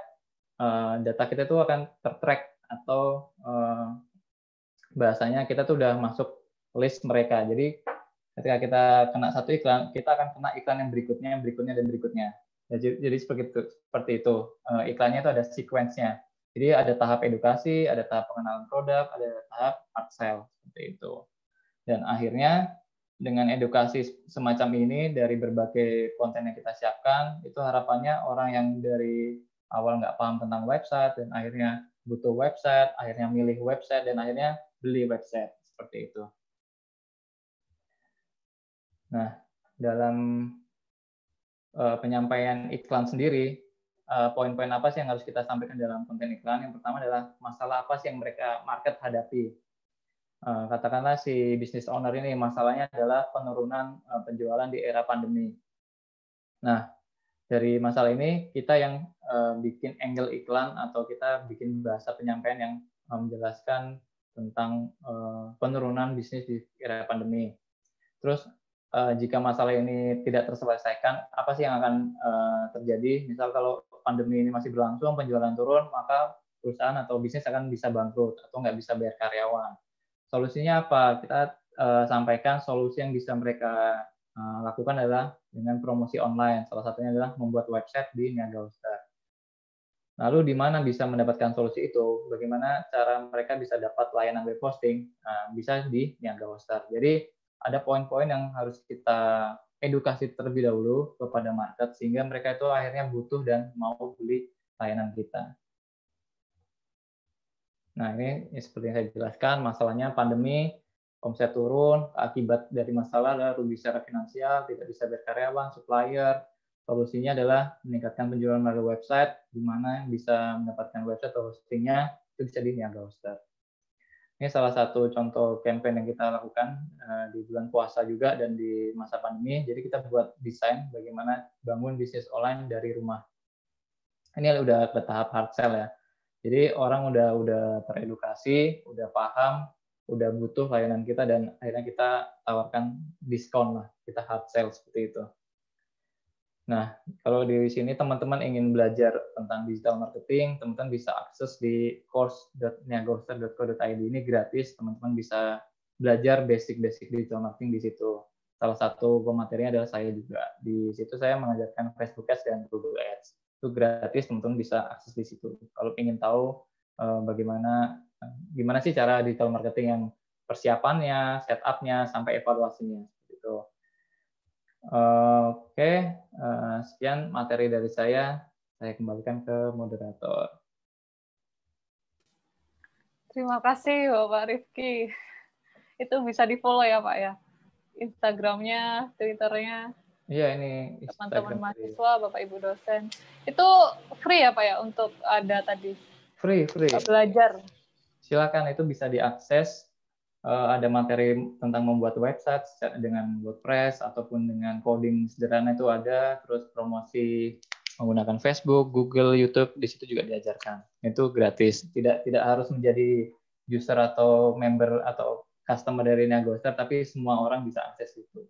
H: eh, data kita itu akan tertrack atau eh, bahasanya kita tuh udah masuk list mereka. Jadi Ketika kita kena satu iklan, kita akan kena iklan yang berikutnya, yang berikutnya, dan berikutnya. Ya, jadi, jadi seperti itu. Seperti itu. Eh, iklannya itu ada sequence-nya. Jadi ada tahap edukasi, ada tahap pengenalan produk, ada tahap art sale seperti itu. Dan akhirnya dengan edukasi semacam ini dari berbagai konten yang kita siapkan, itu harapannya orang yang dari awal nggak paham tentang website dan akhirnya butuh website, akhirnya milih website dan akhirnya beli website seperti itu. Nah, dalam uh, penyampaian iklan sendiri, eh, poin-poin uh, apa sih yang harus kita sampaikan dalam konten iklan? Yang pertama adalah masalah apa sih yang mereka market hadapi. Uh, katakanlah si business owner ini masalahnya adalah penurunan uh, penjualan di era pandemi. Nah, dari masalah ini kita yang uh, bikin angle iklan atau kita bikin bahasa penyampaian yang menjelaskan tentang penurunan bisnis di era pandemi. Terus uh, jika masalah ini tidak terselesaikan, apa sih yang akan uh, terjadi? Misal kalau pandemi ini masih berlangsung, penjualan turun, maka perusahaan atau bisnis akan bisa bangkrut atau nggak bisa bayar karyawan. Solusinya apa? Kita uh, sampaikan solusi yang bisa mereka uh, lakukan adalah dengan promosi online. Salah satunya adalah membuat website di Niaga Ustaz. Lalu di mana bisa mendapatkan solusi itu? Bagaimana cara mereka bisa dapat layanan web hosting? Nah, bisa di Niaga Jadi ada poin-poin yang harus kita edukasi terlebih dahulu kepada market sehingga mereka itu akhirnya butuh dan mau beli layanan kita. Nah ini seperti yang saya jelaskan masalahnya pandemi omset turun akibat dari masalah adalah rugi secara finansial, tidak bisa berkaryawan, supplier. Solusinya adalah meningkatkan penjualan melalui website, di mana bisa mendapatkan website atau hostingnya itu bisa di Niaga Hoster. Ini salah satu contoh campaign yang kita lakukan uh, di bulan puasa juga dan di masa pandemi. Jadi kita buat desain bagaimana bangun bisnis online dari rumah. Ini udah ke tahap hard sell ya. Jadi orang udah udah teredukasi, udah paham, udah butuh layanan kita dan akhirnya kita tawarkan diskon lah. Kita hard sell seperti itu. Nah, kalau di sini teman-teman ingin belajar tentang digital marketing, teman-teman bisa akses di course.niagoster.co.id ini gratis. Teman-teman bisa belajar basic-basic digital marketing di situ. Salah satu materinya adalah saya juga. Di situ saya mengajarkan Facebook Ads dan Google Ads. Itu gratis, teman-teman bisa akses di situ. Kalau ingin tahu eh, bagaimana gimana sih cara digital marketing yang persiapannya, setupnya, sampai evaluasinya. Gitu. Uh, Oke, eh, sekian materi dari saya. Saya kembalikan ke moderator.
F: Terima kasih Bapak Rifki. Itu bisa di-follow ya Pak ya? Instagramnya, Twitternya.
H: Iya ini teman-teman mahasiswa,
F: Bapak Ibu dosen. Itu free ya Pak ya untuk ada tadi? Free, free. Belajar.
H: Silakan itu bisa diakses uh, ada materi tentang membuat website dengan WordPress ataupun dengan coding sederhana itu ada, terus promosi menggunakan Facebook, Google, YouTube di situ juga diajarkan. Itu gratis, tidak tidak harus menjadi user atau member atau customer dari Nagoster, tapi semua orang bisa akses itu.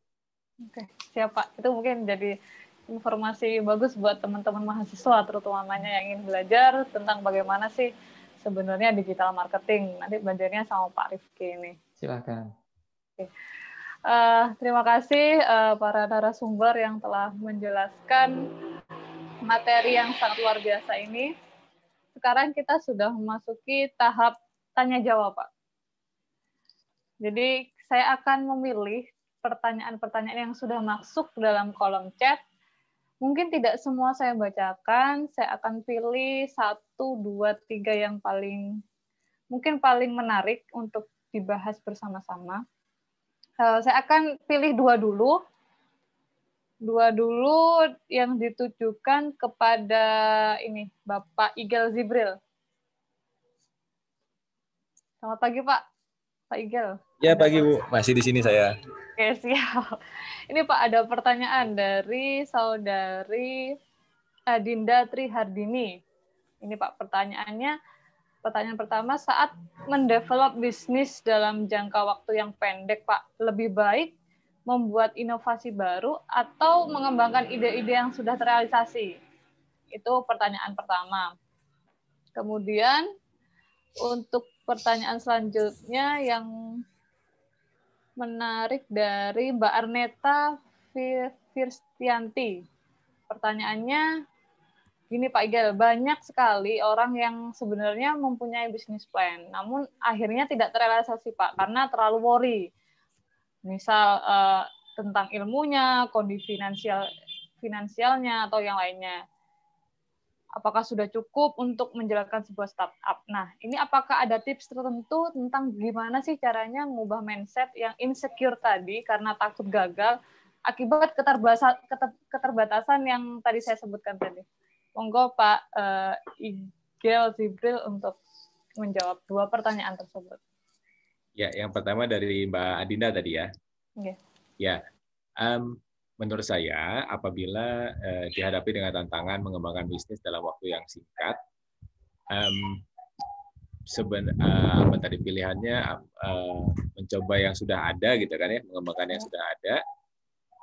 F: Oke, siapa itu mungkin jadi informasi bagus buat teman-teman mahasiswa terutamanya yang ingin belajar tentang bagaimana sih sebenarnya digital marketing. Nanti belajarnya sama Pak Rifki ini. Silakan. Oke. Uh, terima kasih uh, para narasumber yang telah menjelaskan materi yang sangat luar biasa ini. Sekarang kita sudah memasuki tahap tanya jawab, Pak. Jadi saya akan memilih pertanyaan-pertanyaan yang sudah masuk dalam kolom chat mungkin tidak semua saya bacakan, saya akan pilih satu satu, dua, tiga yang paling mungkin paling menarik untuk dibahas bersama-sama. Uh, saya akan pilih dua dulu. Dua dulu yang ditujukan kepada ini Bapak Igel Zibril. Selamat pagi Pak. Pak Igel.
G: Ya pagi Bu, masih di sini saya.
F: Oke siap. Ini Pak ada pertanyaan dari saudari Adinda Trihardini. Ini Pak pertanyaannya. Pertanyaan pertama, saat mendevelop bisnis dalam jangka waktu yang pendek, Pak, lebih baik membuat inovasi baru atau mengembangkan ide-ide yang sudah terrealisasi? Itu pertanyaan pertama. Kemudian untuk pertanyaan selanjutnya yang menarik dari Mbak Arneta Firstianti. Pertanyaannya, gini Pak Igel, banyak sekali orang yang sebenarnya mempunyai bisnis plan, namun akhirnya tidak terrealisasi Pak karena terlalu worry. Misal eh, tentang ilmunya, kondisi finansial finansialnya atau yang lainnya. Apakah sudah cukup untuk menjalankan sebuah startup? Nah, ini apakah ada tips tertentu tentang gimana sih caranya mengubah mindset yang insecure tadi karena takut gagal akibat keterbatasan, keterbatasan yang tadi saya sebutkan tadi? Monggo Pak uh, eh, Igel Zibril untuk menjawab dua pertanyaan tersebut.
G: Ya, yang pertama dari Mbak Adinda tadi ya. Okay. Ya, um, menurut saya apabila uh, dihadapi dengan tantangan mengembangkan bisnis dalam waktu yang singkat, um, seben uh, apa tadi pilihannya uh, mencoba yang sudah ada gitu kan ya, mengembangkan yang ya. sudah ada,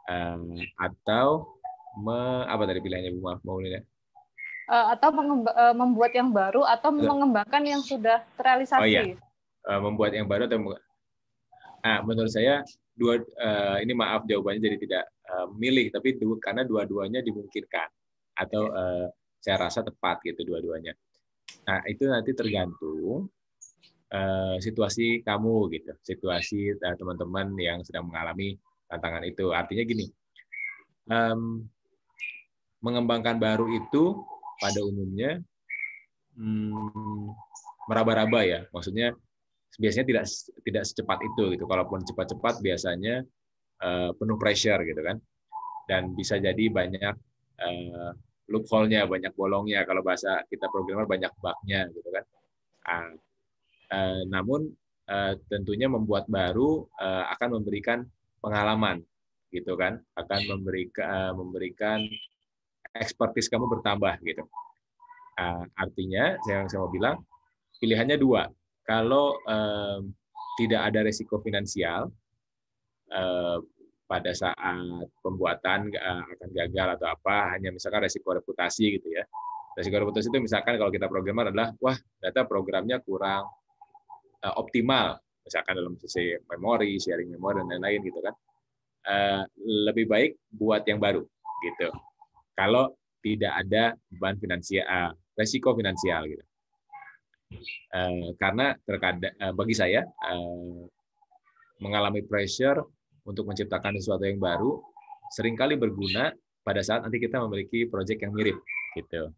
G: um, atau me, apa tadi pilihannya Bu Maaf mau
F: Eh, atau eh, membuat yang baru atau mengembangkan yang sudah terrealisasi? Oh iya.
G: Uh, membuat yang baru atau ah menurut saya dua uh, ini maaf jawabannya jadi tidak uh, milih tapi du, karena dua-duanya dimungkinkan atau uh, saya rasa tepat gitu dua-duanya. Nah, itu nanti tergantung uh, situasi kamu gitu, situasi teman-teman uh, yang sedang mengalami tantangan itu. Artinya gini, um, mengembangkan baru itu pada
D: umumnya hmm,
A: meraba-raba
G: ya. Maksudnya biasanya tidak tidak secepat itu gitu. Kalaupun cepat-cepat biasanya uh, penuh pressure gitu kan. Dan bisa jadi banyak uh, loophole-nya, banyak bolongnya. Kalau bahasa kita programmer banyak bug-nya gitu kan. Uh, uh, namun uh, tentunya membuat baru uh, akan memberikan pengalaman gitu kan akan memberikan uh, memberikan expertise kamu bertambah gitu. Uh, artinya, saya yang saya mau bilang, pilihannya dua. Kalau uh, tidak ada resiko finansial uh, pada saat pembuatan eh, akan gagal atau apa, hanya misalkan resiko reputasi gitu ya. Resiko reputasi itu misalkan kalau kita programmer adalah, wah data programnya kurang eh, optimal, misalkan dalam sisi memori, sharing memori, dan lain-lain gitu kan. Lebih baik buat yang baru gitu kalau tidak ada beban finansial, eh, resiko finansial gitu. Eh, karena terkadang eh, bagi saya mengalami pressure untuk menciptakan sesuatu yang baru seringkali berguna pada saat nanti kita memiliki proyek yang mirip gitu.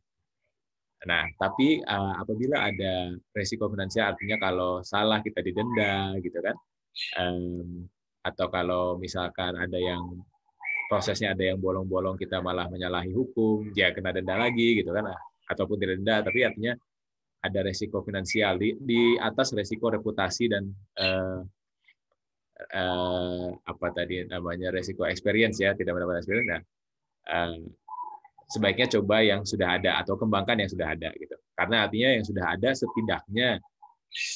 G: Nah, tapi apabila ada resiko finansial artinya kalau salah kita didenda gitu kan. atau kalau misalkan ada yang prosesnya ada yang bolong-bolong kita malah menyalahi hukum, dia ya kena denda lagi gitu kan, ah, ataupun tidak denda, tapi artinya ada resiko finansial di, di atas resiko reputasi dan eh, eh, apa tadi namanya resiko experience ya, tidak mendapat experience. Nah, eh, sebaiknya coba yang sudah ada atau kembangkan yang sudah ada gitu, karena artinya yang sudah ada setidaknya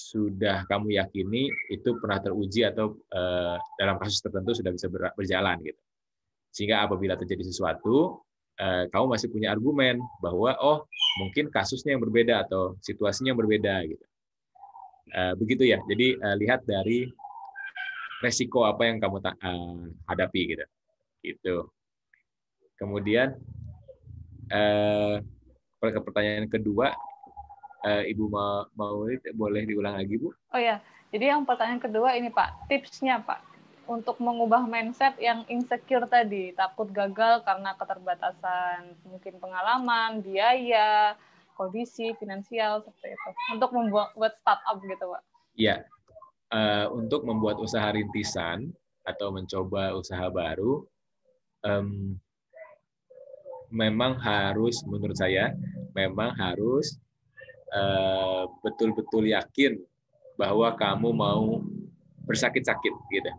G: sudah kamu yakini itu pernah teruji atau eh, dalam kasus tertentu sudah bisa berjalan gitu sehingga apabila terjadi sesuatu, eh, kamu masih punya argumen bahwa oh mungkin kasusnya yang berbeda atau situasinya yang berbeda gitu. Eh, begitu ya. Jadi eh, lihat dari resiko apa yang kamu hadapi gitu. Itu. Kemudian eh, pertanyaan kedua Ibu mau boleh
F: diulang lagi Bu? Oh ya, jadi yang pertanyaan kedua ini Pak, tipsnya Pak untuk mengubah mindset yang insecure tadi, takut gagal karena keterbatasan mungkin pengalaman, biaya, kondisi finansial seperti itu. Untuk membuat startup gitu, Pak.
G: Iya. Uh, untuk membuat usaha rintisan atau mencoba usaha baru, um, memang harus menurut saya memang harus eh, betul-betul uh, betul -betul yakin bahwa kamu mau bersakit-sakit gitu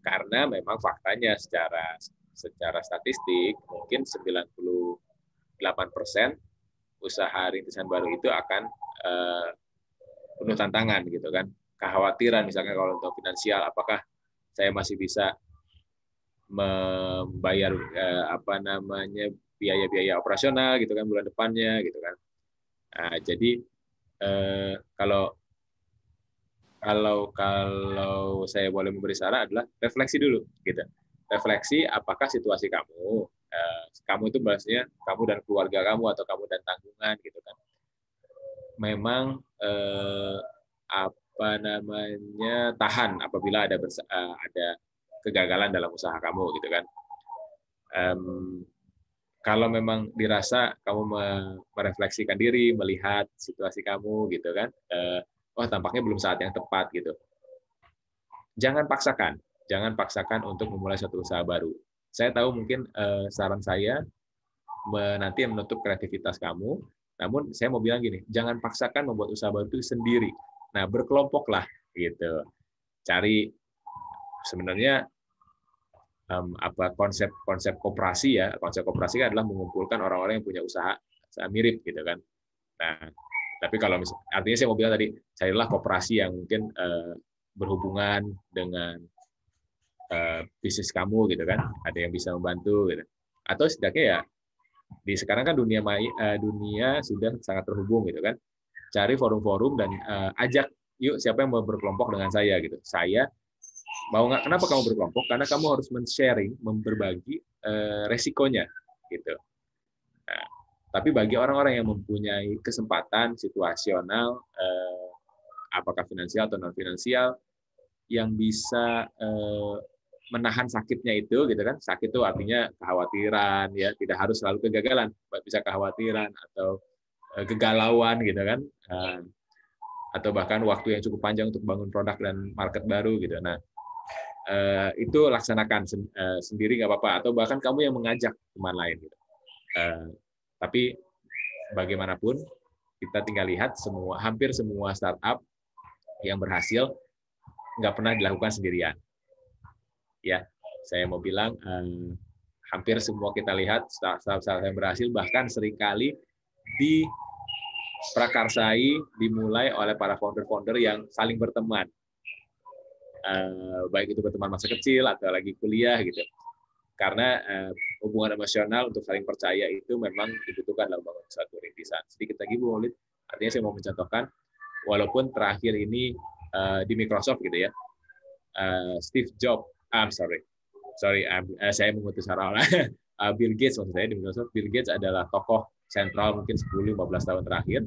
G: karena memang faktanya secara secara statistik mungkin 98% usaha rintisan baru itu akan uh, penuh tantangan gitu kan. Kekhawatiran misalnya kalau untuk finansial apakah saya masih bisa membayar uh, apa namanya biaya-biaya operasional gitu kan bulan depannya gitu kan. Nah, jadi uh, kalau kalau kalau saya boleh memberi saran adalah refleksi dulu gitu refleksi apakah situasi kamu eh, kamu itu bahasnya kamu dan keluarga kamu atau kamu dan tanggungan gitu kan memang eh, apa namanya tahan apabila ada bersa- eh, ada kegagalan dalam usaha kamu gitu kan um, kalau memang dirasa kamu merefleksikan diri melihat situasi kamu gitu kan eh, wah tampaknya belum saat yang tepat gitu. Jangan paksakan, jangan paksakan untuk memulai satu usaha baru. Saya tahu mungkin eh, saran saya nanti menutup kreativitas kamu, namun saya mau bilang gini, jangan paksakan membuat usaha baru itu sendiri. Nah, berkelompoklah gitu. Cari sebenarnya um, apa konsep-konsep kooperasi ya konsep kooperasi adalah mengumpulkan orang-orang yang punya usaha, usaha mirip gitu kan nah tapi kalau misalnya, artinya saya mau bilang tadi carilah koperasi yang mungkin uh, berhubungan dengan uh, bisnis kamu gitu kan, ada yang bisa membantu gitu. Atau setidaknya ya di sekarang kan dunia uh, dunia sudah sangat terhubung gitu kan. Cari forum-forum dan uh, ajak yuk siapa yang mau berkelompok dengan saya gitu. Saya mau nggak kenapa kamu berkelompok karena kamu harus men-sharing, memberbagi uh, resikonya gitu. Tapi bagi orang-orang yang mempunyai kesempatan situasional, eh, apakah finansial atau non finansial, yang bisa eh, menahan sakitnya itu, gitu kan? Sakit itu artinya kekhawatiran, ya tidak harus selalu kegagalan, bisa kekhawatiran atau eh, kegalauan, gitu kan? Eh, atau bahkan waktu yang cukup panjang untuk bangun produk dan market baru, gitu. Nah, Uh, itu laksanakan sen uh, sendiri nggak apa-apa, atau bahkan kamu yang mengajak teman lain, gitu. uh, tapi bagaimanapun kita tinggal lihat semua hampir semua startup yang berhasil nggak pernah dilakukan sendirian. Ya, saya mau bilang eh, hampir semua kita lihat startup-startup yang berhasil bahkan seringkali di prakarsai dimulai oleh para founder-founder yang saling berteman. Uh, baik itu berteman masa kecil atau lagi kuliah gitu. Karena uh, hubungan emosional untuk saling percaya itu memang dibutuhkan dalam bangun suatu rintisan. Sedikit lagi Bu Olit, artinya saya mau mencontohkan, walaupun terakhir ini uh, di Microsoft gitu ya, uh, Steve Jobs, ah, I'm sorry, sorry, I'm, uh, saya mengutus salah uh, [LAUGHS] Bill Gates maksud saya di Microsoft, Bill Gates adalah tokoh sentral mungkin 10-15 tahun terakhir.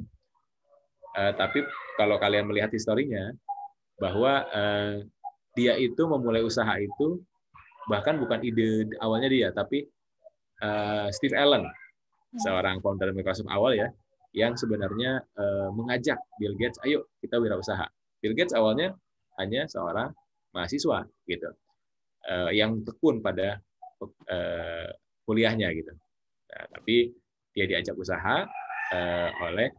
G: Uh, tapi kalau kalian melihat historinya, bahwa uh, dia itu memulai usaha itu bahkan bukan ide awalnya dia, tapi Eh, Steve Allen, ya. seorang founder Microsoft awal ya, yang sebenarnya eh, mengajak Bill Gates, ayo kita wirausaha. Bill Gates awalnya hanya seorang mahasiswa gitu, eh, yang tekun pada kuliahnya gitu. Nah, tapi dia diajak usaha oleh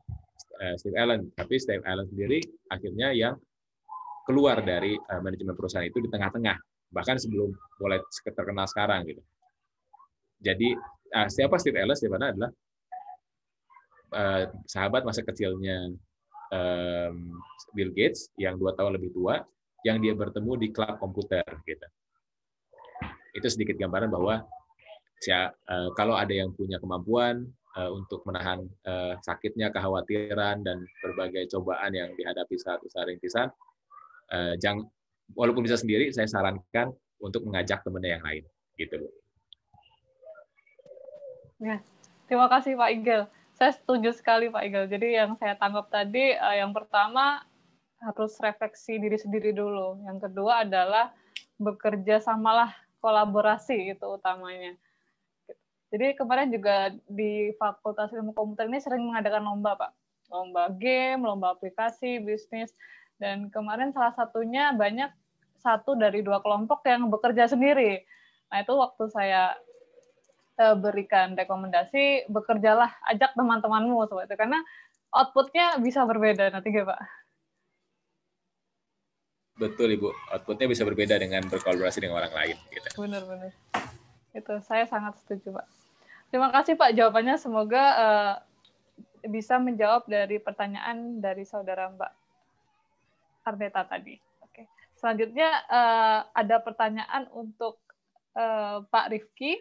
G: Steve Allen. Tapi Steve Allen sendiri akhirnya yang keluar dari manajemen perusahaan itu di tengah-tengah, bahkan sebelum mulai terkenal sekarang gitu. Jadi uh, siapa Steve Ellis di mana adalah uh, sahabat masa kecilnya um, Bill Gates yang dua tahun lebih tua, yang dia bertemu di klub komputer gitu. Itu sedikit gambaran bahwa uh, kalau ada yang punya kemampuan uh, untuk menahan uh, sakitnya, kekhawatiran dan berbagai cobaan yang dihadapi saat usaha rintisan, uh, jangan walaupun bisa sendiri, saya sarankan untuk mengajak temannya yang lain gitu loh.
F: Ya, terima kasih Pak Igel. Saya setuju sekali Pak Igel. Jadi yang saya tangkap tadi, eh, yang pertama harus refleksi diri sendiri dulu. Yang kedua adalah bekerja samalah kolaborasi itu utamanya. Jadi kemarin juga di Fakultas Ilmu Komputer ini sering mengadakan lomba, Pak. Lomba game, lomba aplikasi, bisnis. Dan kemarin salah satunya banyak satu dari dua kelompok yang bekerja sendiri. Nah itu waktu saya berikan rekomendasi bekerjalah ajak teman-temanmu sobat itu karena outputnya bisa berbeda nanti ya pak
G: betul ibu outputnya bisa berbeda dengan berkolaborasi dengan orang lain
F: gitu benar-benar itu saya sangat setuju pak terima kasih pak jawabannya semoga uh, bisa menjawab dari pertanyaan dari saudara mbak Arbeta tadi oke selanjutnya uh, ada pertanyaan untuk uh, pak Rifki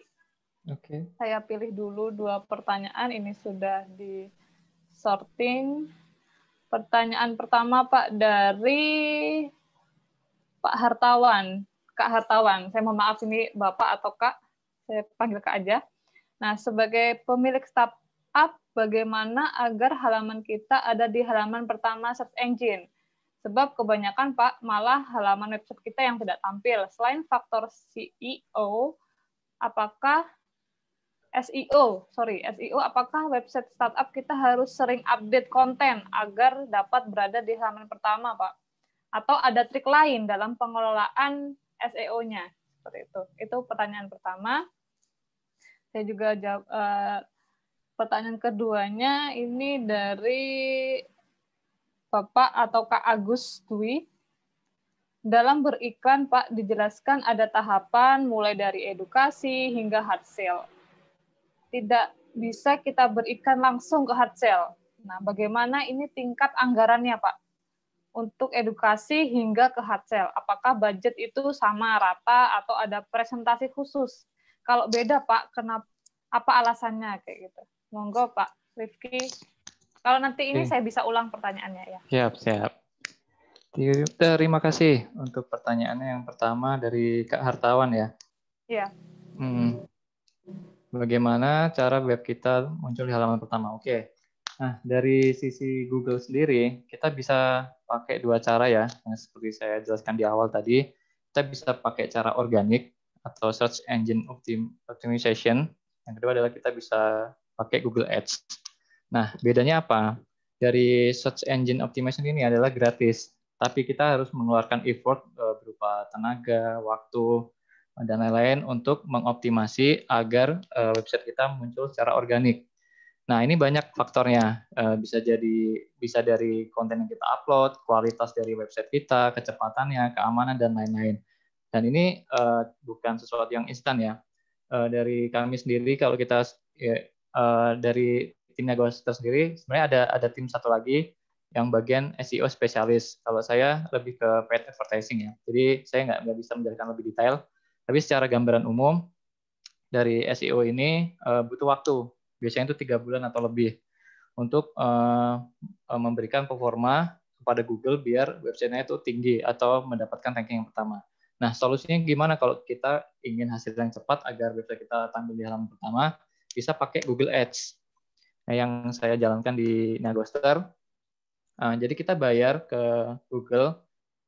F: Okay. Saya pilih dulu dua pertanyaan. Ini sudah di sorting. Pertanyaan pertama Pak dari Pak Hartawan. Kak Hartawan, saya mohon maaf ini Bapak atau Kak, saya panggil Kak aja. Nah, sebagai pemilik startup, bagaimana agar halaman kita ada di halaman pertama search engine? Sebab kebanyakan Pak, malah halaman website kita yang tidak tampil. Selain faktor CEO, apakah SEO, sorry, SEO apakah website startup kita harus sering update konten agar dapat berada di halaman pertama, Pak? Atau ada trik lain dalam pengelolaan SEO-nya? Seperti itu. Itu pertanyaan pertama. Saya juga jawab uh, pertanyaan keduanya ini dari Bapak atau Kak Agus Dwi. Dalam beriklan, Pak, dijelaskan ada tahapan mulai dari edukasi hingga hard sale tidak bisa kita berikan langsung ke hard sell. Nah, bagaimana ini tingkat anggarannya, Pak? Untuk edukasi hingga ke hard sell, apakah budget itu sama rata atau ada presentasi khusus? Kalau beda, Pak, kenapa apa alasannya kayak gitu? Monggo, Pak Rifki. Kalau nanti ini saya bisa ulang pertanyaannya ya.
H: Siap, siap. Terima kasih untuk pertanyaannya yang pertama dari Kak Hartawan ya. Iya. Hmm bagaimana cara web kita muncul di halaman pertama. Oke. Okay. Nah, dari sisi Google sendiri, kita bisa pakai dua cara ya, yang seperti saya jelaskan di awal tadi. Kita bisa pakai cara organik atau search engine optimization. Yang kedua adalah kita bisa pakai Google Ads. Nah, bedanya apa? Dari search engine optimization ini adalah gratis, tapi kita harus mengeluarkan effort eh, berupa tenaga, waktu, dan lain-lain untuk mengoptimasi agar uh, website kita muncul secara organik. Nah, ini banyak faktornya. Uh, bisa jadi bisa dari konten yang kita upload, kualitas dari website kita, kecepatannya, keamanan dan lain-lain. Dan ini uh, bukan sesuatu yang instan ya. Uh, dari kami sendiri kalau kita uh, dari tim kita sendiri sebenarnya ada ada tim satu lagi yang bagian SEO spesialis. Kalau saya lebih ke paid advertising ya. Jadi saya nggak nggak bisa menjelaskan lebih detail. Tapi secara gambaran umum dari SEO ini uh, butuh waktu, biasanya itu tiga bulan atau lebih untuk uh, memberikan performa kepada Google biar websitenya itu tinggi atau mendapatkan ranking yang pertama. Nah, solusinya gimana kalau kita ingin hasil yang cepat agar website kita tampil di halaman pertama? Bisa pakai Google Ads nah, yang saya jalankan di Nagoster. Uh, jadi kita bayar ke Google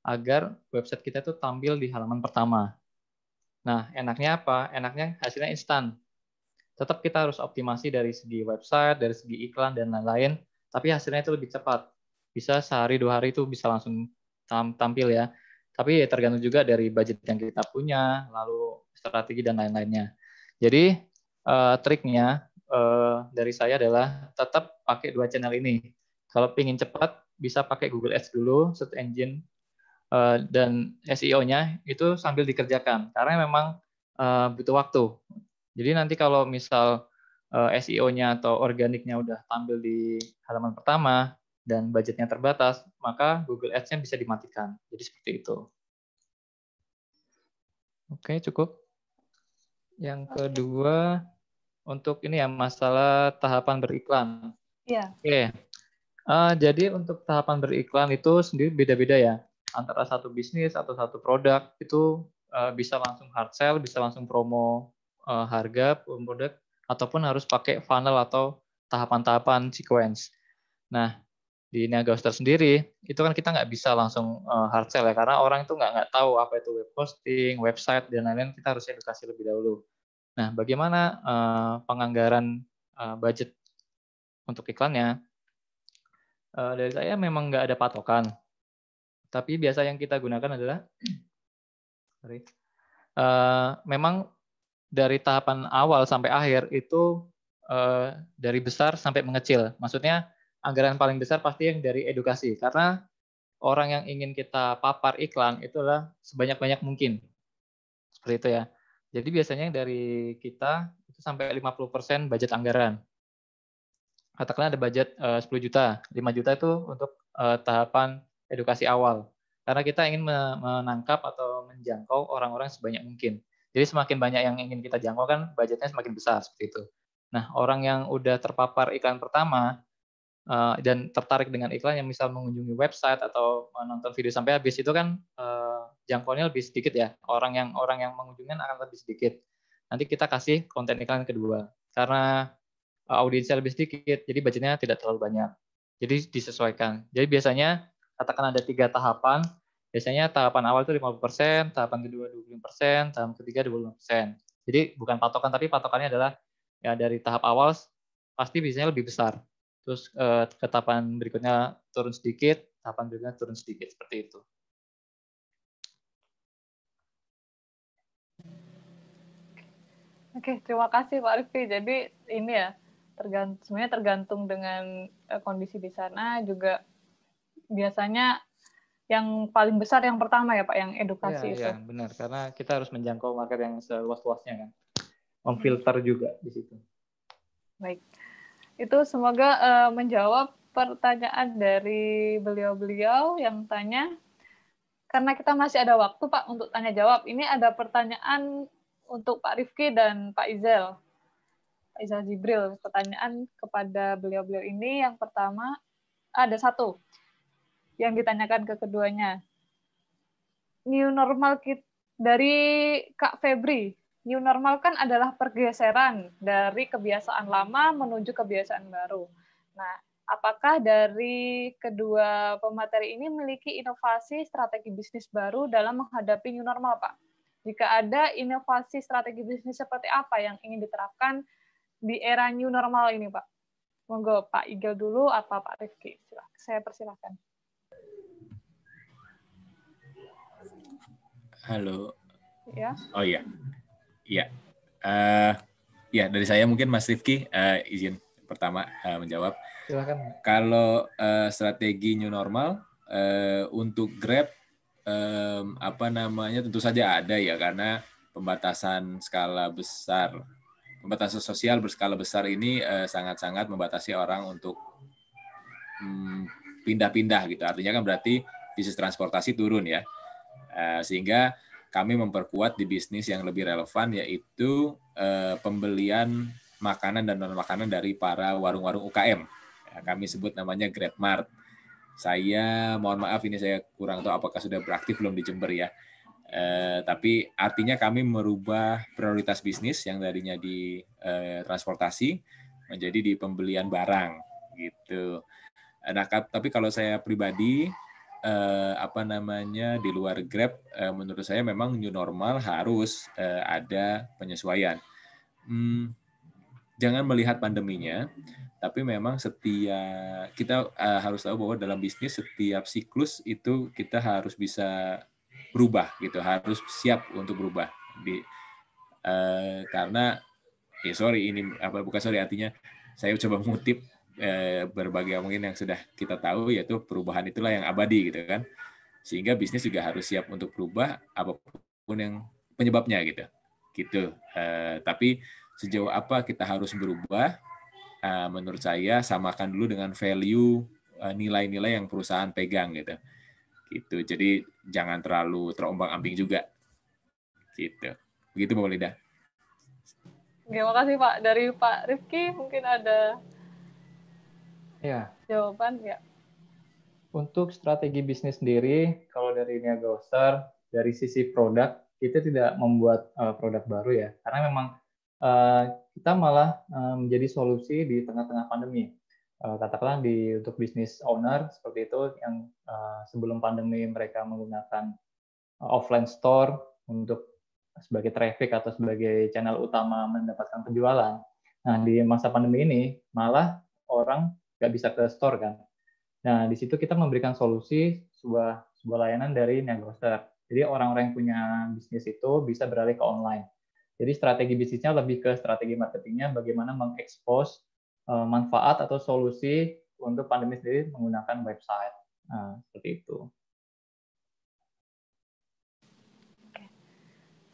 H: agar website kita itu tampil di halaman pertama. Nah, enaknya apa? Enaknya hasilnya instan. Tetap kita harus optimasi dari segi website, dari segi iklan, dan lain-lain. Tapi hasilnya itu lebih cepat. Bisa sehari dua hari itu bisa langsung tampil ya. Tapi ya tergantung juga dari budget yang kita punya, lalu strategi dan lain-lainnya. Jadi uh, triknya uh, dari saya adalah tetap pakai dua channel ini. Kalau ingin cepat, bisa pakai Google Ads dulu, search engine Eh, dan SEO-nya itu sambil dikerjakan karena memang eh, butuh waktu. Jadi nanti kalau misal eh, SEO-nya atau organiknya udah tampil di halaman pertama dan budgetnya terbatas, maka Google Ads-nya bisa dimatikan. Jadi seperti itu. Oke, cukup. Yang kedua untuk ini ya masalah tahapan beriklan. Iya. Oke. Uh, jadi untuk tahapan beriklan itu sendiri beda-beda ya antara satu bisnis atau satu produk itu uh, bisa langsung hard sell, bisa langsung promo uh, harga produk ataupun harus pakai funnel atau tahapan-tahapan sequence. Nah, di Niagaster sendiri itu kan kita nggak bisa langsung uh, hard sell ya karena orang itu nggak nggak tahu apa itu web posting, website dan lain-lain kita harus edukasi lebih dahulu. Nah, bagaimana uh, penganggaran uh, budget untuk iklannya? Uh, dari saya memang nggak ada patokan. Tapi biasa yang kita gunakan adalah sorry, uh, memang dari tahapan awal sampai akhir itu uh, dari besar sampai mengecil. Maksudnya anggaran paling besar pasti yang dari edukasi karena orang yang ingin kita papar iklan itulah sebanyak-banyak mungkin. Seperti itu ya. Jadi biasanya yang dari kita itu sampai 50% budget anggaran. Katakanlah ada budget eh, uh, 10 juta, 5 juta itu untuk uh, tahapan edukasi awal. Karena kita ingin menangkap atau menjangkau orang-orang sebanyak mungkin. Jadi semakin banyak yang ingin kita jangkau kan budgetnya semakin besar seperti itu. Nah, orang yang udah terpapar iklan pertama eh, dan tertarik dengan iklan yang misal mengunjungi website atau menonton video sampai habis itu kan eh, jangkauannya lebih sedikit ya. Orang yang orang yang mengunjungi kan akan lebih sedikit. Nanti kita kasih konten iklan kedua karena eh, audiensnya lebih sedikit, jadi budgetnya tidak terlalu banyak. Jadi disesuaikan. Jadi biasanya katakan ada tiga tahapan. Biasanya tahapan awal itu 50%, tahapan kedua 25%, tahapan ketiga 25%. Jadi bukan patokan, tapi patokannya adalah ya dari tahap awal pasti biasanya lebih besar. Terus eh, ke tahapan berikutnya turun sedikit, tahapan berikutnya turun sedikit, seperti itu.
F: Oke, terima kasih Pak Arfi. Jadi ini ya, tergantung sebenarnya tergantung dengan eh, kondisi di sana juga biasanya yang paling besar yang pertama ya Pak yang edukasi ya, itu. Iya,
H: benar karena kita harus menjangkau market yang seluas-luasnya kan. Memfilter juga di situ.
F: Baik. Itu semoga uh, menjawab pertanyaan dari beliau-beliau yang tanya. Karena kita masih ada waktu Pak untuk tanya jawab. Ini ada pertanyaan untuk Pak Rifki dan Pak Izel. Pak Izel Jibril, pertanyaan kepada beliau-beliau ini yang pertama ada satu yang ditanyakan ke keduanya. New normal kit dari Kak Febri. New normal kan adalah pergeseran dari kebiasaan lama menuju kebiasaan baru. Nah, apakah dari kedua pemateri ini memiliki inovasi strategi bisnis baru dalam menghadapi new normal, Pak? Jika ada inovasi strategi bisnis seperti apa yang ingin diterapkan di era new normal ini, Pak? Monggo Pak Igel dulu atau Pak Rifki? Silakan, Saya persilahkan.
H: Halo.
A: Ya.
G: Oh iya. Iya. Uh, ya dari saya mungkin Mas Rifki uh, izin pertama uh, menjawab. Silakan. Kalau uh, strategi new normal uh, untuk Grab um, apa namanya tentu saja ada ya karena pembatasan skala besar pembatasan sosial berskala besar ini sangat-sangat uh, membatasi orang untuk hmm, pindah-pindah hmm, gitu. Artinya kan berarti bisnis transportasi turun ya. Eh, sehingga kami memperkuat di bisnis yang lebih relevan yaitu eh, pembelian makanan dan non makanan dari para warung-warung UKM. Ya, kami sebut namanya GrabMart Saya mohon maaf ini saya kurang tahu apakah sudah beraktif belum di Jember ya. Eh, tapi artinya kami merubah prioritas bisnis yang tadinya di eh, transportasi menjadi di pembelian barang gitu. Eh, nah, tapi kalau saya pribadi eh, apa namanya di luar Grab eh, menurut saya memang new normal harus eh, ada penyesuaian. Hmm, jangan melihat pandeminya, tapi memang setiap kita eh, harus tahu bahwa dalam bisnis setiap siklus itu kita harus bisa berubah gitu, harus siap untuk berubah di eh, karena ya sorry ini apa bukan sorry artinya saya coba mengutip Eh, berbagai mungkin yang sudah kita tahu yaitu perubahan itulah yang abadi gitu kan sehingga bisnis juga harus siap untuk berubah apapun yang penyebabnya gitu gitu eh, tapi sejauh apa kita harus berubah eh, menurut saya samakan dulu dengan value eh, nilai-nilai eh, yang perusahaan pegang gitu gitu jadi jangan terlalu terombang ambing juga gitu begitu Mbak Lida
F: Terima kasih Pak. Dari Pak Rifki mungkin ada Ya. Jawaban ya.
H: Untuk strategi bisnis sendiri, kalau dari Niaga Oster, dari sisi produk, kita tidak membuat uh, produk baru ya, karena memang uh, kita malah uh, menjadi solusi di tengah-tengah pandemi. Uh, katakanlah di untuk bisnis owner seperti itu yang uh, sebelum pandemi mereka menggunakan uh, offline store untuk sebagai traffic atau sebagai channel utama mendapatkan penjualan. Nah di masa pandemi ini malah orang nggak bisa ke store kan. Nah, di situ kita memberikan solusi sebuah sebuah layanan dari Niagroster. Jadi orang-orang yang punya bisnis itu bisa beralih ke online. Jadi strategi bisnisnya lebih ke strategi marketingnya, bagaimana mengekspos eh, manfaat atau solusi untuk pandemi sendiri menggunakan website. Nah, seperti itu.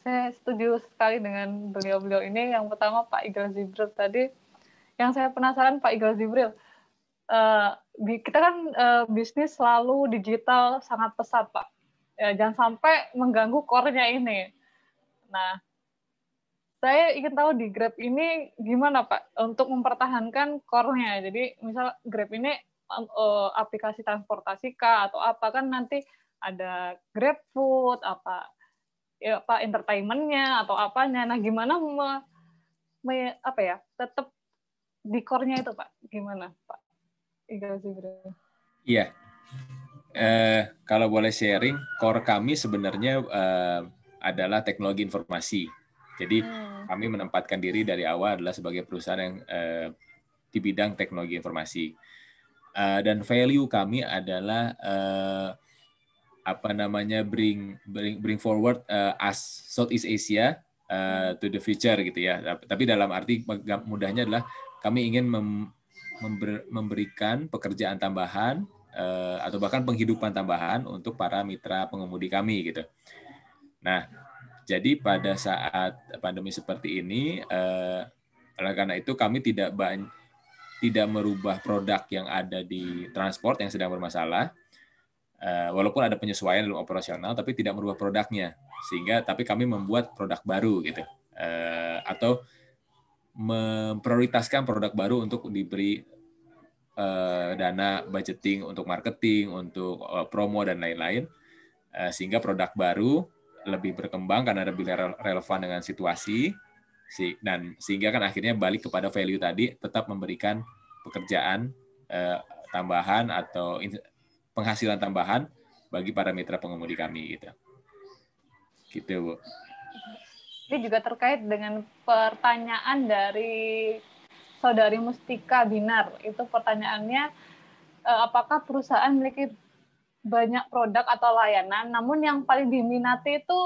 F: Saya setuju sekali dengan beliau-beliau ini. Yang pertama Pak Igal Zibril tadi. Yang saya penasaran Pak Igal Zibril, uh, kita kan uh, bisnis selalu digital sangat pesat pak ya, jangan sampai mengganggu core-nya ini nah saya ingin tahu di Grab ini gimana Pak untuk mempertahankan core-nya. Jadi misal Grab ini uh, aplikasi transportasi kah atau apa kan nanti ada Grab Food apa ya apa entertainmentnya atau apanya. Nah gimana me, me, apa ya tetap di core-nya itu Pak gimana Pak?
G: Iya. eh, kalau boleh sharing, core kami sebenarnya eh, adalah teknologi informasi. Jadi hmm. kami menempatkan diri dari awal adalah sebagai perusahaan yang eh, di bidang teknologi informasi. eh, dan value kami adalah eh, apa namanya bring bring bring forward uh, eh, as Southeast Asia uh, to the future gitu ya. Tapi dalam arti mudahnya adalah kami ingin mem, member, memberikan pekerjaan tambahan uh, atau bahkan penghidupan tambahan untuk para mitra pengemudi kami gitu. Nah, jadi pada saat pandemi seperti ini, uh, karena itu kami tidak banyak tidak merubah produk yang ada di transport yang sedang bermasalah, eh, walaupun ada penyesuaian dalam operasional, tapi tidak merubah produknya sehingga tapi kami membuat produk baru gitu atau memprioritaskan produk baru untuk diberi uh, dana budgeting untuk marketing, untuk uh, promo dan lain-lain, uh, sehingga produk baru lebih berkembang karena lebih relevan dengan situasi, si, dan sehingga kan akhirnya balik kepada value tadi, tetap memberikan pekerjaan eh, tambahan atau penghasilan tambahan bagi para mitra pengemudi kami gitu. Gitu, Bu.
F: Ini juga terkait dengan pertanyaan dari saudari Mustika Binar. Itu pertanyaannya, eh, apakah perusahaan memiliki banyak produk atau layanan, namun yang paling diminati itu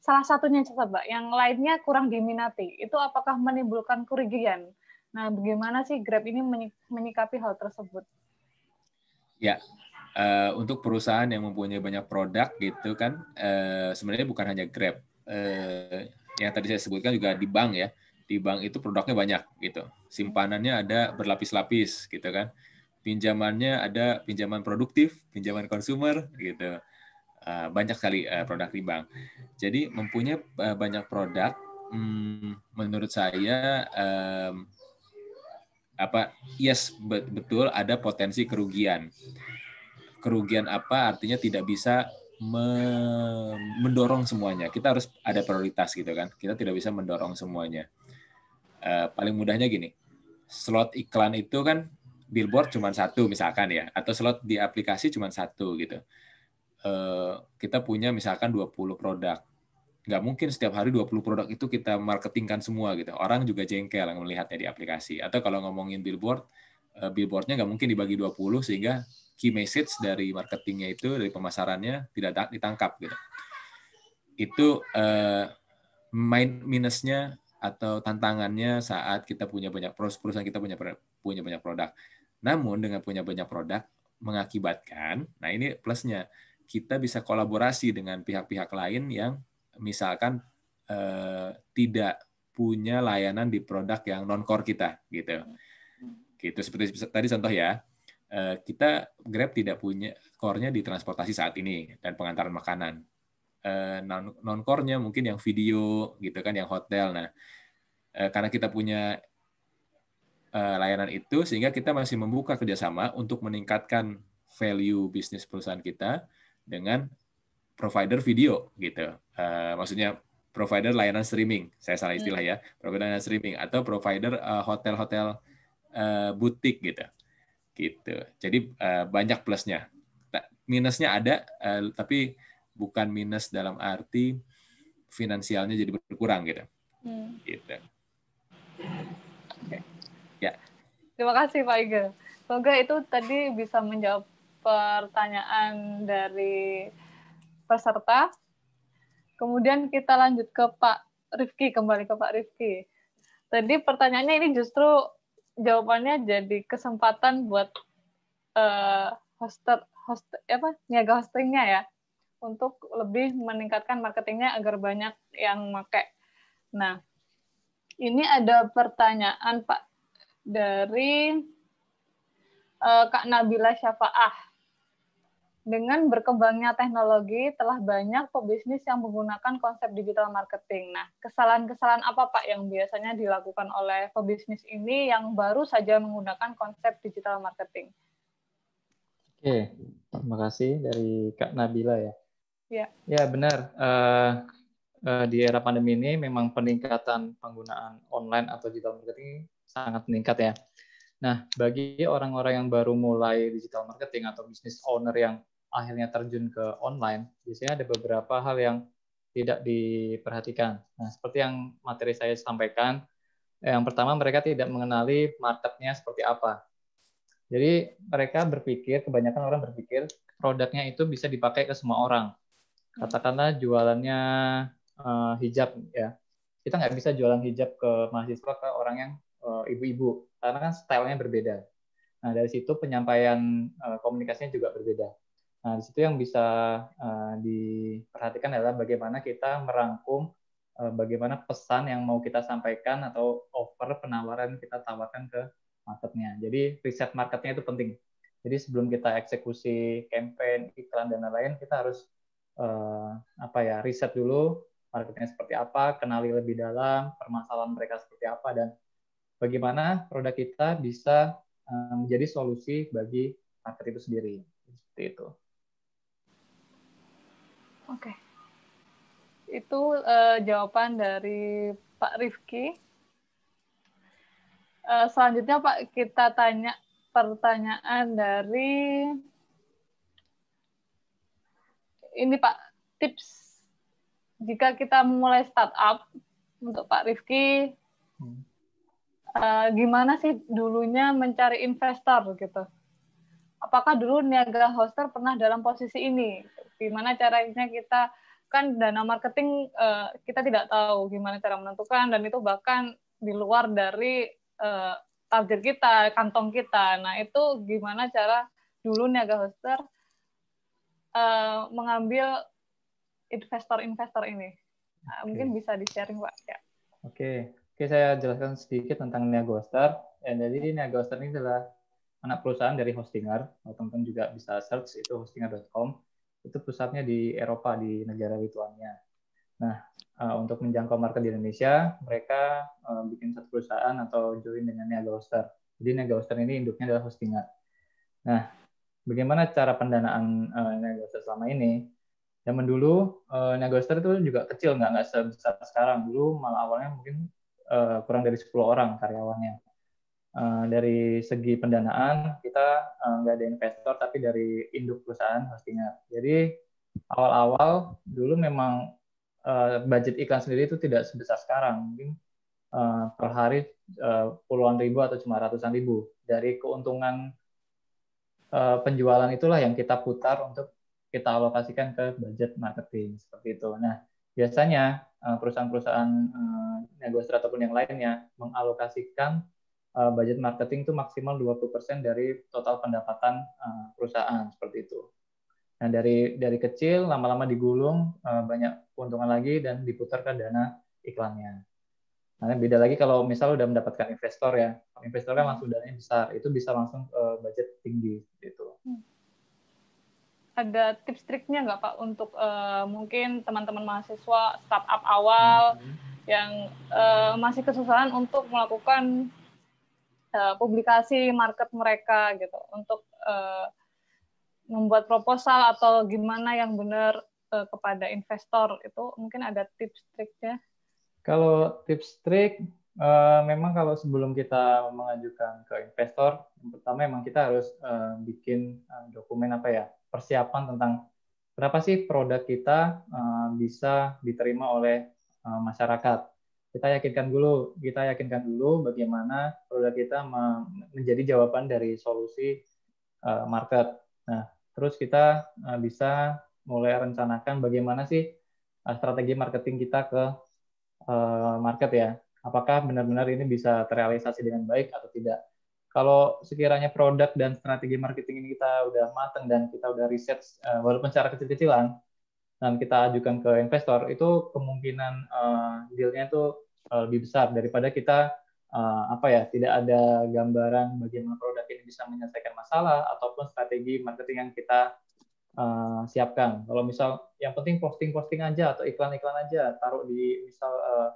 F: salah satunya coba, yang lainnya kurang diminati. Itu apakah menimbulkan kerugian? Nah, bagaimana sih Grab ini menyikapi hal tersebut?
A: Ya, uh,
G: untuk perusahaan yang mempunyai banyak produk gitu kan, uh, sebenarnya bukan hanya Grab eh, yang tadi saya sebutkan juga di bank ya. Di bank itu produknya banyak gitu. Simpanannya ada berlapis-lapis gitu kan. Pinjamannya ada pinjaman produktif, pinjaman konsumer gitu. eh, banyak sekali eh, produk di bank. Jadi mempunyai eh, banyak produk,
A: hmm,
G: menurut saya eh, apa yes betul ada potensi kerugian. Kerugian apa artinya tidak bisa me mendorong semuanya. Kita harus ada prioritas gitu kan. Kita tidak bisa mendorong semuanya. Uh, paling mudahnya gini, slot iklan itu kan billboard cuma satu misalkan ya, atau slot di aplikasi cuma satu gitu. Uh, kita punya misalkan 20 produk. Nggak mungkin setiap hari 20 produk itu kita marketingkan semua gitu. Orang juga jengkel yang melihatnya di aplikasi. Atau kalau ngomongin billboard, uh, billboardnya nggak mungkin dibagi 20 sehingga key message dari marketingnya itu dari pemasarannya tidak ditangkap gitu itu uh, minusnya atau tantangannya saat kita punya banyak perusahaan kita punya punya banyak produk namun dengan punya banyak produk mengakibatkan nah ini plusnya kita bisa kolaborasi dengan pihak-pihak lain yang misalkan uh, tidak punya layanan di produk yang non core kita gitu gitu seperti tadi contoh ya Eh, kita Grab tidak punya core-nya di transportasi saat ini dan pengantaran makanan. Eh, non, non core-nya mungkin yang video gitu kan, yang hotel. Nah, eh, karena kita punya layanan itu, sehingga kita masih membuka kerjasama untuk meningkatkan value bisnis perusahaan kita dengan provider video gitu. Maksudnya provider layanan streaming, saya salah hmm. istilah ya, provider layanan streaming atau provider hotel-hotel butik gitu gitu. Jadi eh, banyak plusnya. Nah, minusnya ada, eh, tapi bukan minus dalam arti finansialnya jadi berkurang gitu. Hmm. Gitu. Okay. Ya.
F: Terima kasih Pak Iga. Semoga itu tadi bisa menjawab pertanyaan dari peserta. Kemudian kita lanjut ke Pak Rifki, kembali ke Pak Rifki. Tadi pertanyaannya ini justru jawabannya jadi kesempatan buat uh, hoster host apa niaga hostingnya ya untuk lebih meningkatkan marketingnya agar banyak yang make. Nah, ini ada pertanyaan Pak dari uh, Kak Nabila Syafaah dengan berkembangnya teknologi telah banyak pebisnis yang menggunakan konsep digital marketing. Nah, kesalahan-kesalahan apa Pak yang biasanya dilakukan oleh pebisnis ini yang baru saja menggunakan konsep digital marketing?
H: Oke, terima kasih dari Kak Nabila ya. Ya, ya benar. Eh, eh, di era pandemi ini memang peningkatan penggunaan online atau digital marketing sangat meningkat ya. Nah, bagi orang-orang yang baru mulai digital marketing atau business owner yang akhirnya terjun ke online, biasanya ada beberapa hal yang tidak diperhatikan. Nah, seperti yang materi saya sampaikan, yang pertama mereka tidak mengenali marketnya seperti apa. Jadi mereka berpikir, kebanyakan orang berpikir produknya itu bisa dipakai ke semua orang. Katakanlah jualannya uh, hijab ya, kita nggak bisa jualan hijab ke mahasiswa ke orang yang uh, ibu-ibu karena kan stylenya berbeda. Nah dari situ penyampaian uh, komunikasinya juga berbeda. Nah, di situ yang bisa uh, diperhatikan adalah bagaimana kita merangkum uh, bagaimana pesan yang mau kita sampaikan atau offer penawaran kita tawarkan ke marketnya. Jadi riset marketnya itu penting. Jadi sebelum kita eksekusi campaign, iklan dan lain-lain, kita harus uh, apa ya riset dulu marketnya seperti apa, kenali lebih dalam permasalahan mereka seperti apa dan bagaimana produk kita bisa uh, menjadi solusi bagi market itu sendiri. Seperti itu.
F: Oke. Okay. Itu uh, jawaban dari Pak Rifki. Uh, selanjutnya Pak kita tanya pertanyaan dari ini Pak tips jika kita mulai startup untuk Pak Rifki hmm. uh, gimana sih dulunya mencari investor gitu? apakah dulu niaga hoster pernah dalam posisi ini? Gimana caranya kita kan dana marketing eh, kita tidak tahu gimana cara menentukan dan itu bahkan di luar dari uh, target kita, kantong kita. Nah, itu gimana cara dulu niaga hoster eh, mengambil investor-investor ini? Nah, okay. Mungkin bisa di-sharing, Pak. Ya. Oke.
H: Okay. Oke, okay, saya jelaskan sedikit tentang niaga hoster. Ya, jadi niaga hoster ini adalah anak perusahaan dari Hostinger. Teman-teman juga bisa search itu hostinger.com. Itu pusatnya di Eropa di negara Lituania. Nah, eh, untuk menjangkau market di Indonesia, mereka eh, bikin satu perusahaan atau join dengan Niaga Jadi Niaga ini induknya adalah Hostinger. Nah, bagaimana cara pendanaan uh, selama ini? Zaman dulu uh, itu juga kecil, nggak nggak sebesar sekarang. Dulu malah awalnya mungkin kurang dari 10 orang karyawannya. Eh, dari segi pendanaan kita eh, nggak ada investor tapi dari induk perusahaan pastinya. Jadi awal-awal dulu memang eh, budget iklan sendiri itu tidak sebesar sekarang mungkin per hari puluhan ribu atau cuma ratusan ribu dari keuntungan penjualan itulah yang kita putar untuk kita alokasikan ke budget marketing seperti itu. Nah biasanya perusahaan-perusahaan uh, ataupun yang lainnya mengalokasikan uh, budget marketing itu maksimal 20% dari total pendapatan uh, perusahaan seperti itu. Nah, dari dari kecil lama-lama digulung uh, banyak keuntungan lagi dan diputarkan dana iklannya. Nah, beda lagi kalau misal udah mendapatkan investor ya. Investor kan langsung dananya besar, itu bisa langsung uh, budget tinggi gitu.
F: Ada tips triknya nggak Pak untuk uh, mungkin teman-teman mahasiswa startup awal mm -hmm. yang uh, masih kesusahan untuk melakukan Eh, publikasi market mereka gitu untuk eh, membuat proposal atau gimana yang benar eh, kepada investor itu mungkin ada tips triknya
H: kalau tips trik memang kalau sebelum kita mengajukan ke investor yang pertama memang kita harus bikin dokumen apa ya persiapan tentang berapa sih produk kita bisa diterima oleh masyarakat kita yakinkan dulu, kita yakinkan dulu bagaimana produk kita menjadi jawaban dari solusi eh, market. Nah, terus kita eh, bisa mulai rencanakan bagaimana sih eh, strategi marketing kita ke market ya. Apakah benar-benar ini bisa terrealisasi dengan baik atau tidak? Kalau sekiranya produk dan strategi marketing ini kita udah matang dan kita udah riset, walaupun secara kecil-kecilan, dan kita ajukan ke investor itu kemungkinan uh, dealnya itu uh, lebih besar daripada kita uh, apa ya tidak ada gambaran bagaimana produk ini bisa menyelesaikan masalah ataupun strategi marketing yang kita uh, siapkan. Kalau misal yang penting posting-posting aja atau iklan-iklan aja, taruh di misal uh,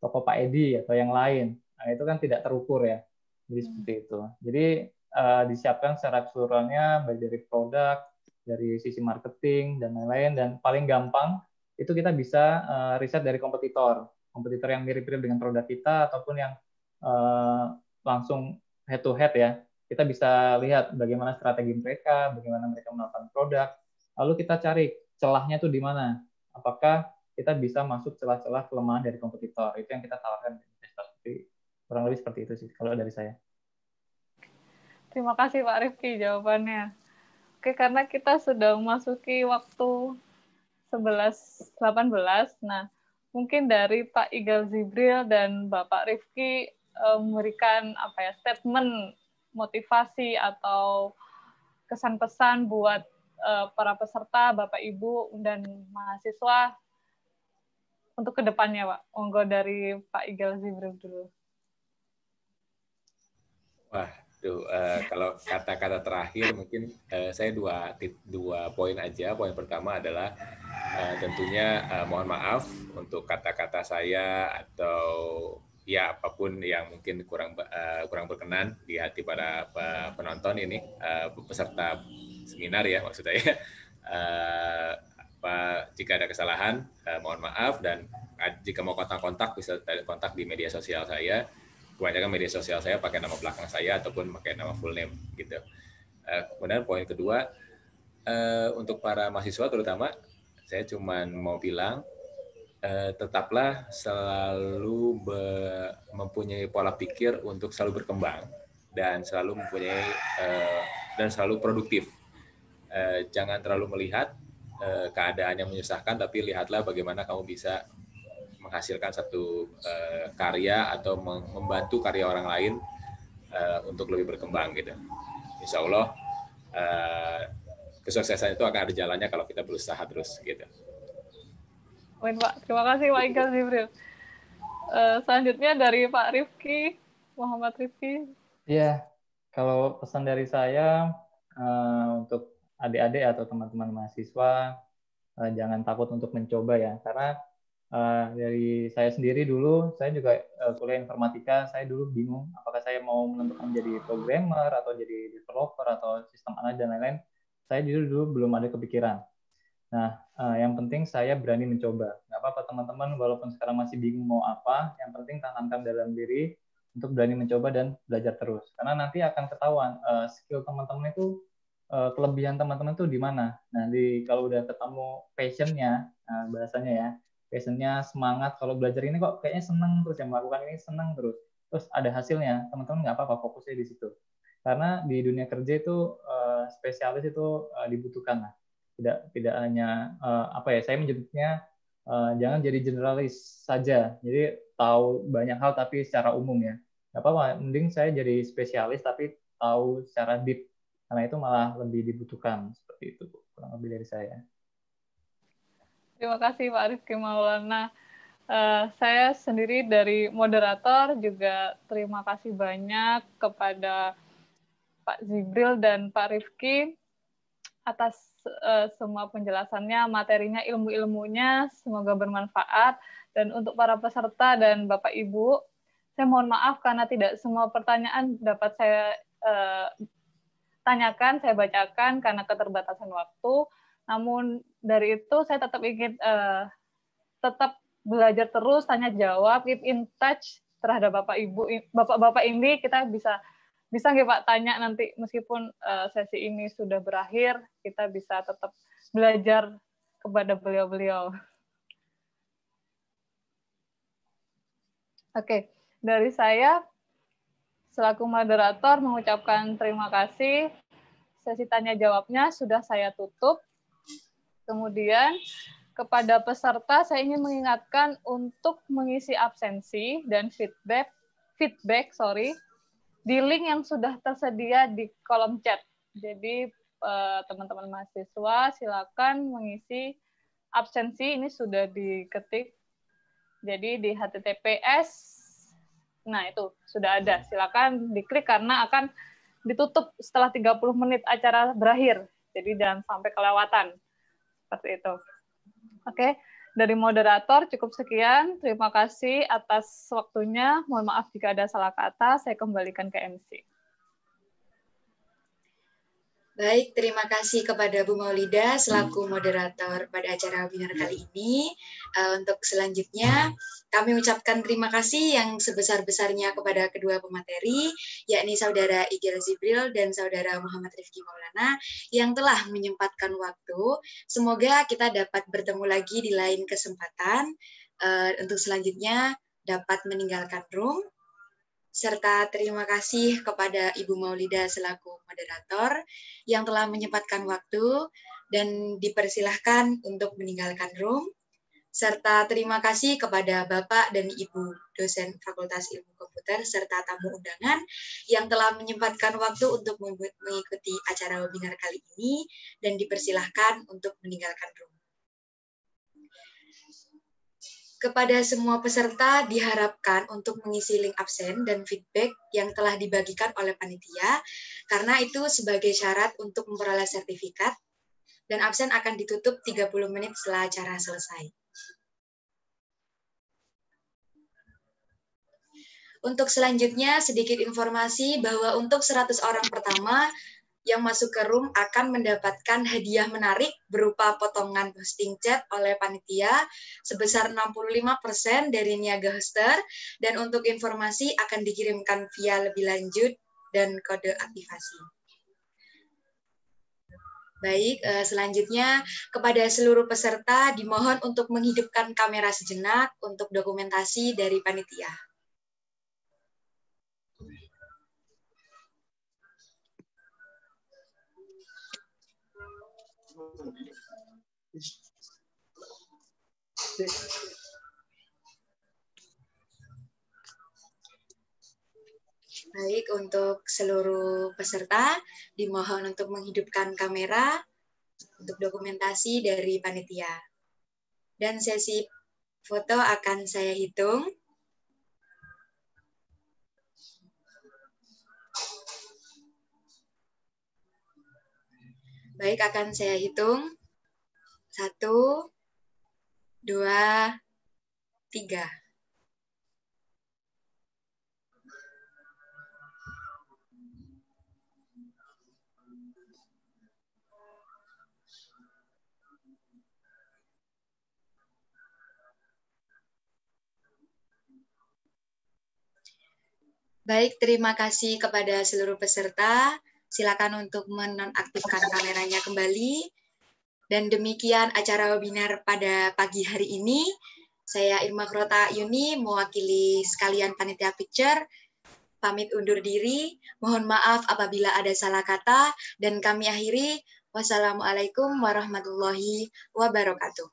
H: toko Pak Edi atau yang lain, nah, itu kan tidak terukur ya. Jadi hmm. seperti itu. Jadi uh, disiapkan secara keseluruhannya baik dari produk, dari sisi marketing dan lain-lain dan paling gampang itu kita bisa uh, riset dari kompetitor kompetitor yang mirip-mirip dengan produk kita ataupun yang uh, langsung head to head ya kita bisa lihat bagaimana strategi mereka bagaimana mereka melakukan produk lalu kita cari celahnya tuh di mana apakah kita bisa masuk celah-celah kelemahan dari kompetitor itu yang kita tawarkan seperti kurang lebih seperti itu sih kalau dari saya
F: terima kasih Pak Rifki jawabannya Oke, karena kita sedang masuki waktu 11.18. Nah, mungkin dari Pak Igal Zibril dan Bapak Rifki eh, memberikan apa ya statement motivasi atau kesan pesan buat eh, para peserta, Bapak Ibu dan mahasiswa untuk kedepannya, Pak. Monggo dari Pak Igal Zibril dulu.
G: Wah, uh, kalau kata-kata terakhir mungkin uh, saya dua dua poin aja. Poin pertama adalah uh, tentunya uh, mohon maaf untuk kata-kata saya atau ya apapun yang mungkin kurang uh, kurang berkenan di hati para penonton ini uh, peserta seminar ya maksud saya. Uh, apa, jika ada kesalahan uh, mohon maaf dan jika mau kontak-kontak bisa kontak di media sosial saya kebanyakan media sosial saya pakai nama belakang saya ataupun pakai nama full name gitu. Eh, kemudian poin kedua eh, untuk para mahasiswa terutama saya cuma mau bilang eh, tetaplah selalu mempunyai pola pikir untuk selalu berkembang dan selalu mempunyai uh, dan selalu produktif. jangan terlalu melihat uh, keadaan yang menyusahkan tapi lihatlah bagaimana kamu bisa menghasilkan satu uh, karya atau membantu karya orang lain uh, untuk lebih berkembang gitu. Insya Allah uh, kesuksesan itu akan ada jalannya kalau kita berusaha terus gitu.
F: Amin Pak, terima kasih Pak Ika Jibril. Uh, selanjutnya dari Pak Rifki, Muhammad Rifki.
H: Iya, yeah, kalau pesan dari saya uh, untuk adik-adik atau teman-teman mahasiswa jangan takut untuk mencoba ya, karena uh, dari saya sendiri dulu saya juga uh, kuliah informatika saya dulu bingung apakah saya mau menentukan jadi programmer atau jadi developer atau sistem analis dan lain-lain saya dulu dulu belum ada kepikiran nah uh, yang penting saya berani mencoba nggak apa-apa teman-teman walaupun sekarang masih bingung mau apa yang penting tanamkan dalam diri untuk berani mencoba dan belajar terus karena nanti akan ketahuan uh, skill teman-teman itu kelebihan teman-teman itu di mana. Nah, di kalau udah ketemu passionnya, nah, bahasanya ya, passionnya semangat kalau belajar ini kok kayaknya seneng terus yang melakukan ini seneng terus terus ada hasilnya teman-teman nggak apa-apa fokusnya di situ karena di dunia kerja itu eh, spesialis itu eh, dibutuhkan lah tidak tidak hanya eh, apa ya saya menyebutnya jangan jadi generalis saja jadi tahu banyak hal tapi secara umum ya nggak apa-apa mending saya jadi spesialis tapi tahu secara deep karena itu malah lebih dibutuhkan seperti itu kurang lebih dari saya.
F: Terima kasih Pak Rifki Maulana. Uh, saya sendiri dari moderator juga terima kasih banyak kepada Pak Zibril dan Pak Rifki atas uh, semua penjelasannya, materinya, ilmu-ilmunya. Semoga bermanfaat. Dan untuk para peserta dan Bapak Ibu, saya mohon maaf karena tidak semua pertanyaan dapat saya uh, tanyakan, saya bacakan karena keterbatasan waktu. Namun dari itu saya tetap ingin uh, tetap belajar terus tanya jawab keep in touch terhadap bapak ibu bapak-bapak ini kita bisa bisa nggak pak tanya nanti meskipun uh, sesi ini sudah berakhir kita bisa tetap belajar kepada beliau-beliau. [LAUGHS] Oke, dari saya selaku moderator mengucapkan terima kasih. Sesi tanya jawabnya sudah saya tutup. Kemudian kepada peserta saya ingin mengingatkan untuk mengisi absensi dan feedback feedback sorry di link yang sudah tersedia di kolom chat. Jadi eh, teman-teman mahasiswa silakan mengisi absensi ini sudah diketik. Jadi di https nah itu sudah ada. Silakan diklik karena akan ditutup setelah 30 menit acara berakhir. Jadi jangan sampai kelewatan seperti itu. Oke, dari moderator cukup sekian. Terima kasih atas waktunya. Mohon maaf jika ada salah kata. Saya kembalikan ke MC.
B: Baik, terima kasih kepada Bu Maulida selaku hmm. moderator pada acara webinar kali ini. Eh, untuk selanjutnya, kami ucapkan terima kasih yang sebesar-besarnya kepada kedua pemateri, yakni Saudara Igil Zibril dan Saudara Muhammad Rifki Maulana yang telah menyempatkan waktu. Semoga kita dapat bertemu lagi di lain kesempatan. Eh, untuk selanjutnya, dapat meninggalkan room serta terima kasih kepada Ibu Maulida selaku moderator yang telah menyempatkan waktu dan dipersilahkan untuk meninggalkan room, serta terima kasih kepada Bapak dan Ibu dosen Fakultas Ilmu Komputer serta tamu undangan yang telah menyempatkan waktu untuk mengikuti acara webinar kali ini dan dipersilahkan untuk meninggalkan room. Kepada semua peserta diharapkan untuk mengisi link absen dan feedback yang telah dibagikan oleh panitia, karena itu sebagai syarat untuk memperoleh sertifikat, dan absen akan ditutup 30 menit setelah acara selesai. Untuk selanjutnya, sedikit informasi bahwa untuk 100 orang pertama, yang masuk ke room akan mendapatkan hadiah menarik berupa potongan hosting chat oleh panitia sebesar 65% dari niaga hoster dan untuk informasi akan dikirimkan via lebih lanjut dan kode aktivasi. Baik, eh, selanjutnya kepada seluruh peserta dimohon untuk menghidupkan kamera sejenak untuk dokumentasi dari panitia. Baik, untuk seluruh peserta, dimohon untuk menghidupkan kamera untuk dokumentasi dari panitia. Dan sesi foto akan saya hitung. Baik, akan saya hitung. Satu, dua, tiga. Baik, terima kasih kepada seluruh peserta. Silakan untuk menonaktifkan kameranya kembali. Dan demikian acara webinar pada pagi hari ini. Saya Irma Krota Yuni, mewakili sekalian Panitia Picture, pamit undur diri. Mohon maaf apabila ada salah kata. Dan kami akhiri, wassalamualaikum warahmatullahi wabarakatuh.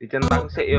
A: dicentang sih yuk